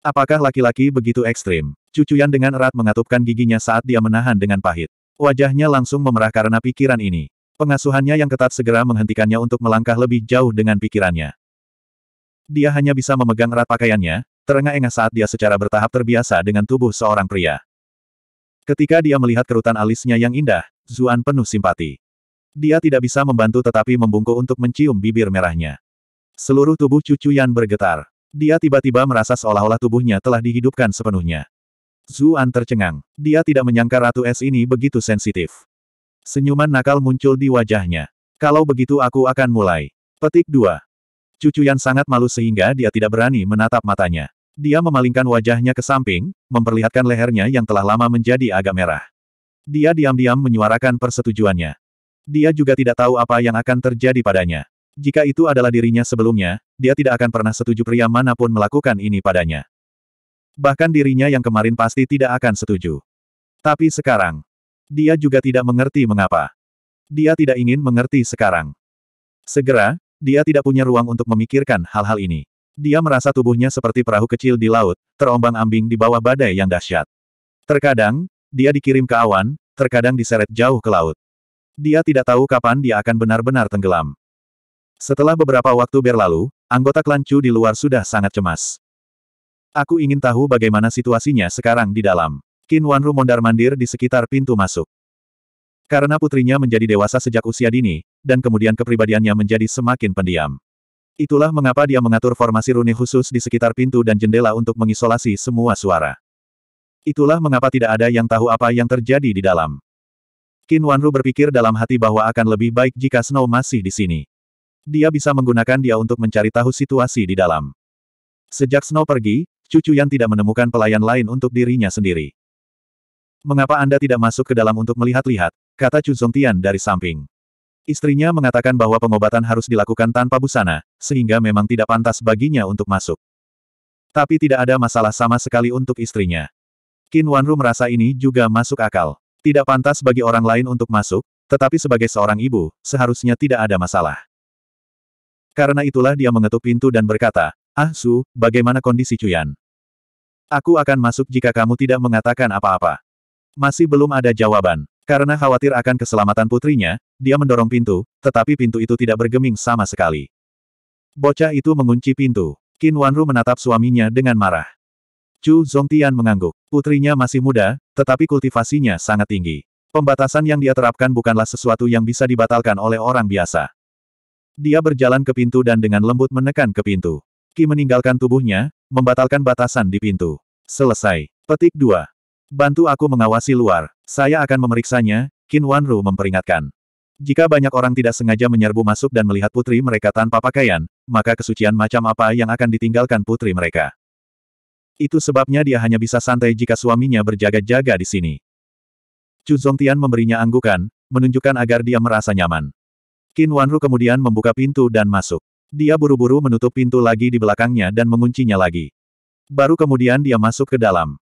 Apakah laki-laki begitu ekstrim? Cucuyan dengan erat mengatupkan giginya saat dia menahan dengan pahit. Wajahnya langsung memerah karena pikiran ini. Pengasuhannya yang ketat segera menghentikannya untuk melangkah lebih jauh dengan pikirannya. Dia hanya bisa memegang erat pakaiannya, terengah-engah saat dia secara bertahap terbiasa dengan tubuh seorang pria. Ketika dia melihat kerutan alisnya yang indah, Zuan penuh simpati. Dia tidak bisa membantu tetapi membungkuk untuk mencium bibir merahnya. Seluruh tubuh cucu Yan bergetar. Dia tiba-tiba merasa seolah-olah tubuhnya telah dihidupkan sepenuhnya. Zuan tercengang. Dia tidak menyangka Ratu Es ini begitu sensitif. Senyuman nakal muncul di wajahnya. Kalau begitu aku akan mulai. Petik 2. Cucu Yan sangat malu sehingga dia tidak berani menatap matanya. Dia memalingkan wajahnya ke samping, memperlihatkan lehernya yang telah lama menjadi agak merah. Dia diam-diam menyuarakan persetujuannya. Dia juga tidak tahu apa yang akan terjadi padanya. Jika itu adalah dirinya sebelumnya, dia tidak akan pernah setuju pria manapun melakukan ini padanya. Bahkan dirinya yang kemarin pasti tidak akan setuju. Tapi sekarang, dia juga tidak mengerti mengapa. Dia tidak ingin mengerti sekarang. Segera, dia tidak punya ruang untuk memikirkan hal-hal ini. Dia merasa tubuhnya seperti perahu kecil di laut, terombang-ambing di bawah badai yang dahsyat. Terkadang, dia dikirim ke awan, terkadang diseret jauh ke laut. Dia tidak tahu kapan dia akan benar-benar tenggelam. Setelah beberapa waktu berlalu, anggota klan Chu di luar sudah sangat cemas. Aku ingin tahu bagaimana situasinya sekarang di dalam. Qin Wanru mondar-mandir di sekitar pintu masuk. Karena putrinya menjadi dewasa sejak usia dini, dan kemudian kepribadiannya menjadi semakin pendiam. Itulah mengapa dia mengatur formasi rune khusus di sekitar pintu dan jendela untuk mengisolasi semua suara. Itulah mengapa tidak ada yang tahu apa yang terjadi di dalam. Qin Wanru berpikir dalam hati bahwa akan lebih baik jika Snow masih di sini. Dia bisa menggunakan dia untuk mencari tahu situasi di dalam. Sejak Snow pergi, cucu yang tidak menemukan pelayan lain untuk dirinya sendiri. Mengapa Anda tidak masuk ke dalam untuk melihat-lihat? kata Chu Zongtian dari samping. Istrinya mengatakan bahwa pengobatan harus dilakukan tanpa busana, sehingga memang tidak pantas baginya untuk masuk. Tapi tidak ada masalah sama sekali untuk istrinya. Qin Wanru merasa ini juga masuk akal. Tidak pantas bagi orang lain untuk masuk, tetapi sebagai seorang ibu, seharusnya tidak ada masalah. Karena itulah dia mengetuk pintu dan berkata, Ah Su, bagaimana kondisi Cuyan? Aku akan masuk jika kamu tidak mengatakan apa-apa. Masih belum ada jawaban. Karena khawatir akan keselamatan putrinya, dia mendorong pintu, tetapi pintu itu tidak bergeming sama sekali. Bocah itu mengunci pintu. Qin Wanru menatap suaminya dengan marah. Chu Zongtian mengangguk. Putrinya masih muda, tetapi kultivasinya sangat tinggi. Pembatasan yang dia terapkan bukanlah sesuatu yang bisa dibatalkan oleh orang biasa. Dia berjalan ke pintu dan dengan lembut menekan ke pintu. Ki meninggalkan tubuhnya, membatalkan batasan di pintu. Selesai. Petik 2. Bantu aku mengawasi luar. Saya akan memeriksanya, Qin Wanru memperingatkan. Jika banyak orang tidak sengaja menyerbu masuk dan melihat putri mereka tanpa pakaian, maka kesucian macam apa yang akan ditinggalkan putri mereka? Itu sebabnya dia hanya bisa santai jika suaminya berjaga-jaga di sini. Chu Zongtian memberinya anggukan, menunjukkan agar dia merasa nyaman. Qin Wanru kemudian membuka pintu dan masuk. Dia buru-buru menutup pintu lagi di belakangnya dan menguncinya lagi. Baru kemudian dia masuk ke dalam.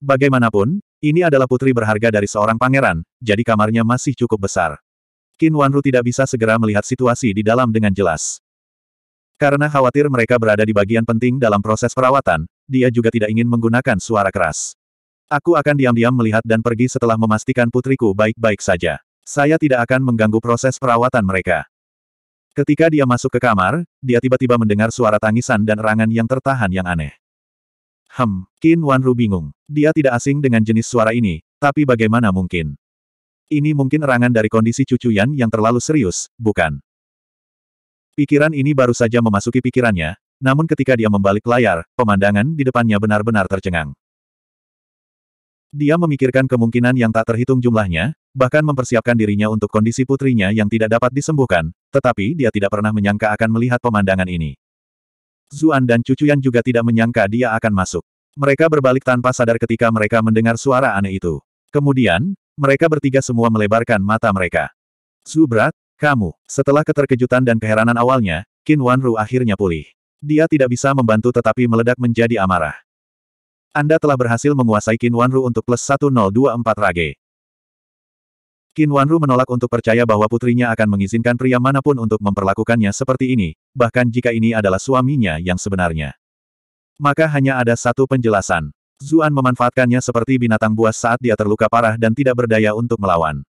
Bagaimanapun, ini adalah putri berharga dari seorang pangeran, jadi kamarnya masih cukup besar. Qin Wanru tidak bisa segera melihat situasi di dalam dengan jelas. Karena khawatir mereka berada di bagian penting dalam proses perawatan, dia juga tidak ingin menggunakan suara keras. Aku akan diam-diam melihat dan pergi setelah memastikan putriku baik-baik saja. Saya tidak akan mengganggu proses perawatan mereka. Ketika dia masuk ke kamar, dia tiba-tiba mendengar suara tangisan dan erangan yang tertahan yang aneh. Hem, Qin Wanru bingung. Dia tidak asing dengan jenis suara ini, tapi bagaimana mungkin? Ini mungkin erangan dari kondisi cucu Yan yang terlalu serius, bukan? Pikiran ini baru saja memasuki pikirannya, namun ketika dia membalik layar, pemandangan di depannya benar-benar tercengang. Dia memikirkan kemungkinan yang tak terhitung jumlahnya, bahkan mempersiapkan dirinya untuk kondisi putrinya yang tidak dapat disembuhkan, tetapi dia tidak pernah menyangka akan melihat pemandangan ini. Zuan dan Cucu yang juga tidak menyangka dia akan masuk. Mereka berbalik tanpa sadar ketika mereka mendengar suara aneh itu. Kemudian, mereka bertiga semua melebarkan mata mereka. Zubrat, kamu. Setelah keterkejutan dan keheranan awalnya, Qin Wanru akhirnya pulih. Dia tidak bisa membantu tetapi meledak menjadi amarah. Anda telah berhasil menguasai Qin Wanru untuk plus 1024 Rage. Qin Wanru menolak untuk percaya bahwa putrinya akan mengizinkan pria manapun untuk memperlakukannya seperti ini, bahkan jika ini adalah suaminya yang sebenarnya. Maka hanya ada satu penjelasan. Zuan memanfaatkannya seperti binatang buas saat dia terluka parah dan tidak berdaya untuk melawan.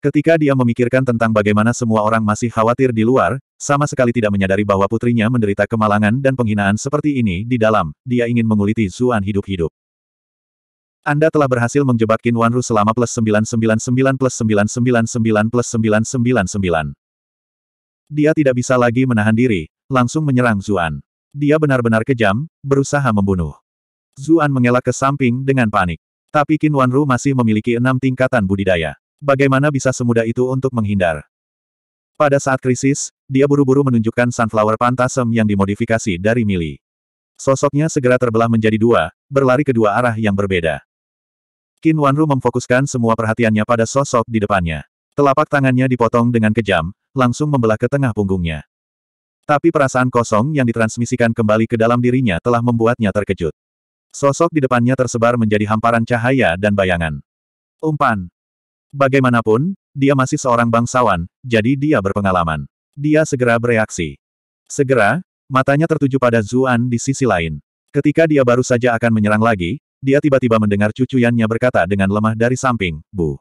Ketika dia memikirkan tentang bagaimana semua orang masih khawatir di luar, sama sekali tidak menyadari bahwa putrinya menderita kemalangan dan penghinaan seperti ini di dalam, dia ingin menguliti Zuan hidup-hidup. Anda telah berhasil menjebak Qin Wanru selama plus 999 plus 999 plus 999. Dia tidak bisa lagi menahan diri, langsung menyerang Zuan. Dia benar-benar kejam, berusaha membunuh. Zuan mengelak ke samping dengan panik. Tapi Qin Wanru masih memiliki enam tingkatan budidaya. Bagaimana bisa semudah itu untuk menghindar? Pada saat krisis, dia buru-buru menunjukkan sunflower pantasem yang dimodifikasi dari Mili. Sosoknya segera terbelah menjadi dua, berlari ke dua arah yang berbeda. Qin Wanru memfokuskan semua perhatiannya pada sosok di depannya. Telapak tangannya dipotong dengan kejam, langsung membelah ke tengah punggungnya. Tapi perasaan kosong yang ditransmisikan kembali ke dalam dirinya telah membuatnya terkejut. Sosok di depannya tersebar menjadi hamparan cahaya dan bayangan. Umpan. Bagaimanapun, dia masih seorang bangsawan, jadi dia berpengalaman. Dia segera bereaksi. Segera, matanya tertuju pada Zuan di sisi lain. Ketika dia baru saja akan menyerang lagi, dia tiba-tiba mendengar cucu berkata dengan lemah dari samping, Bu.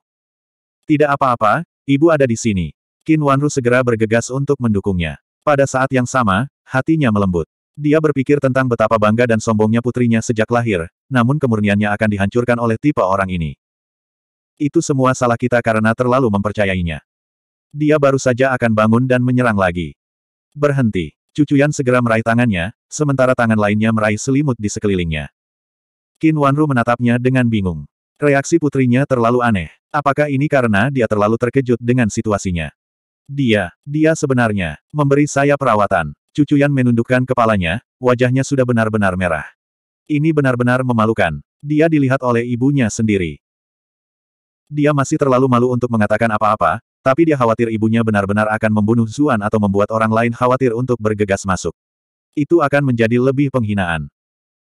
Tidak apa-apa, ibu ada di sini. Qin Wanru segera bergegas untuk mendukungnya. Pada saat yang sama, hatinya melembut. Dia berpikir tentang betapa bangga dan sombongnya putrinya sejak lahir, namun kemurniannya akan dihancurkan oleh tipe orang ini. Itu semua salah kita karena terlalu mempercayainya. Dia baru saja akan bangun dan menyerang lagi. Berhenti. Cucuyan segera meraih tangannya, sementara tangan lainnya meraih selimut di sekelilingnya. Qin Wanru menatapnya dengan bingung. Reaksi putrinya terlalu aneh. Apakah ini karena dia terlalu terkejut dengan situasinya? Dia, dia sebenarnya, memberi saya perawatan. Cucu Yan menundukkan kepalanya, wajahnya sudah benar-benar merah. Ini benar-benar memalukan. Dia dilihat oleh ibunya sendiri. Dia masih terlalu malu untuk mengatakan apa-apa, tapi dia khawatir ibunya benar-benar akan membunuh Zuan atau membuat orang lain khawatir untuk bergegas masuk. Itu akan menjadi lebih penghinaan.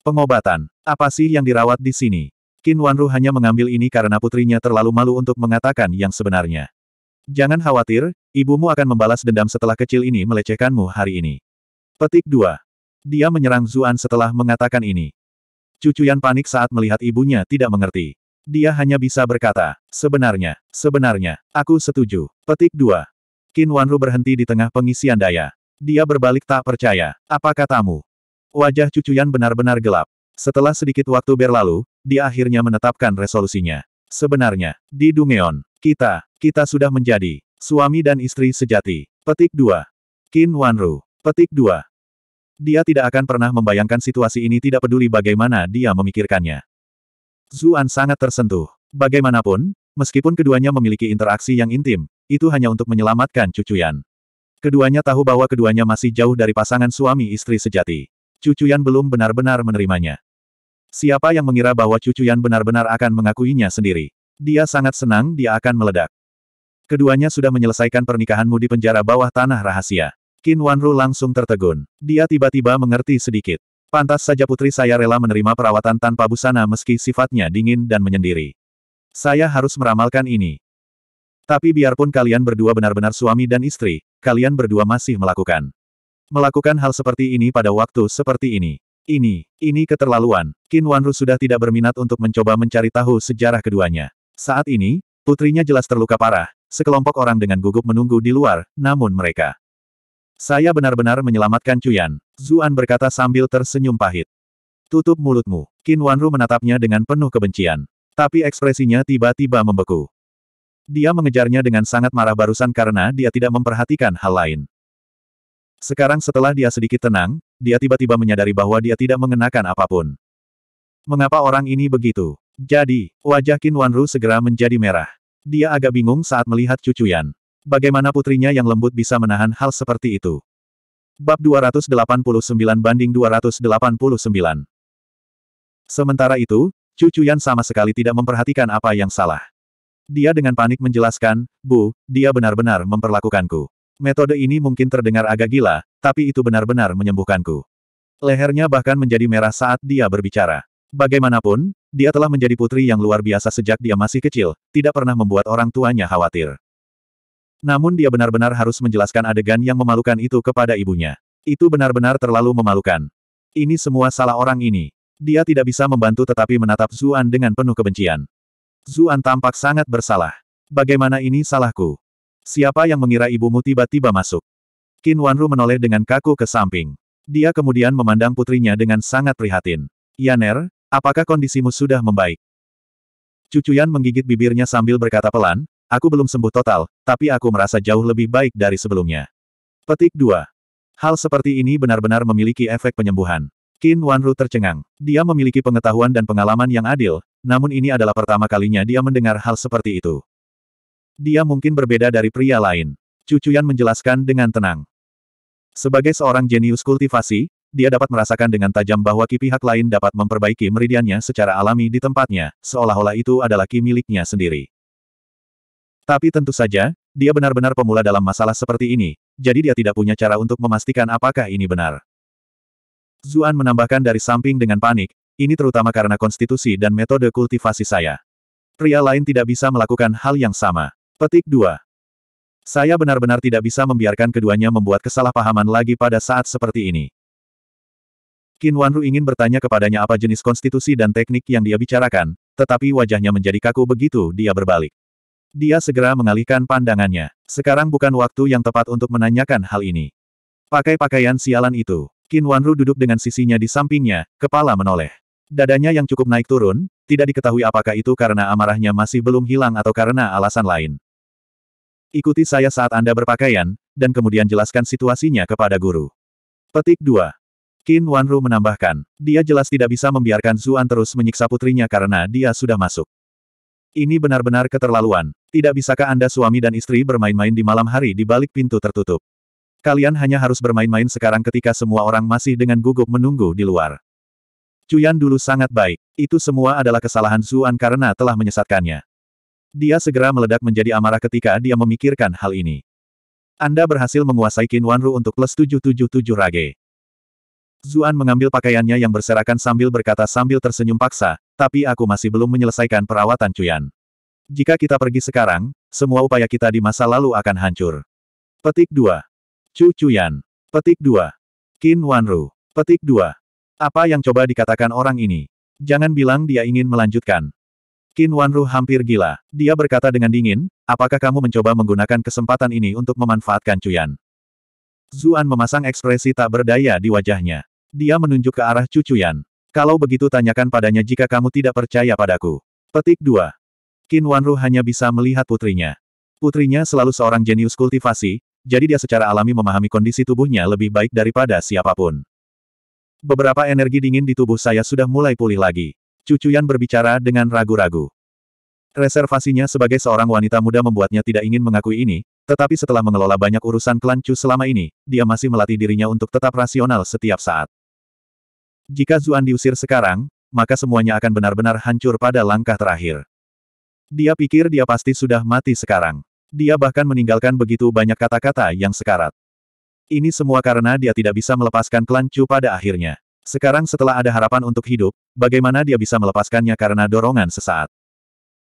Pengobatan. Apa sih yang dirawat di sini? Qin Wanru hanya mengambil ini karena putrinya terlalu malu untuk mengatakan yang sebenarnya. Jangan khawatir, ibumu akan membalas dendam setelah kecil ini melecehkanmu hari ini. Petik 2. Dia menyerang Zuan setelah mengatakan ini. Cucuyan panik saat melihat ibunya tidak mengerti. Dia hanya bisa berkata, sebenarnya, sebenarnya, aku setuju. Petik 2. Qin Wanru berhenti di tengah pengisian daya. Dia berbalik tak percaya. Apa katamu? Wajah cucuyan benar-benar gelap. Setelah sedikit waktu berlalu, dia akhirnya menetapkan resolusinya. Sebenarnya, di Dungeon, kita, kita sudah menjadi suami dan istri sejati. Petik 2. Qin Wanru. Petik 2. Dia tidak akan pernah membayangkan situasi ini tidak peduli bagaimana dia memikirkannya. Zuan sangat tersentuh. Bagaimanapun, meskipun keduanya memiliki interaksi yang intim, itu hanya untuk menyelamatkan cucuyan. Keduanya tahu bahwa keduanya masih jauh dari pasangan suami istri sejati. Cucuyan belum benar-benar menerimanya. Siapa yang mengira bahwa Cucuyan benar-benar akan mengakuinya sendiri? Dia sangat senang dia akan meledak. Keduanya sudah menyelesaikan pernikahanmu di penjara bawah tanah rahasia. Qin Wanru langsung tertegun. Dia tiba-tiba mengerti sedikit. Pantas saja putri saya rela menerima perawatan tanpa busana meski sifatnya dingin dan menyendiri. Saya harus meramalkan ini. Tapi biarpun kalian berdua benar-benar suami dan istri, kalian berdua masih melakukan. Melakukan hal seperti ini pada waktu seperti ini. Ini, ini keterlaluan. Qin Wanru sudah tidak berminat untuk mencoba mencari tahu sejarah keduanya. Saat ini, putrinya jelas terluka parah. Sekelompok orang dengan gugup menunggu di luar, namun mereka. Saya benar-benar menyelamatkan Cuyan. Zuan berkata sambil tersenyum pahit. Tutup mulutmu. Qin Wanru menatapnya dengan penuh kebencian. Tapi ekspresinya tiba-tiba membeku. Dia mengejarnya dengan sangat marah barusan karena dia tidak memperhatikan hal lain. Sekarang setelah dia sedikit tenang, dia tiba-tiba menyadari bahwa dia tidak mengenakan apapun. Mengapa orang ini begitu? Jadi, wajah Qin Wanru segera menjadi merah. Dia agak bingung saat melihat cucu Bagaimana putrinya yang lembut bisa menahan hal seperti itu? Bab 289 banding 289. Sementara itu, cucu sama sekali tidak memperhatikan apa yang salah. Dia dengan panik menjelaskan, Bu, dia benar-benar memperlakukanku. Metode ini mungkin terdengar agak gila, tapi itu benar-benar menyembuhkanku. Lehernya bahkan menjadi merah saat dia berbicara. Bagaimanapun, dia telah menjadi putri yang luar biasa sejak dia masih kecil, tidak pernah membuat orang tuanya khawatir. Namun dia benar-benar harus menjelaskan adegan yang memalukan itu kepada ibunya. Itu benar-benar terlalu memalukan. Ini semua salah orang ini. Dia tidak bisa membantu tetapi menatap Zuan dengan penuh kebencian. Zuan tampak sangat bersalah. Bagaimana ini salahku? Siapa yang mengira ibumu tiba-tiba masuk? Qin Wanru menoleh dengan kaku ke samping. Dia kemudian memandang putrinya dengan sangat prihatin. Yaner, apakah kondisimu sudah membaik? Cucuyan menggigit bibirnya sambil berkata pelan, aku belum sembuh total, tapi aku merasa jauh lebih baik dari sebelumnya. Petik 2. Hal seperti ini benar-benar memiliki efek penyembuhan. Qin Wanru tercengang. Dia memiliki pengetahuan dan pengalaman yang adil, namun ini adalah pertama kalinya dia mendengar hal seperti itu. Dia mungkin berbeda dari pria lain. Cucuyan menjelaskan dengan tenang. Sebagai seorang jenius kultivasi, dia dapat merasakan dengan tajam bahwa ki pihak lain dapat memperbaiki meridiannya secara alami di tempatnya, seolah-olah itu adalah ki miliknya sendiri. Tapi tentu saja, dia benar-benar pemula dalam masalah seperti ini, jadi dia tidak punya cara untuk memastikan apakah ini benar. Zuan menambahkan dari samping dengan panik, ini terutama karena konstitusi dan metode kultivasi saya. Pria lain tidak bisa melakukan hal yang sama. Petik 2. Saya benar-benar tidak bisa membiarkan keduanya membuat kesalahpahaman lagi pada saat seperti ini. Qin Wanru ingin bertanya kepadanya apa jenis konstitusi dan teknik yang dia bicarakan, tetapi wajahnya menjadi kaku begitu dia berbalik. Dia segera mengalihkan pandangannya. Sekarang bukan waktu yang tepat untuk menanyakan hal ini. Pakai pakaian sialan itu. Qin Wanru duduk dengan sisinya di sampingnya, kepala menoleh. Dadanya yang cukup naik turun, tidak diketahui apakah itu karena amarahnya masih belum hilang atau karena alasan lain. Ikuti saya saat Anda berpakaian, dan kemudian jelaskan situasinya kepada guru. Petik 2. Qin Wanru menambahkan, dia jelas tidak bisa membiarkan Zuan terus menyiksa putrinya karena dia sudah masuk. Ini benar-benar keterlaluan. Tidak bisakah Anda suami dan istri bermain-main di malam hari di balik pintu tertutup? Kalian hanya harus bermain-main sekarang ketika semua orang masih dengan gugup menunggu di luar. Cuyan dulu sangat baik. Itu semua adalah kesalahan Zuan karena telah menyesatkannya. Dia segera meledak menjadi amarah ketika dia memikirkan hal ini. Anda berhasil menguasai Qin Wanru untuk plus 777 rage. Zuan mengambil pakaiannya yang berserakan sambil berkata sambil tersenyum paksa, tapi aku masih belum menyelesaikan perawatan Cuyan. Jika kita pergi sekarang, semua upaya kita di masa lalu akan hancur. Petik 2. Cu Cuyan. Petik 2. Qin Wanru. Petik 2. Apa yang coba dikatakan orang ini? Jangan bilang dia ingin melanjutkan. Qin Wanru hampir gila. Dia berkata dengan dingin, apakah kamu mencoba menggunakan kesempatan ini untuk memanfaatkan Cuyan? Zuan memasang ekspresi tak berdaya di wajahnya. Dia menunjuk ke arah Cu Cuyan. Kalau begitu tanyakan padanya jika kamu tidak percaya padaku. Petik 2. Qin Wanru hanya bisa melihat putrinya. Putrinya selalu seorang jenius kultivasi, jadi dia secara alami memahami kondisi tubuhnya lebih baik daripada siapapun. Beberapa energi dingin di tubuh saya sudah mulai pulih lagi. Cucuyan berbicara dengan ragu-ragu. Reservasinya sebagai seorang wanita muda membuatnya tidak ingin mengakui ini, tetapi setelah mengelola banyak urusan klan Chu selama ini, dia masih melatih dirinya untuk tetap rasional setiap saat. Jika Zuan diusir sekarang, maka semuanya akan benar-benar hancur pada langkah terakhir. Dia pikir dia pasti sudah mati sekarang. Dia bahkan meninggalkan begitu banyak kata-kata yang sekarat. Ini semua karena dia tidak bisa melepaskan klan Chu pada akhirnya. Sekarang setelah ada harapan untuk hidup, bagaimana dia bisa melepaskannya karena dorongan sesaat.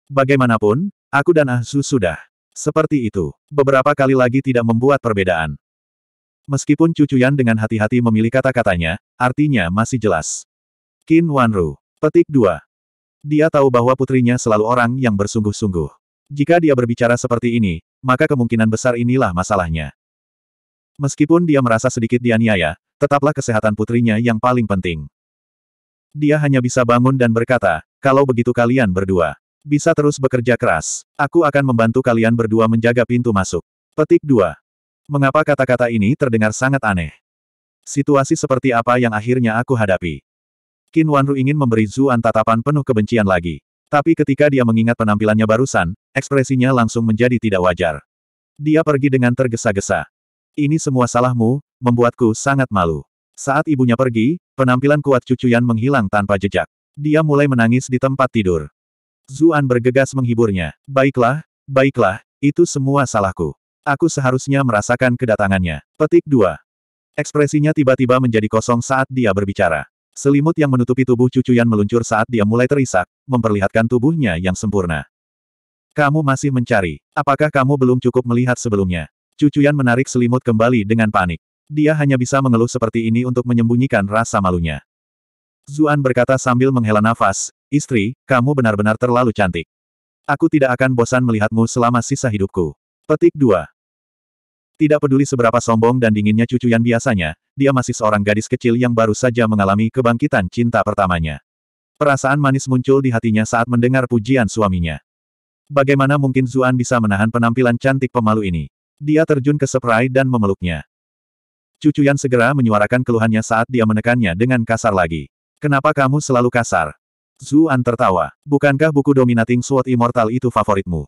Bagaimanapun, aku dan Ahzu sudah. Seperti itu, beberapa kali lagi tidak membuat perbedaan. Meskipun Cucu Yan dengan hati-hati memilih kata-katanya, artinya masih jelas. Qin Wanru. Petik 2. Dia tahu bahwa putrinya selalu orang yang bersungguh-sungguh. Jika dia berbicara seperti ini, maka kemungkinan besar inilah masalahnya. Meskipun dia merasa sedikit dianiaya, Tetaplah kesehatan putrinya yang paling penting. Dia hanya bisa bangun dan berkata, kalau begitu kalian berdua bisa terus bekerja keras, aku akan membantu kalian berdua menjaga pintu masuk. Petik 2. Mengapa kata-kata ini terdengar sangat aneh? Situasi seperti apa yang akhirnya aku hadapi? Qin Wanru ingin memberi Zuan tatapan penuh kebencian lagi. Tapi ketika dia mengingat penampilannya barusan, ekspresinya langsung menjadi tidak wajar. Dia pergi dengan tergesa-gesa. Ini semua salahmu, Membuatku sangat malu. Saat ibunya pergi, penampilan kuat cucu cucuyan menghilang tanpa jejak. Dia mulai menangis di tempat tidur. Zuan bergegas menghiburnya. Baiklah, baiklah, itu semua salahku. Aku seharusnya merasakan kedatangannya. Petik 2. Ekspresinya tiba-tiba menjadi kosong saat dia berbicara. Selimut yang menutupi tubuh cucu cucuyan meluncur saat dia mulai terisak, memperlihatkan tubuhnya yang sempurna. Kamu masih mencari. Apakah kamu belum cukup melihat sebelumnya? Cucu Cucuyan menarik selimut kembali dengan panik. Dia hanya bisa mengeluh seperti ini untuk menyembunyikan rasa malunya. Zuan berkata sambil menghela nafas, Istri, kamu benar-benar terlalu cantik. Aku tidak akan bosan melihatmu selama sisa hidupku. Petik 2. Tidak peduli seberapa sombong dan dinginnya cucu yang biasanya, dia masih seorang gadis kecil yang baru saja mengalami kebangkitan cinta pertamanya. Perasaan manis muncul di hatinya saat mendengar pujian suaminya. Bagaimana mungkin Zuan bisa menahan penampilan cantik pemalu ini? Dia terjun ke Seprai dan memeluknya. Cucu Yan segera menyuarakan keluhannya saat dia menekannya dengan kasar lagi. Kenapa kamu selalu kasar? Zuan tertawa. Bukankah buku Dominating Sword Immortal itu favoritmu?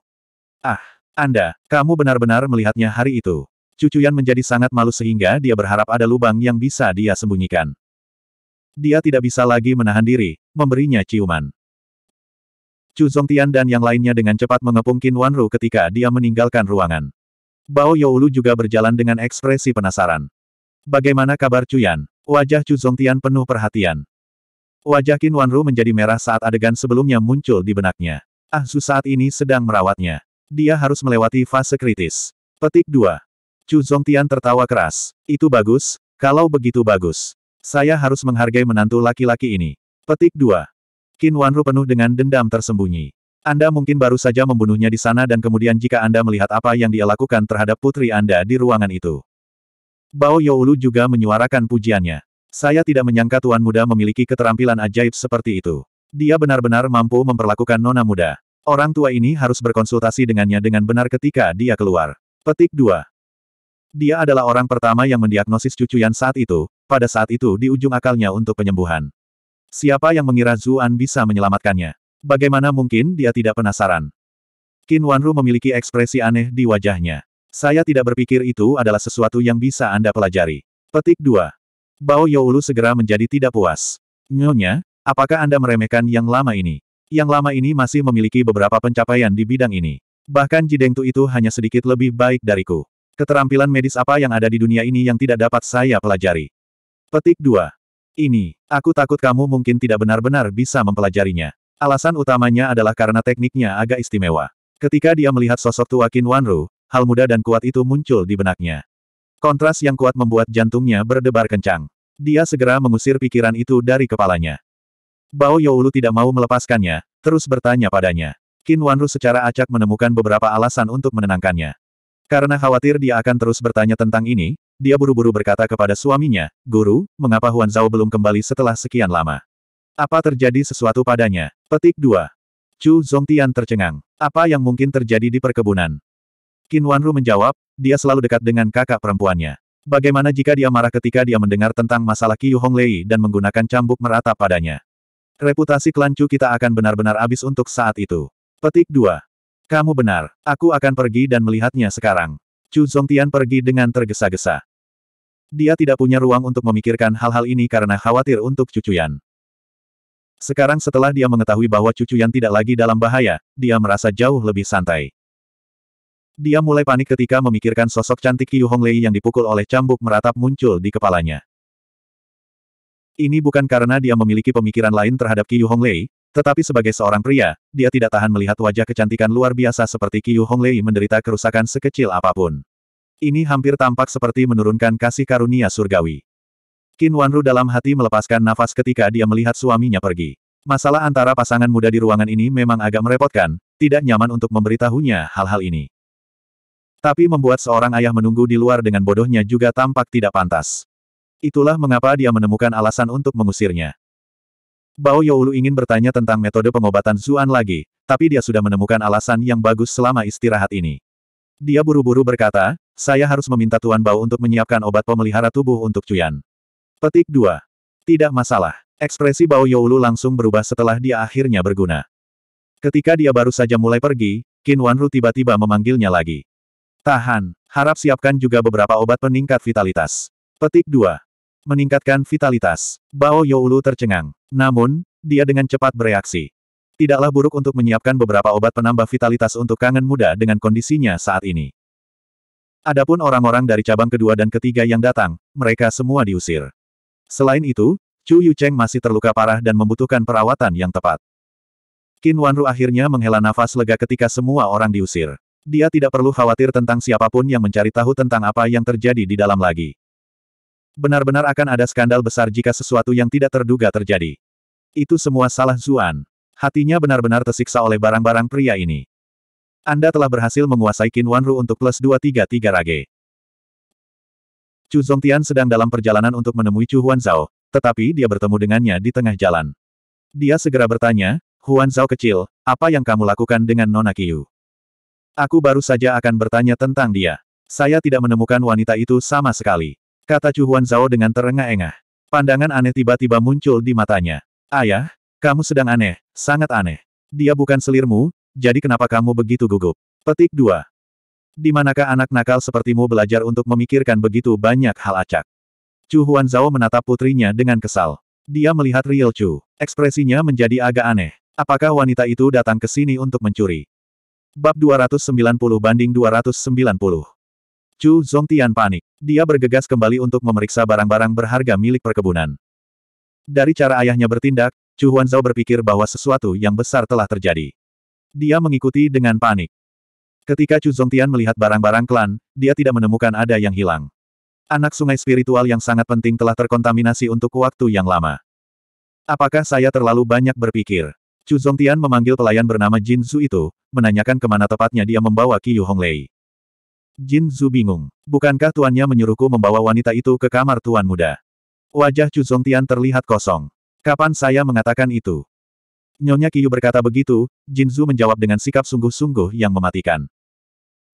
Ah, Anda, kamu benar-benar melihatnya hari itu. Cucu Yan menjadi sangat malu sehingga dia berharap ada lubang yang bisa dia sembunyikan. Dia tidak bisa lagi menahan diri, memberinya ciuman. Chu Zongtian dan yang lainnya dengan cepat mengepung Qin Wanru ketika dia meninggalkan ruangan. Bao Youlu juga berjalan dengan ekspresi penasaran. Bagaimana kabar Cuyan? Wajah Chu Zongtian penuh perhatian. Wajah Qin Wanru menjadi merah saat adegan sebelumnya muncul di benaknya. Ah Su saat ini sedang merawatnya. Dia harus melewati fase kritis. Petik 2. Chu Zongtian tertawa keras. Itu bagus, kalau begitu bagus. Saya harus menghargai menantu laki-laki ini. Petik 2. Qin Wanru penuh dengan dendam tersembunyi. Anda mungkin baru saja membunuhnya di sana dan kemudian jika Anda melihat apa yang dia lakukan terhadap putri Anda di ruangan itu. Bao Youlu juga menyuarakan pujiannya. Saya tidak menyangka Tuan Muda memiliki keterampilan ajaib seperti itu. Dia benar-benar mampu memperlakukan nona muda. Orang tua ini harus berkonsultasi dengannya dengan benar ketika dia keluar. Petik 2. Dia adalah orang pertama yang mendiagnosis cucu Yan saat itu, pada saat itu di ujung akalnya untuk penyembuhan. Siapa yang mengira Zuan bisa menyelamatkannya? Bagaimana mungkin dia tidak penasaran? Qin Wanru memiliki ekspresi aneh di wajahnya. Saya tidak berpikir itu adalah sesuatu yang bisa Anda pelajari. Petik 2. Bao Youlu segera menjadi tidak puas. Nyonya, apakah Anda meremehkan yang lama ini? Yang lama ini masih memiliki beberapa pencapaian di bidang ini. Bahkan Jidengtu itu hanya sedikit lebih baik dariku. Keterampilan medis apa yang ada di dunia ini yang tidak dapat saya pelajari? Petik 2. Ini, aku takut kamu mungkin tidak benar-benar bisa mempelajarinya. Alasan utamanya adalah karena tekniknya agak istimewa. Ketika dia melihat sosok tua Qin Wanru, hal muda dan kuat itu muncul di benaknya. Kontras yang kuat membuat jantungnya berdebar kencang. Dia segera mengusir pikiran itu dari kepalanya. Bao Youlu tidak mau melepaskannya, terus bertanya padanya. Qin Wanru secara acak menemukan beberapa alasan untuk menenangkannya. Karena khawatir dia akan terus bertanya tentang ini, dia buru-buru berkata kepada suaminya, Guru, mengapa Huan Zhao belum kembali setelah sekian lama? Apa terjadi sesuatu padanya? Petik 2. Chu Zongtian tercengang. Apa yang mungkin terjadi di perkebunan? Qin Wanru menjawab, dia selalu dekat dengan kakak perempuannya. Bagaimana jika dia marah ketika dia mendengar tentang masalah Qiu Honglei dan menggunakan cambuk merata padanya? Reputasi klan Chu kita akan benar-benar habis untuk saat itu. Petik 2. Kamu benar, aku akan pergi dan melihatnya sekarang. Chu Zongtian pergi dengan tergesa-gesa. Dia tidak punya ruang untuk memikirkan hal-hal ini karena khawatir untuk cucu Yan. Sekarang setelah dia mengetahui bahwa cucu Yan tidak lagi dalam bahaya, dia merasa jauh lebih santai. Dia mulai panik ketika memikirkan sosok cantik Qiu Honglei yang dipukul oleh cambuk meratap muncul di kepalanya. Ini bukan karena dia memiliki pemikiran lain terhadap Qiu Honglei, tetapi sebagai seorang pria, dia tidak tahan melihat wajah kecantikan luar biasa seperti Qiu Honglei menderita kerusakan sekecil apapun. Ini hampir tampak seperti menurunkan kasih karunia surgawi. Qin Wanru dalam hati melepaskan nafas ketika dia melihat suaminya pergi. Masalah antara pasangan muda di ruangan ini memang agak merepotkan, tidak nyaman untuk memberitahunya hal-hal ini. Tapi membuat seorang ayah menunggu di luar dengan bodohnya juga tampak tidak pantas. Itulah mengapa dia menemukan alasan untuk mengusirnya. Bao Youlu ingin bertanya tentang metode pengobatan Zuan lagi, tapi dia sudah menemukan alasan yang bagus selama istirahat ini. Dia buru-buru berkata, saya harus meminta Tuan Bao untuk menyiapkan obat pemelihara tubuh untuk Cuyan. Petik 2. Tidak masalah. Ekspresi Bao Youlu langsung berubah setelah dia akhirnya berguna. Ketika dia baru saja mulai pergi, Qin Wanru tiba-tiba memanggilnya lagi. Tahan. Harap siapkan juga beberapa obat peningkat vitalitas. Petik 2. Meningkatkan vitalitas. Bao Youlu tercengang. Namun, dia dengan cepat bereaksi. Tidaklah buruk untuk menyiapkan beberapa obat penambah vitalitas untuk kangen muda dengan kondisinya saat ini. Adapun orang-orang dari cabang kedua dan ketiga yang datang, mereka semua diusir. Selain itu, Chu Yucheng masih terluka parah dan membutuhkan perawatan yang tepat. Qin Wanru akhirnya menghela nafas lega ketika semua orang diusir. Dia tidak perlu khawatir tentang siapapun yang mencari tahu tentang apa yang terjadi di dalam lagi. Benar-benar akan ada skandal besar jika sesuatu yang tidak terduga terjadi. Itu semua salah Zuan. Hatinya benar-benar tersiksa oleh barang-barang pria ini. Anda telah berhasil menguasai Qin Wanru untuk plus 233 rage. Chu Zhongtian sedang dalam perjalanan untuk menemui Chu Huanzao, tetapi dia bertemu dengannya di tengah jalan. Dia segera bertanya, Huanzao kecil, apa yang kamu lakukan dengan Nona Yu? Aku baru saja akan bertanya tentang dia. Saya tidak menemukan wanita itu sama sekali. Kata Chu Huan Zhao dengan terengah-engah. Pandangan aneh tiba-tiba muncul di matanya. Ayah, kamu sedang aneh, sangat aneh. Dia bukan selirmu, jadi kenapa kamu begitu gugup? Petik 2. Di manakah anak nakal sepertimu belajar untuk memikirkan begitu banyak hal acak? Chu Huan Zhao menatap putrinya dengan kesal. Dia melihat Riel Chu. Ekspresinya menjadi agak aneh. Apakah wanita itu datang ke sini untuk mencuri? Bab 290 banding 290. Chu Zongtian panik. Dia bergegas kembali untuk memeriksa barang-barang berharga milik perkebunan. Dari cara ayahnya bertindak, Chu Huanzhou berpikir bahwa sesuatu yang besar telah terjadi. Dia mengikuti dengan panik. Ketika Chu Zongtian melihat barang-barang klan, dia tidak menemukan ada yang hilang. Anak sungai spiritual yang sangat penting telah terkontaminasi untuk waktu yang lama. Apakah saya terlalu banyak berpikir? Chu Zongtian memanggil pelayan bernama Jin Zhu itu, menanyakan kemana tepatnya dia membawa Qiyu Honglei. Jin Zhu bingung. Bukankah tuannya menyuruhku membawa wanita itu ke kamar tuan muda? Wajah Chu Zongtian terlihat kosong. Kapan saya mengatakan itu? Nyonya Qiyu berkata begitu, Jin Zhu menjawab dengan sikap sungguh-sungguh yang mematikan.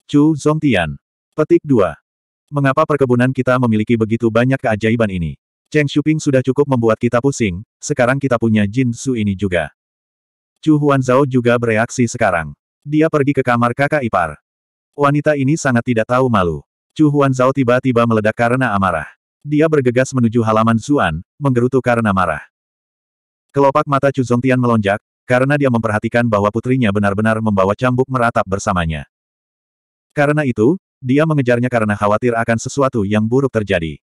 Chu Zongtian. Petik 2. Mengapa perkebunan kita memiliki begitu banyak keajaiban ini? Cheng Shuping sudah cukup membuat kita pusing, sekarang kita punya Jin Su ini juga. Chu Huanzao juga bereaksi sekarang. Dia pergi ke kamar kakak ipar. Wanita ini sangat tidak tahu malu. Chu Huanzao tiba-tiba meledak karena amarah. Dia bergegas menuju halaman Zuan, menggerutu karena marah. Kelopak mata Chu Zongtian melonjak, karena dia memperhatikan bahwa putrinya benar-benar membawa cambuk meratap bersamanya. Karena itu, dia mengejarnya karena khawatir akan sesuatu yang buruk terjadi.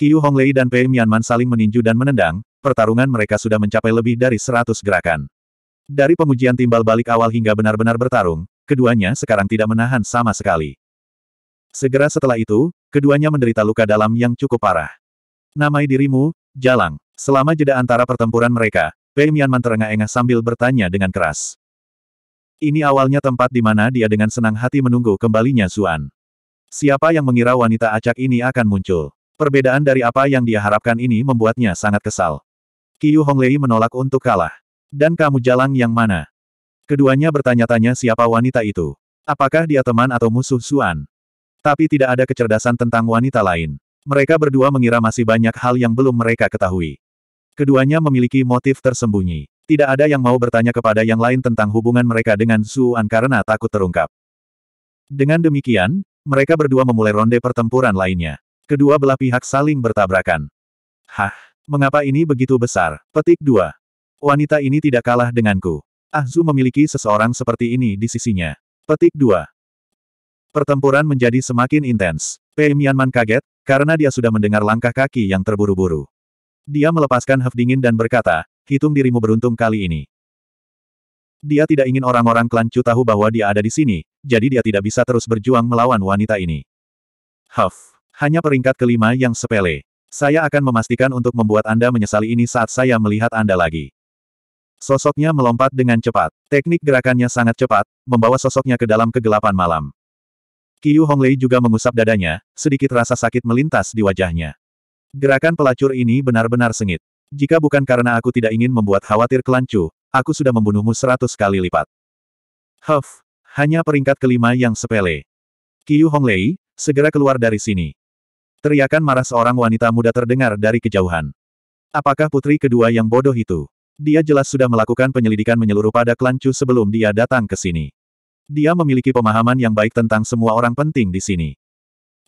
Qiu Honglei dan Pei Mianman saling meninju dan menendang, pertarungan mereka sudah mencapai lebih dari 100 gerakan. Dari pengujian timbal balik awal hingga benar-benar bertarung, keduanya sekarang tidak menahan sama sekali. Segera setelah itu, keduanya menderita luka dalam yang cukup parah. Namai dirimu, Jalang. Selama jeda antara pertempuran mereka, Pei Mianman terengah-engah sambil bertanya dengan keras. Ini awalnya tempat di mana dia dengan senang hati menunggu kembalinya Zuan. Siapa yang mengira wanita acak ini akan muncul? Perbedaan dari apa yang dia harapkan ini membuatnya sangat kesal. Qiu Honglei menolak untuk kalah. Dan kamu Jalang yang mana? Keduanya bertanya-tanya siapa wanita itu. Apakah dia teman atau musuh Suan? Tapi tidak ada kecerdasan tentang wanita lain. Mereka berdua mengira masih banyak hal yang belum mereka ketahui. Keduanya memiliki motif tersembunyi. Tidak ada yang mau bertanya kepada yang lain tentang hubungan mereka dengan Suan karena takut terungkap. Dengan demikian, mereka berdua memulai ronde pertempuran lainnya. Kedua belah pihak saling bertabrakan. Hah? Mengapa ini begitu besar? Petik 2. Wanita ini tidak kalah denganku. Ahzu memiliki seseorang seperti ini di sisinya. Petik 2. Pertempuran menjadi semakin intens. Pei Mianman kaget, karena dia sudah mendengar langkah kaki yang terburu-buru. Dia melepaskan haf dingin dan berkata, hitung dirimu beruntung kali ini. Dia tidak ingin orang-orang klan Chu tahu bahwa dia ada di sini, jadi dia tidak bisa terus berjuang melawan wanita ini. Huff, hanya peringkat kelima yang sepele. Saya akan memastikan untuk membuat Anda menyesali ini saat saya melihat Anda lagi. Sosoknya melompat dengan cepat. Teknik gerakannya sangat cepat, membawa sosoknya ke dalam kegelapan malam. Qiu Honglei juga mengusap dadanya, sedikit rasa sakit melintas di wajahnya. Gerakan pelacur ini benar-benar sengit. Jika bukan karena aku tidak ingin membuat khawatir kelancu, aku sudah membunuhmu seratus kali lipat. Huff, hanya peringkat kelima yang sepele. Qiu Honglei, segera keluar dari sini. Teriakan marah seorang wanita muda terdengar dari kejauhan. Apakah putri kedua yang bodoh itu? Dia jelas sudah melakukan penyelidikan menyeluruh pada klan Chu sebelum dia datang ke sini. Dia memiliki pemahaman yang baik tentang semua orang penting di sini.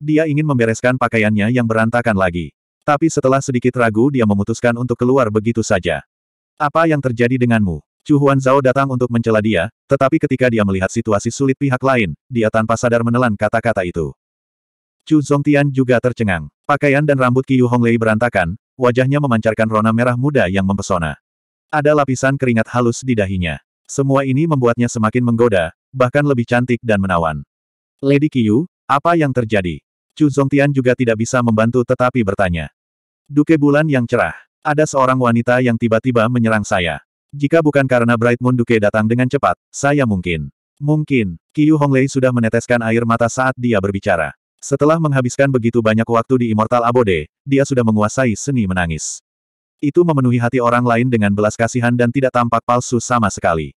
Dia ingin membereskan pakaiannya yang berantakan lagi. Tapi setelah sedikit ragu dia memutuskan untuk keluar begitu saja. Apa yang terjadi denganmu? Chu Huan Zhao datang untuk mencela dia, tetapi ketika dia melihat situasi sulit pihak lain, dia tanpa sadar menelan kata-kata itu. Chu Zongtian juga tercengang. Pakaian dan rambut Qiu Honglei berantakan, wajahnya memancarkan rona merah muda yang mempesona. Ada lapisan keringat halus di dahinya. Semua ini membuatnya semakin menggoda, bahkan lebih cantik dan menawan. Lady Qiu, apa yang terjadi? Chu Zongtian juga tidak bisa membantu tetapi bertanya. Duke bulan yang cerah. Ada seorang wanita yang tiba-tiba menyerang saya. Jika bukan karena Bright Moon Duke datang dengan cepat, saya mungkin. Mungkin, Qiu Honglei sudah meneteskan air mata saat dia berbicara. Setelah menghabiskan begitu banyak waktu di Immortal Abode, dia sudah menguasai seni menangis. Itu memenuhi hati orang lain dengan belas kasihan dan tidak tampak palsu sama sekali.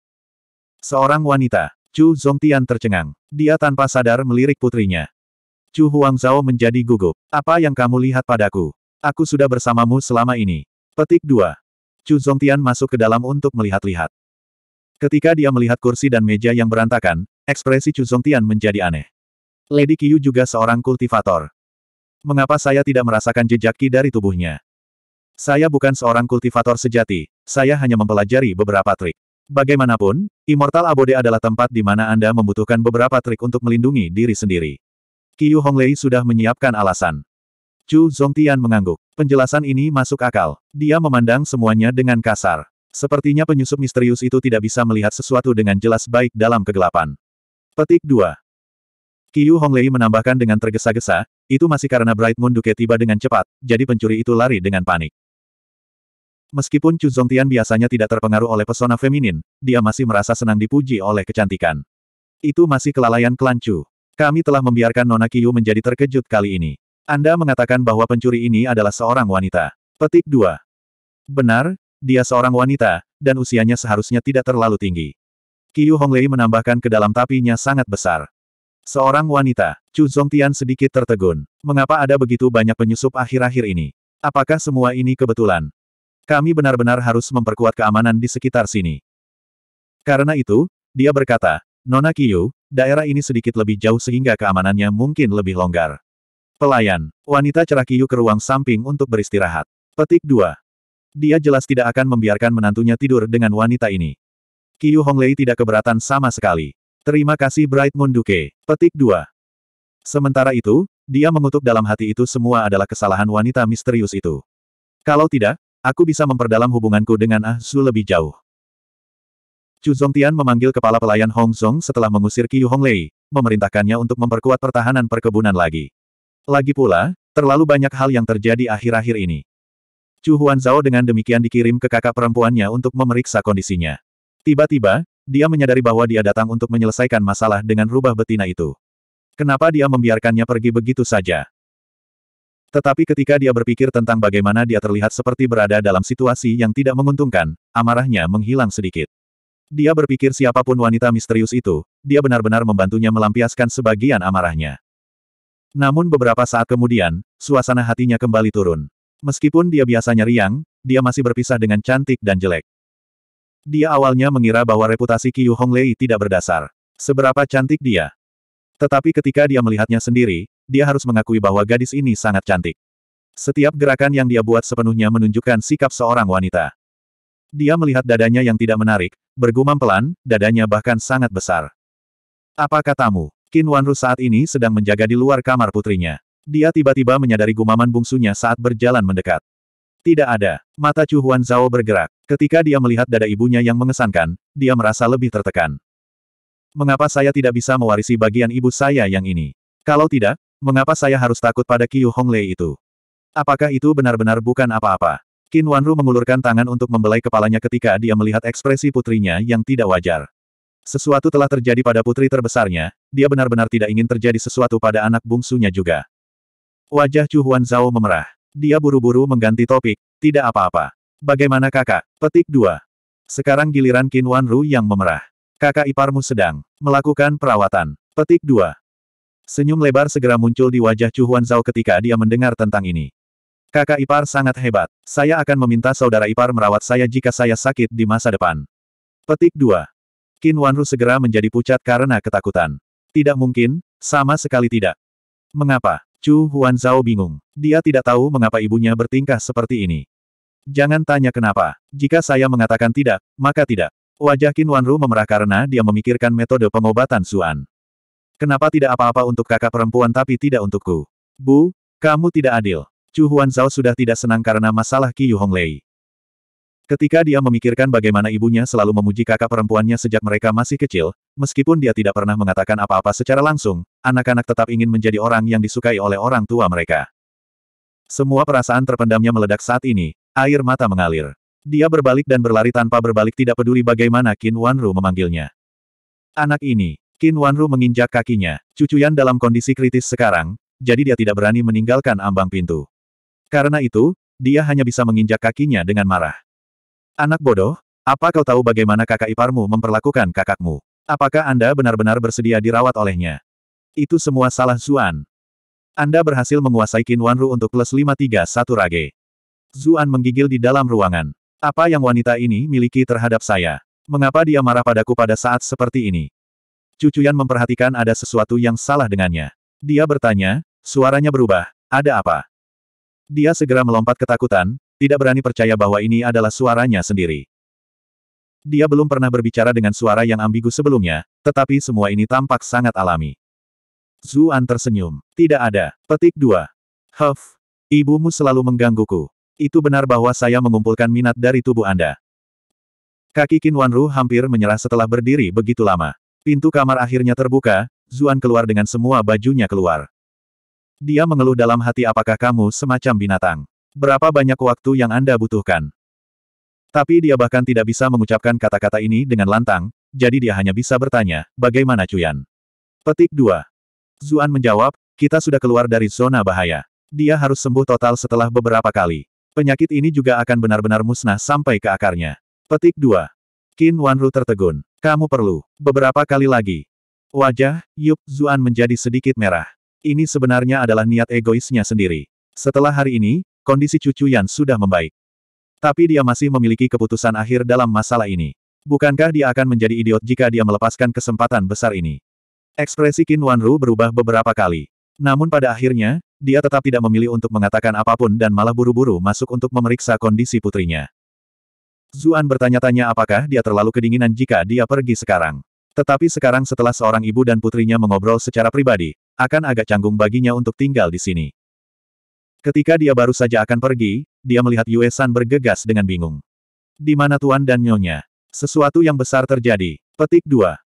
Seorang wanita, Chu Zongtian tercengang. Dia tanpa sadar melirik putrinya. Chu Huangzhao menjadi gugup. Apa yang kamu lihat padaku? Aku sudah bersamamu selama ini. Petik 2. Chu Zongtian masuk ke dalam untuk melihat-lihat. Ketika dia melihat kursi dan meja yang berantakan, ekspresi Chu Zongtian menjadi aneh. Lady Kiyu juga seorang kultivator. Mengapa saya tidak merasakan jejak Qi dari tubuhnya? Saya bukan seorang kultivator sejati, saya hanya mempelajari beberapa trik. Bagaimanapun, Immortal Abode adalah tempat di mana Anda membutuhkan beberapa trik untuk melindungi diri sendiri. Hong Honglei sudah menyiapkan alasan. Chu Zongtian mengangguk. Penjelasan ini masuk akal. Dia memandang semuanya dengan kasar. Sepertinya penyusup misterius itu tidak bisa melihat sesuatu dengan jelas baik dalam kegelapan. Petik 2. Qiu Honglei menambahkan dengan tergesa-gesa, itu masih karena Bright Moon Duke tiba dengan cepat, jadi pencuri itu lari dengan panik. Meskipun Chu Zongtian biasanya tidak terpengaruh oleh pesona feminin, dia masih merasa senang dipuji oleh kecantikan. Itu masih kelalaian klan Chu. Kami telah membiarkan Nona Qiu menjadi terkejut kali ini. Anda mengatakan bahwa pencuri ini adalah seorang wanita. Petik 2. Benar, dia seorang wanita, dan usianya seharusnya tidak terlalu tinggi. Qiu Honglei menambahkan ke dalam tapinya sangat besar. Seorang wanita, Chu Zhongtian sedikit tertegun. Mengapa ada begitu banyak penyusup akhir-akhir ini? Apakah semua ini kebetulan? Kami benar-benar harus memperkuat keamanan di sekitar sini. Karena itu, dia berkata, Nona Kiyu, daerah ini sedikit lebih jauh sehingga keamanannya mungkin lebih longgar. Pelayan, wanita cerah Kiyu ke ruang samping untuk beristirahat. Petik 2. Dia jelas tidak akan membiarkan menantunya tidur dengan wanita ini. Kiyu Honglei tidak keberatan sama sekali. Terima kasih Bright Moon Duke. Petik 2. Sementara itu, dia mengutuk dalam hati itu semua adalah kesalahan wanita misterius itu. Kalau tidak, aku bisa memperdalam hubunganku dengan Ah Su lebih jauh. Chu Zongtian memanggil kepala pelayan Hong Song setelah mengusir Qiu Honglei, memerintahkannya untuk memperkuat pertahanan perkebunan lagi. Lagi pula, terlalu banyak hal yang terjadi akhir-akhir ini. Chu Huanzao dengan demikian dikirim ke kakak perempuannya untuk memeriksa kondisinya. Tiba-tiba, dia menyadari bahwa dia datang untuk menyelesaikan masalah dengan rubah betina itu. Kenapa dia membiarkannya pergi begitu saja? Tetapi ketika dia berpikir tentang bagaimana dia terlihat seperti berada dalam situasi yang tidak menguntungkan, amarahnya menghilang sedikit. Dia berpikir siapapun wanita misterius itu, dia benar-benar membantunya melampiaskan sebagian amarahnya. Namun beberapa saat kemudian, suasana hatinya kembali turun. Meskipun dia biasanya riang, dia masih berpisah dengan cantik dan jelek. Dia awalnya mengira bahwa reputasi Qiu Honglei tidak berdasar. Seberapa cantik dia. Tetapi ketika dia melihatnya sendiri, dia harus mengakui bahwa gadis ini sangat cantik. Setiap gerakan yang dia buat sepenuhnya menunjukkan sikap seorang wanita. Dia melihat dadanya yang tidak menarik, bergumam pelan, dadanya bahkan sangat besar. Apa katamu? Qin Wanru saat ini sedang menjaga di luar kamar putrinya. Dia tiba-tiba menyadari gumaman bungsunya saat berjalan mendekat. Tidak ada. Mata Chu Huan Zhao bergerak. Ketika dia melihat dada ibunya yang mengesankan, dia merasa lebih tertekan. Mengapa saya tidak bisa mewarisi bagian ibu saya yang ini? Kalau tidak, mengapa saya harus takut pada Qiu Honglei itu? Apakah itu benar-benar bukan apa-apa? Qin Wanru mengulurkan tangan untuk membelai kepalanya ketika dia melihat ekspresi putrinya yang tidak wajar. Sesuatu telah terjadi pada putri terbesarnya, dia benar-benar tidak ingin terjadi sesuatu pada anak bungsunya juga. Wajah Chu Huan Zhao memerah. Dia buru-buru mengganti topik. Tidak apa-apa. Bagaimana kakak? Petik 2. Sekarang giliran Qin Wanru yang memerah. Kakak iparmu sedang melakukan perawatan. Petik 2. Senyum lebar segera muncul di wajah Chu Huan Zhao ketika dia mendengar tentang ini. Kakak ipar sangat hebat. Saya akan meminta saudara ipar merawat saya jika saya sakit di masa depan. Petik 2. Qin Wanru segera menjadi pucat karena ketakutan. Tidak mungkin, sama sekali tidak. Mengapa? Chu Zhao bingung. Dia tidak tahu mengapa ibunya bertingkah seperti ini. Jangan tanya kenapa. Jika saya mengatakan tidak, maka tidak. Wajah Qin Wanru memerah karena dia memikirkan metode pengobatan Suan. Kenapa tidak apa-apa untuk kakak perempuan tapi tidak untukku? Bu, kamu tidak adil. Chu Huan Zhao sudah tidak senang karena masalah Qi Yuhonglei. Ketika dia memikirkan bagaimana ibunya selalu memuji kakak perempuannya sejak mereka masih kecil, meskipun dia tidak pernah mengatakan apa-apa secara langsung, anak-anak tetap ingin menjadi orang yang disukai oleh orang tua mereka. Semua perasaan terpendamnya meledak saat ini, air mata mengalir. Dia berbalik dan berlari tanpa berbalik tidak peduli bagaimana Qin Wanru memanggilnya. Anak ini, Qin Wanru menginjak kakinya, cucuyan dalam kondisi kritis sekarang, jadi dia tidak berani meninggalkan ambang pintu. Karena itu, dia hanya bisa menginjak kakinya dengan marah. Anak bodoh, apa kau tahu bagaimana kakak iparmu memperlakukan kakakmu? Apakah Anda benar-benar bersedia dirawat olehnya? Itu semua salah Zuan. Anda berhasil menguasai Wanru untuk plus 531 Rage. Zuan menggigil di dalam ruangan. Apa yang wanita ini miliki terhadap saya? Mengapa dia marah padaku pada saat seperti ini? Cucuyan memperhatikan ada sesuatu yang salah dengannya. Dia bertanya, suaranya berubah, ada apa? Dia segera melompat ketakutan, tidak berani percaya bahwa ini adalah suaranya sendiri. Dia belum pernah berbicara dengan suara yang ambigu sebelumnya, tetapi semua ini tampak sangat alami. Zuan tersenyum. Tidak ada. Petik 2. Huff. Ibumu selalu menggangguku. Itu benar bahwa saya mengumpulkan minat dari tubuh Anda. Kaki Qin Wanru hampir menyerah setelah berdiri begitu lama. Pintu kamar akhirnya terbuka, Zuan keluar dengan semua bajunya keluar. Dia mengeluh dalam hati apakah kamu semacam binatang. Berapa banyak waktu yang Anda butuhkan? Tapi dia bahkan tidak bisa mengucapkan kata-kata ini dengan lantang, jadi dia hanya bisa bertanya, bagaimana Cuyan? Petik 2. Zuan menjawab, kita sudah keluar dari zona bahaya. Dia harus sembuh total setelah beberapa kali. Penyakit ini juga akan benar-benar musnah sampai ke akarnya. Petik 2. Qin Wanru tertegun. Kamu perlu. Beberapa kali lagi. Wajah, Yup, Zuan menjadi sedikit merah. Ini sebenarnya adalah niat egoisnya sendiri. Setelah hari ini, kondisi cucu Yan sudah membaik. Tapi dia masih memiliki keputusan akhir dalam masalah ini. Bukankah dia akan menjadi idiot jika dia melepaskan kesempatan besar ini? Ekspresi Qin Wanru berubah beberapa kali. Namun pada akhirnya, dia tetap tidak memilih untuk mengatakan apapun dan malah buru-buru masuk untuk memeriksa kondisi putrinya. Zuan bertanya-tanya apakah dia terlalu kedinginan jika dia pergi sekarang. Tetapi sekarang setelah seorang ibu dan putrinya mengobrol secara pribadi, akan agak canggung baginya untuk tinggal di sini. Ketika dia baru saja akan pergi, dia melihat Yue San bergegas dengan bingung. Di mana Tuan dan Nyonya? Sesuatu yang besar terjadi. Petik 2.